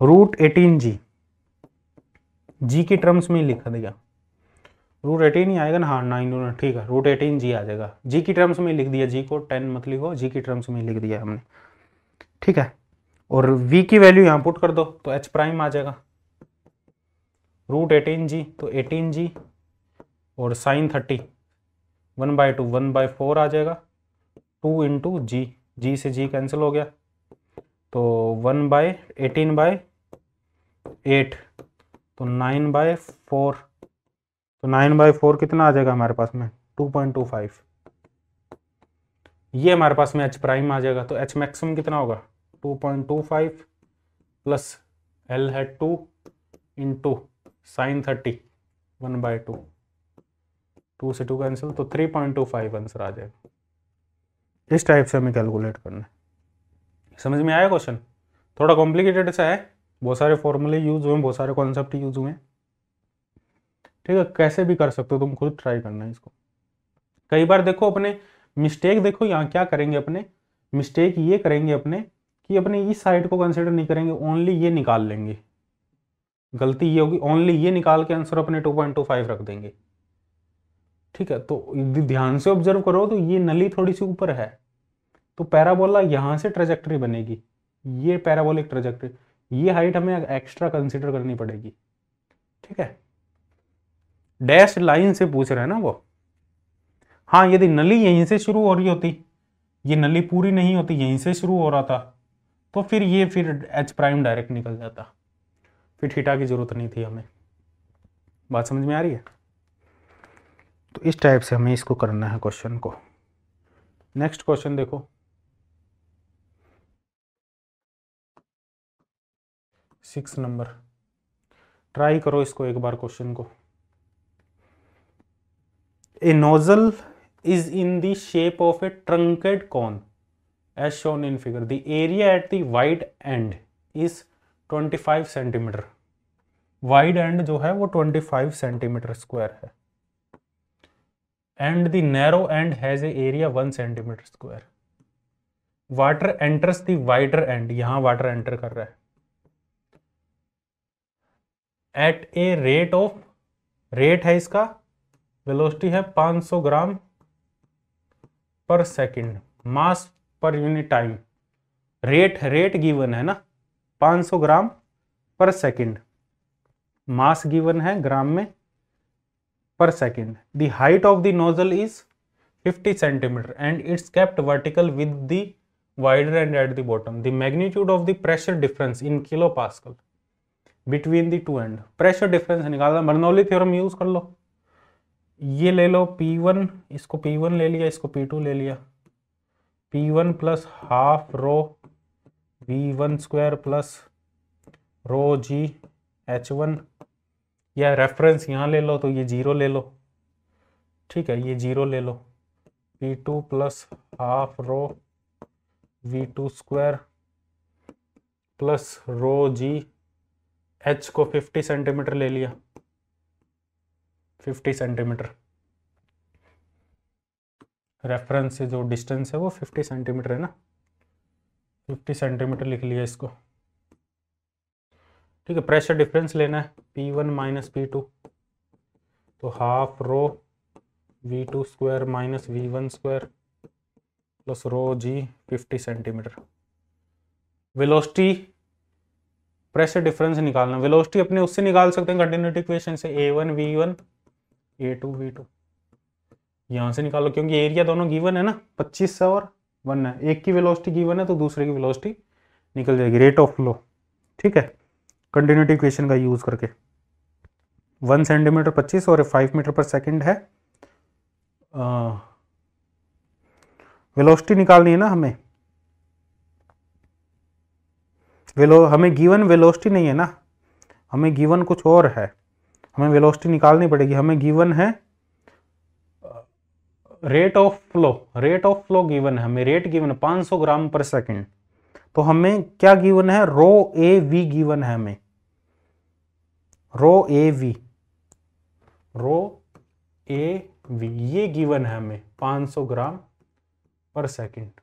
रूट एटीन जी जी की टर्म्स में लिख दिया रूट एटीन ही आएगा ना हाँ नाइन ठीक है रूट एटीन जी आ जाएगा जी की टर्म्स में लिख दिया जी को टेन मत लिखो जी की टर्म्स में लिख दिया हमने ठीक है और वी की वैल्यू यहाँ पुट कर दो तो एच प्राइम आ जाएगा रूट एटीन जी तो एटीन जी और sine thirty one by two one by four आ जाएगा टू इंटू जी जी से जी कैंसिल हो गया तो one by eighteen by eight तो नाइन बाय फोर तो नाइन बाय फोर कितना आ जाएगा हमारे पास में टू पॉइंट टू फाइव ये हमारे पास में एच प्राइम आ जाएगा तो एच मैक्सिमम कितना होगा two point two five plus L है two into sine thirty one by two two से टू कैंसिल तो three point two five answer आ जाएगा इस टाइप से हमें कैलकुलेट करना है समझ में आया क्वेश्चन थोड़ा कॉम्प्लिकेटेड सा है बहुत सारे फॉर्मूले यूज हुए बहुत सारे कॉन्सेप्ट यूज हुए हैं ठीक है कैसे भी कर सकते हो तुम खुद ट्राई करना इसको कई बार देखो अपने मिस्टेक देखो यहाँ क्या करेंगे अपने मिस्टेक ये करेंगे अपने कि अपने इस साइड को कंसिडर नहीं करेंगे ओनली ये निकाल लेंगे गलती ये होगी ओनली ये निकाल के आंसर अपने 2.25 रख देंगे ठीक है तो यदि ध्यान से ऑब्जर्व करो तो ये नली थोड़ी सी ऊपर है तो पैराबोला यहाँ से ट्रेजेक्ट्री बनेगी ये पैराबोलिक ट्रेजेक्ट्री ये हाइट हमें एक्स्ट्रा कंसिडर करनी पड़ेगी ठीक है डैश लाइन से पूछ रहे हैं ना वो हाँ यदि नली यहीं से शुरू हो रही होती ये नली पूरी नहीं होती यहीं से शुरू हो रहा था तो फिर ये फिर एच प्राइम डायरेक्ट निकल जाता फिर ठीटा की जरूरत नहीं थी हमें बात समझ में आ रही है तो इस टाइप से हमें इसको करना है क्वेश्चन को नेक्स्ट क्वेश्चन देखो सिक्स नंबर ट्राई करो इसको एक बार क्वेश्चन को a nozzle is in the shape of a truncated cone as shown in figure the area at the wide end is 25 centimetre wide end जो है वो 25 सेंटीमीटर स्क्वायर है and the narrow end has a area one centimetre square water enters the wider end यहां water enter कर रहा है eight A rate of rate है इसका वेलोसिटी है 500 ग्राम पर second mass per unit time rate rate given है ना 500 ग्राम पर सेकंड मास गिवन है ग्राम में per second. The height of the nozzle is 50 centimeter and it's kept vertical with the wider end at the bottom. The magnitude of the pressure difference in kilopascal between the two end. Pressure difference निकालना Bernoulli theorem use कर लो ये ले लो P1 इसको P1 ले लिया इसको P2 ले लिया P1 one plus half rho V1 one square plus rho G H1 या रेफरेंस यहाँ ले लो तो ये जीरो ले लो ठीक है ये जीरो ले लो P two plus half rho we two square plus rho ji H को 50 सेंटीमीटर ले लिया 50 सेंटीमीटर रेफरेंस से जो डिस्टेंस है वो 50 सेंटीमीटर है ना 50 सेंटीमीटर लिख लिया इसको ठीक है प्रेशर डिफरेंस लेना है P one minus P two तो half rho we two square minus V one square plus rho G fifty centimetre velocity pressure difference निकालना वेलोसिटी अपने उससे निकाल सकते हैं कंटिन्यूटी इक्वेशन से A one V one A two we two यहाँ से निकालो क्योंकि एरिया दोनों गिवन है ना पच्चीस सौ और वन है एक की वेलोसिटी गिवन है तो दूसरे की वेलोसिटी निकल जाएगी रेट ऑफ फ्लो ठीक है कंटिन्यूटी इक्वेशन का यूज़ करके वन सेंटीमीटर पच्चीस और फाइव मीटर पर सेकंड है वेलोसिटी निकालनी है ना हमें वेलो हमें गिवन वेलोसिटी नहीं है ना हमें गिवन कुछ और है हमें वेलोसिटी निकालनी पड़ेगी हमें गिवन है rate of flow rate of flow given है हमें रेट गिवन है 500 ग्राम पर सेकंड तो हमें क्या गिवन है रो ए वी गिवन है हमें rho A V rho A V ये गिवन है हमें 500 ग्राम पर सेकंड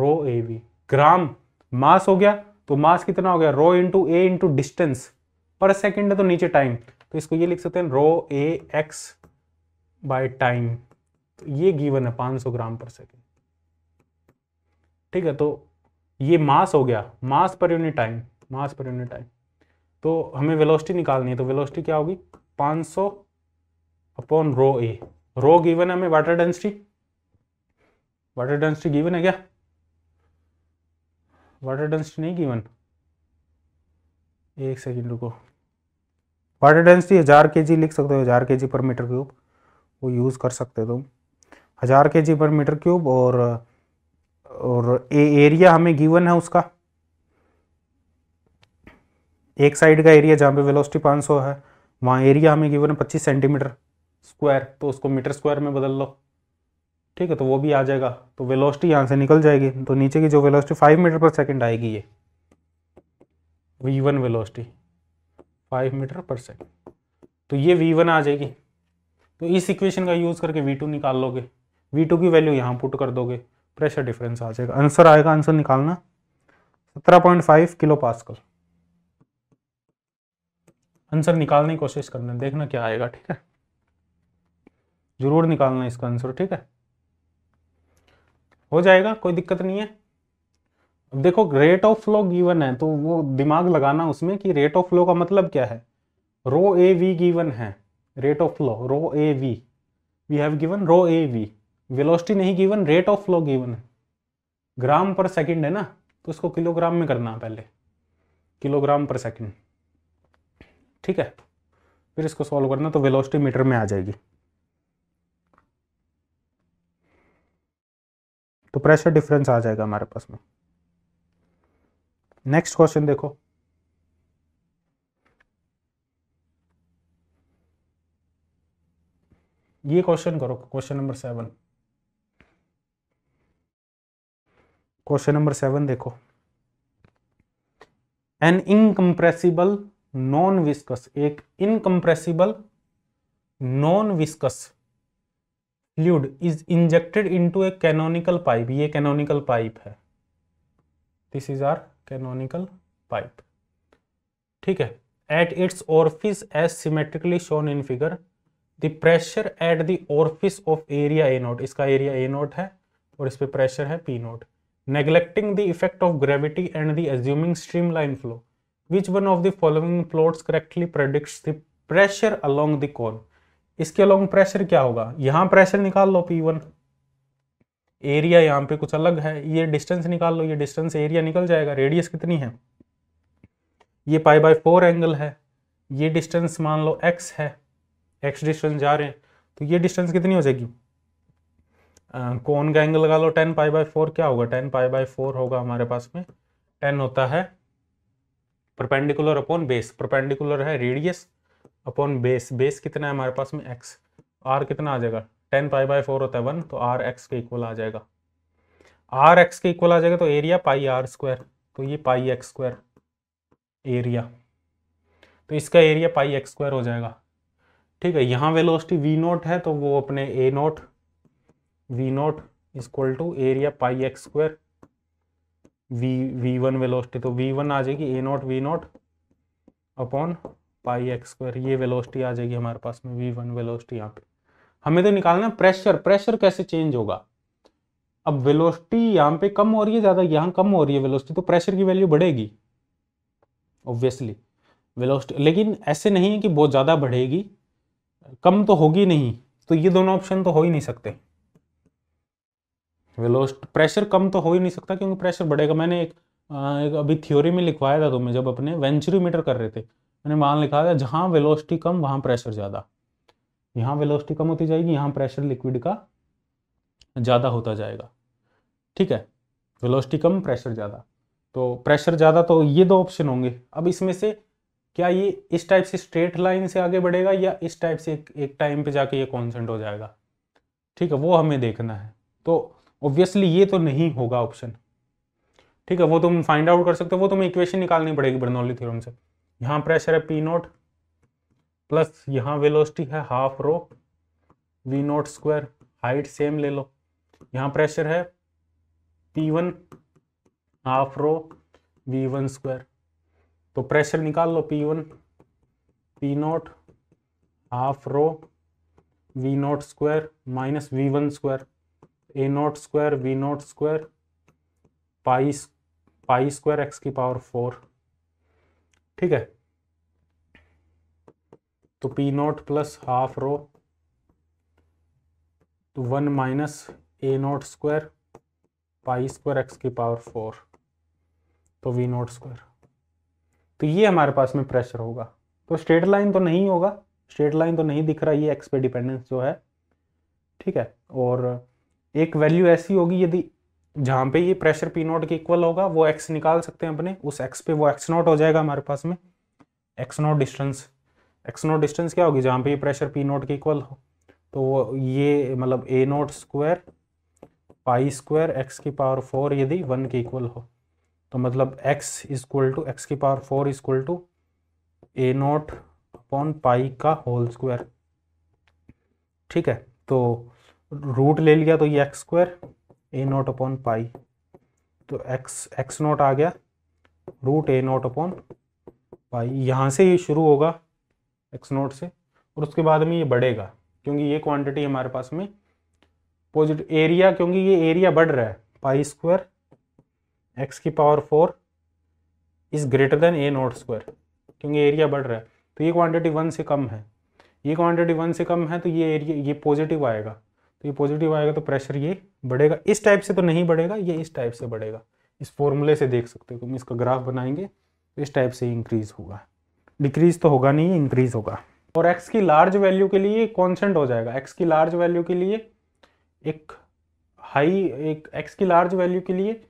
रो ए वी ग्राम मास हो गया तो मास कितना हो गया rho into A into distance per second है तो नीचे टाइम तो इसको ये लिख सकते हैं rho A X by time तो ये गिवन है 500 ग्राम पर सेकंड ठीक है तो ये मास हो गया मास per unit time mass per unit time तो हमें वेलोसिटी निकालनी है तो वेलोसिटी क्या होगी 500 अपॉन रो ए रो गिवन है हमें water density water density given है क्या वाटर डेंसिटी नहीं गिवन एक सेकेंड रुको वाटर डेंसिटी हज़ार के जी लिख सकते हो हज़ार के जी पर मीटर क्यूब वो यूज़ कर सकते हो तुम हज़ार के जी पर मीटर क्यूब और और ए एरिया हमें गिवन है उसका एक साइड का एरिया जहाँ पे वेलोसिटी 500 है वहाँ एरिया हमें गिवन है 25 सेंटीमीटर स्क्वायर तो उसको मीटर स्क्वायर में बदल लो ठीक है तो वो भी आ जाएगा तो वेलोसिटी यहाँ से निकल जाएगी तो नीचे की जो velocity five metre per second आएगी ये V one velocity five metre per second तो ये वी वन आ जाएगी तो इस इक्वेशन का यूज़ करके वी टू निकाल लोगे वी टू की वैल्यू यहाँ पुट कर दोगे प्रेशर डिफरेंस आ जाएगा आंसर आएगा आंसर निकालना सत्रह point five kilo pascal answer निकालने की कोशिश करना देखना क्या आएगा ठीक है जरूर निकालना इसका आंसर ठीक है हो जाएगा कोई दिक्कत नहीं है अब देखो रेट ऑफ फ्लो गिवन है तो वो दिमाग लगाना उसमें कि रेट ऑफ फ्लो का मतलब क्या है रो ए वी गिवन है rate of flow rho A V we have given rho A V velocity नहीं given rate of flow given है ग्राम पर सेकंड है ना तो उसको किलोग्राम में करना पहले किलोग्राम पर सेकंड ठीक है फिर इसको सॉल्व करना तो वेलोसिटी मीटर में आ जाएगी तो प्रेशर डिफरेंस आ जाएगा हमारे पास में नेक्स्ट क्वेश्चन देखो ये क्वेश्चन करो question number seven question number seven देखो एन इनकम्प्रेसिबल नॉन विस्कस एक incompressible non viscous fluid is injected into a canonical pipe ये कैनोनिकल पाइप है this is our canonical pipe ठीक है at its orifice as symmetrically shown in figure the pressure at the orifice of area A naught इसका area A naught है और इस पर pressure है P naught neglecting the effect of gravity and the assuming stream line flow which one of the following plots correctly predicts the pressure along the cone इसके along pressure क्या होगा यहाँ pressure निकाल लो P1 एरिया यहाँ पे कुछ अलग है ये डिस्टेंस निकाल लो ये डिस्टेंस एरिया निकल जाएगा रेडियस कितनी है ये पाई बाय फोर एंगल है ये डिस्टेंस मान लो x है x डिस्टेंस जा रहे हैं तो ये डिस्टेंस कितनी हो जाएगी कौन का एंगल लगा लो टेन पाई बाय फोर क्या होगा टेन पाई बाय फोर होगा हमारे पास में टेन होता है परपेंडिकुलर अपॉन बेस प्रपेंडिकुलर है रेडियस अपॉन बेस बेस कितना है हमारे पास में एक्स आर कितना आ जाएगा टेन पाई बाय फोर होता है वन तो आर एक्स के इक्वल आ जाएगा आर एक्स के इक्वल आ जाएगा तो एरिया पाई आर स्क्वायर तो ये पाई एक्स स्क्वायर एरिया तो इसका एरिया पाई एक्स स्क्वायर हो जाएगा ठीक है यहाँ वेलोसिटी वी नोट है तो वो अपने A naught V naught is equal to area pi X square V V one velocity तो वी वन आ जाएगी A naught V naught upon pi X square ये वेलोसिटी आ जाएगी हमारे पास में वी वन वेलोसिटी यहाँ पे हमें तो निकालना है प्रेशर प्रेशर कैसे चेंज होगा अब वेलोसिटी यहाँ पे कम हो रही है ज़्यादा यहाँ कम हो रही है वेलोसिटी तो प्रेशर की वैल्यू बढ़ेगी ऑब्वियसली वेलोसिटी लेकिन ऐसे नहीं है कि बहुत ज़्यादा बढ़ेगी कम तो होगी नहीं तो ये दोनों ऑप्शन तो हो ही नहीं सकते वेलोस्ट प्रेशर कम तो हो ही नहीं सकता क्योंकि प्रेशर बढ़ेगा मैंने एक, आ, एक अभी थ्योरी में लिखवाया था तुम्हें जब अपने वेंचुरी मीटर कर रहे थे मैंने वहाँ लिखा था जहाँ वेलोस्टी कम वहाँ प्रेशर ज़्यादा यहाँ वेलोस्टी कम होती जाएगी यहाँ प्रेशर लिक्विड का ज़्यादा होता जाएगा ठीक है वेलोस्टी कम प्रेशर ज़्यादा तो प्रेशर ज़्यादा तो ये दो ऑप्शन होंगे अब इसमें से क्या ये इस टाइप से स्ट्रेट लाइन से आगे बढ़ेगा या इस टाइप से एक, एक टाइम पे जाके ये कॉन्सेंट हो जाएगा ठीक है वो हमें देखना है तो ऑब्वियसली ये तो नहीं होगा ऑप्शन ठीक है वो तुम फाइंड आउट कर सकते हो वो तुम्हें इक्वेशन निकालनी पड़ेगी बर्नौली थ्योरम से यहाँ प्रेशर है पी नोट प्लस यहाँ वेलोसिटी है half rho V naught square height same ले लो यहाँ प्रेशर है P one half rho we one square तो प्रेशर निकाल लो P one P naught half rho V naught square minus V one square A naught square V naught square pi pi square X की power four ठीक है तो P naught plus half rho तो one minus ए naught square pi square X की power four तो V naught square तो ये हमारे पास में प्रेशर होगा तो स्ट्रेट लाइन तो नहीं होगा स्ट्रेट लाइन तो नहीं दिख रहा ये एक्स पे डिपेंडेंस जो है ठीक है और एक वैल्यू ऐसी होगी यदि जहाँ पे ये प्रेशर पी नॉट के इक्वल होगा वो एक्स निकाल सकते हैं अपने उस एक्स पे वो एक्स नॉट हो जाएगा हमारे पास में X naught distance X naught distance क्या होगी जहाँ पे ये प्रेशर पी नॉट के इक्वल हो तो वो ये मतलब A naught square pi square X की पावर फोर यदि वन के इक्वल हो तो मतलब एक्स इजक्वल टू एक्स की power four is equal to A naught upon pi का होल स्क्वायर ठीक है तो रूट ले लिया तो ये X square A naught upon pi तो एक्स एक्स नोट आ गया root A naught upon pi यहाँ से ये शुरू होगा एक्स नोट से और उसके बाद में ये बढ़ेगा क्योंकि ये क्वांटिटी हमारे पास में पॉजिटिव एरिया क्योंकि ये एरिया बढ़ रहा है पाई स्क्वायर एक्स की power four is greater than A naught square क्योंकि एरिया बढ़ रहा है तो ये क्वांटिटी वन से कम है ये क्वांटिटी वन से कम है तो ये एरिया ये पॉजिटिव आएगा तो ये पॉजिटिव आएगा तो प्रेशर ये बढ़ेगा इस टाइप से तो नहीं बढ़ेगा ये इस टाइप से बढ़ेगा इस फॉर्मूले से देख सकते हो तुम इसका ग्राफ बनाएंगे तो इस टाइप से इंक्रीज होगा डिक्रीज तो होगा नहीं इंक्रीज होगा और एक्स की लार्ज वैल्यू के लिए कॉन्सेंट हो जाएगा एक्स की लार्ज वैल्यू के लिए एक हाई एक एक्स की लार्ज वैल्यू के लिए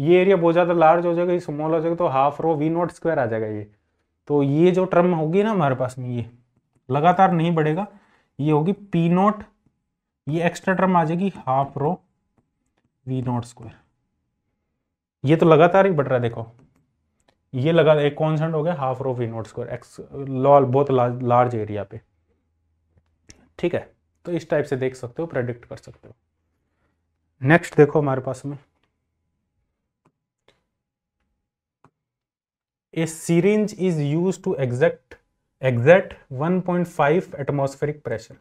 ये एरिया बहुत ज़्यादा लार्ज हो जाएगा ये स्मॉल हो जाएगा तो half rho V naught square आ जाएगा ये तो ये जो टर्म होगी ना हमारे पास में ये लगातार नहीं बढ़ेगा ये होगी पी नॉट ये एक्स्ट्रा टर्म आ जाएगी half rho V naught square ये तो लगातार ही बढ़ रहा है देखो ये लगा एक कॉन्सेंट हो गया half rho V naught square X लॉल बहुत लार्ज एरिया पे ठीक है तो इस टाइप से देख सकते हो प्रेडिक्ट कर सकते हो नेक्स्ट देखो हमारे पास में is use to used to one point 1.5 atmospheric pressure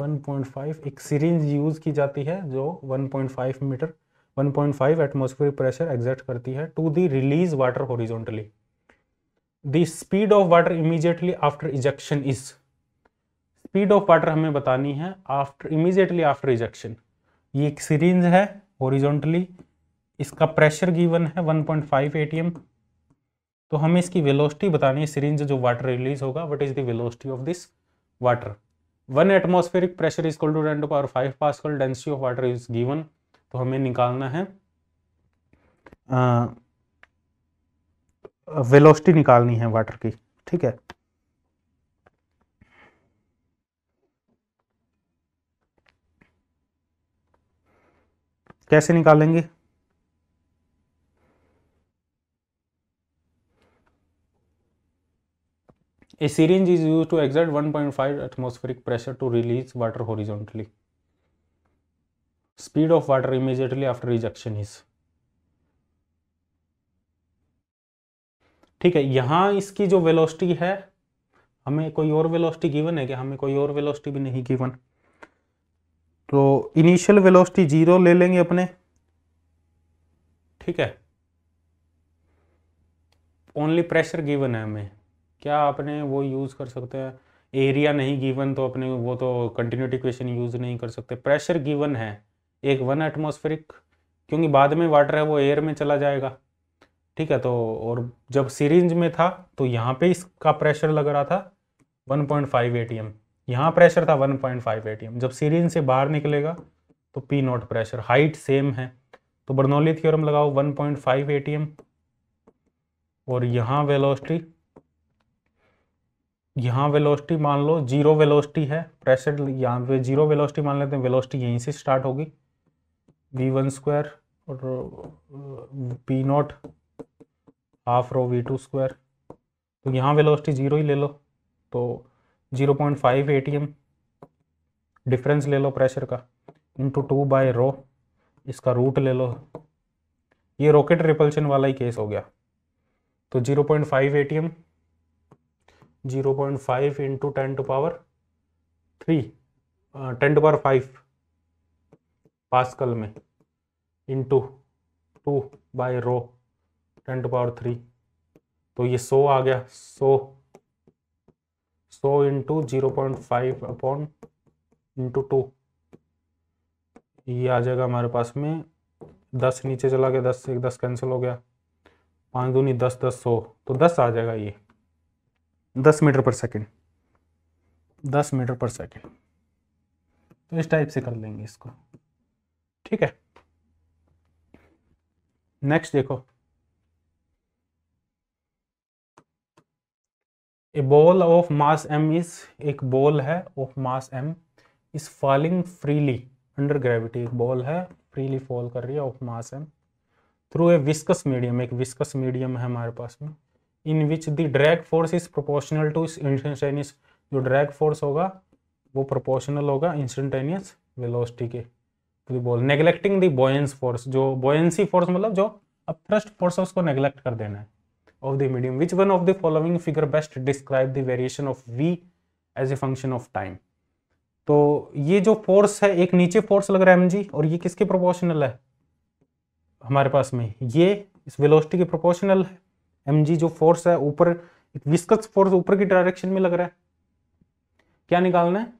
1.5 एक सीरीज यूज़ की जाती है जो 1.5 मीटर 1.5 एटमॉस्फेरिक प्रेशर एग्जर्ट करती है to the release water horizontally the speed of water immediately after ejection is speed of water हमें बतानी है आफ्टर इमीडिएटली आफ्टर इजेक्शन ये एक सीरीज है हॉरिजॉन्टली इसका प्रेशर गिवन है 1.5 एटीएम तो हमें इसकी वेलोसिटी बतानी है सीरीज जो वाटर रिलीज होगा what is the velocity of this water one atmospheric pressure is two ten to power five pascal density of water is given तो हमें निकालना है वेलोसिटी निकालनी है वाटर की ठीक है कैसे निकालेंगे a syringe is use to exert 1.5 point five atmospheric pressure to release water horizontally speed of water immediately after rejection is ठीक है यहां इसकी जो वेलोसिटी है हमें कोई और वेलोसिटी गिवन है क्या हमें कोई और वेलोसिटी भी नहीं गिवन तो इनिशियल वेलोसिटी जीरो ले लेंगे अपने ठीक है ओनली प्रेशर गिवन है हमें क्या आपने वो यूज़ कर सकते हैं एरिया नहीं गिवन तो अपने वो तो कंटिन्यूटी क्वेश्चन यूज़ नहीं कर सकते प्रेशर गिवन है एक वन एटमोस्फेरिक क्योंकि बाद में वाटर है वो एयर में चला जाएगा ठीक है तो और जब सीरेंज में था तो यहाँ पे इसका प्रेशर लग रहा था 1.5 पॉइंट यहाँ प्रेशर था 1.5 पॉइंट जब सीरेंज से बाहर निकलेगा तो P naught pressure height same है तो बर्नौली थियोरम लगाओ 1.5 पॉइंट और यहाँ वेलोसिटी यहाँ वेलोसिटी मान लो जीरो वेलोसिटी है प्रेशर यहाँ पे जीरो वेलोसिटी मान लेते हैं वेलोसिटी यहीं से स्टार्ट होगी वी वन स्क्वायर और P naught half rho we two square तो यहाँ वेलोसिटी जीरो ही ले लो तो zero point five A T M difference ले लो प्रेशर का इंटू टू बाय रो इसका रूट ले लो ये रॉकेट रिपल्शन वाला ही केस हो गया तो zero point five A T M zero point five into ten to power three ten to power five pascal में into two by rho ten to power three तो ये सौ आ गया सौ सौ into zero point five upon into two ये आ जाएगा हमारे पास में दस नीचे चला गया दस से दस कैंसिल हो गया पाँच दूनी दस दस सौ तो दस आ जाएगा ये दस मीटर पर सेकेंड दस मीटर पर सेकेंड तो इस टाइप से कर लेंगे इसको ठीक है नेक्स्ट देखो a ball of mass M is एक बॉल है of mass M is falling freely under gravity एक बॉल है फ्रीली फॉल कर रही है of mass M through a viscous medium एक विस्कस मीडियम है हमारे पास में in which the drag force is proportional to instantaneous जो ड्रैग फोर्स होगा वो प्रोपोर्शनल होगा इंस्टेंटेनियस वेलोसिटी के तो ball neglecting the buoyance force जो बॉयंसी फोर्स मतलब जो अब थ्रस्ट फोर्स है उसको नेग्लेक्ट कर देना है of the medium which one of the following figure best describe the variation of V as a function of time तो ये जो फोर्स है एक नीचे फोर्स लग रहा है एम और ये किसके प्रोपोर्शनल है हमारे पास में ये इस वेलोसिटी के प्रोपोर्शनल है mg जो फोर्स है ऊपर विस्कस फोर्स ऊपर की डायरेक्शन में लग रहा है क्या निकालना है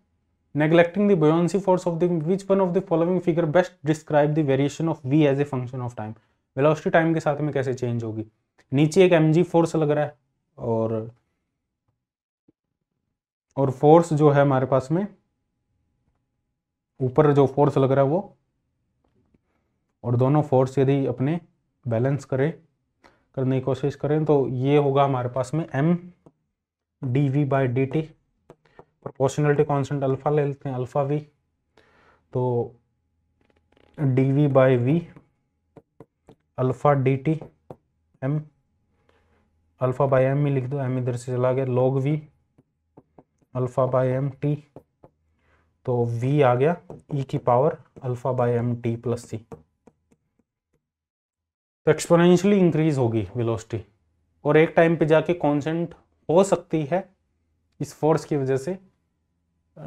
neglecting the force of the one of the following figure best describe the variation of v as a function of time velocity time के साथ में कैसे चेंज होगी नीचे एक mg फोर्स लग रहा है और और फोर्स जो है हमारे पास में ऊपर जो फोर्स लग रहा है वो और दोनों फोर्स यदि अपने बैलेंस करें करने की कोशिश करें तो ये होगा हमारे पास में M D V by D T proportionality constant alpha ले लेते हैं अल्फा वी तो D V by V alpha D T M alpha by M ही लिख दो एम इधर से चला गया log V alpha by M T तो वी आ गया ई e की power alpha by M T plus C तो एक्सपोनेंशियली इंक्रीज होगी वेलोसिटी और एक टाइम पे जाके कॉन्सेंट हो सकती है इस फोर्स की वजह से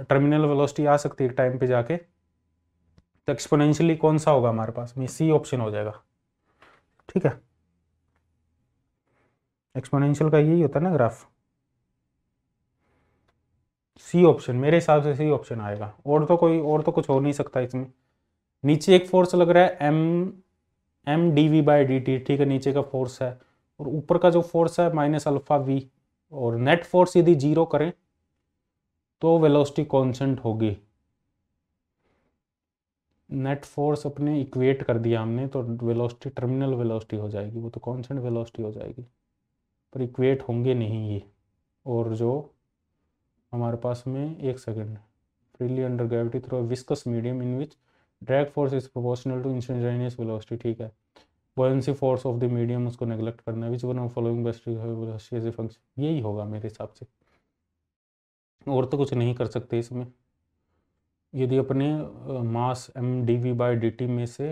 टर्मिनल वेलोसिटी आ सकती है एक टाइम पे जाके तो एक्सपोनेंशियली कौन सा होगा हमारे पास में सी ऑप्शन हो जाएगा ठीक है एक्सपोनेंशियल का यही होता है ना ग्राफ सी ऑप्शन मेरे हिसाब से सी ऑप्शन आएगा और तो कोई और तो कुछ हो नहीं सकता इसमें नीचे एक फोर्स लग रहा है M M D V by D T ठीक है नीचे का फोर्स है और ऊपर का जो फोर्स है माइनस अल्फा वी और नेट फोर्स यदि जीरो करें तो वेलोसिटी कॉन्स्टेंट होगी नेट फोर्स अपने इक्वेट कर दिया हमने तो वेलोसिटी टर्मिनल वेलोसिटी हो जाएगी वो तो कॉन्स्टेंट वेलोसिटी हो जाएगी पर इक्वेट होंगे नहीं ये और जो हमारे पास में एक second freely under gravity through viscous medium in which drag force is proportional to instantaneous velocity ठीक है buoyancy force of the medium उसको नेगलेक्ट करना which one of following best velocity function यही होगा मेरे हिसाब से और तो कुछ नहीं कर सकते इसमें यदि अपने mass M D V by D T में से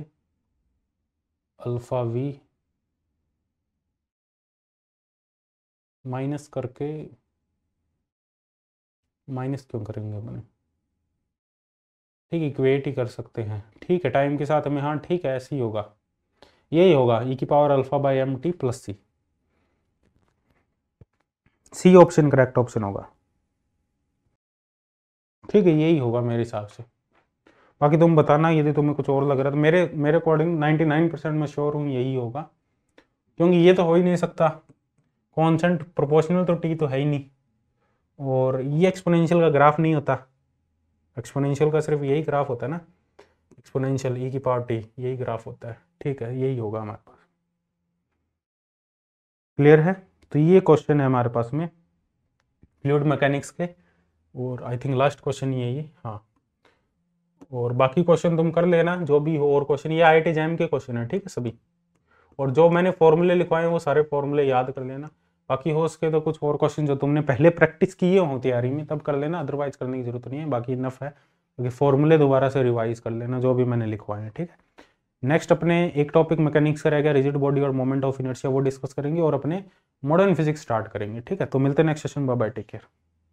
अल्फ़ा वी माइनस करके माइनस क्यों करेंगे अपने ठीक इक्वेट ही कर सकते हैं ठीक है टाइम के साथ हमें हाँ ठीक है ऐसे ही होगा यही होगा ई e की power alpha by M T plus C C option correct option होगा ठीक है यही होगा मेरे हिसाब से बाकी तुम बताना यदि तुम्हें कुछ और लग रहा है तो मेरे मेरे अकॉर्डिंग 99 परसेंट मैं श्योर हूँ यही होगा क्योंकि ये तो हो ही नहीं सकता कॉन्सेंट प्रोपोर्शनल तो टी तो है ही नहीं और ये एक्सपोनेंशियल का ग्राफ नहीं होता एक्सपोनेंशियल का सिर्फ यही ग्राफ होता है ना एक्सपोनेंशियल ई e की पावर टी यही ग्राफ होता है ठीक है यही होगा हमारे पास क्लियर है तो ये क्वेश्चन है हमारे पास में फ्लूड मैकेनिक्स के और आई थिंक लास्ट क्वेश्चन ये हाँ और बाकी क्वेश्चन तुम कर लेना जो भी हो और क्वेश्चन ये आई टी जैम के क्वेश्चन है ठीक है सभी और जो मैंने फॉर्मूले लिखवाए हैं वो सारे फॉर्मूले याद कर लेना बाकी हो सके तो कुछ और क्वेश्चन जो तुमने पहले प्रैक्टिस किए हो तैयारी में तब कर लेना अदरवाइज करने की जरूरत नहीं है बाकी इनफ है क्योंकि फॉर्मूले दोबारा से रिवाइज कर लेना जो भी मैंने लिखवाए हैं ठीक है नेक्स्ट अपने एक टॉपिक मैकेनिक्स का रह गया रिजिड बॉडी और मोमेंट ऑफ इनर्शिया वो डिस्कस करेंगे और अपने मॉडर्न फिजिक्स स्टार्ट करेंगे ठीक है तो मिलते हैं next session bye take care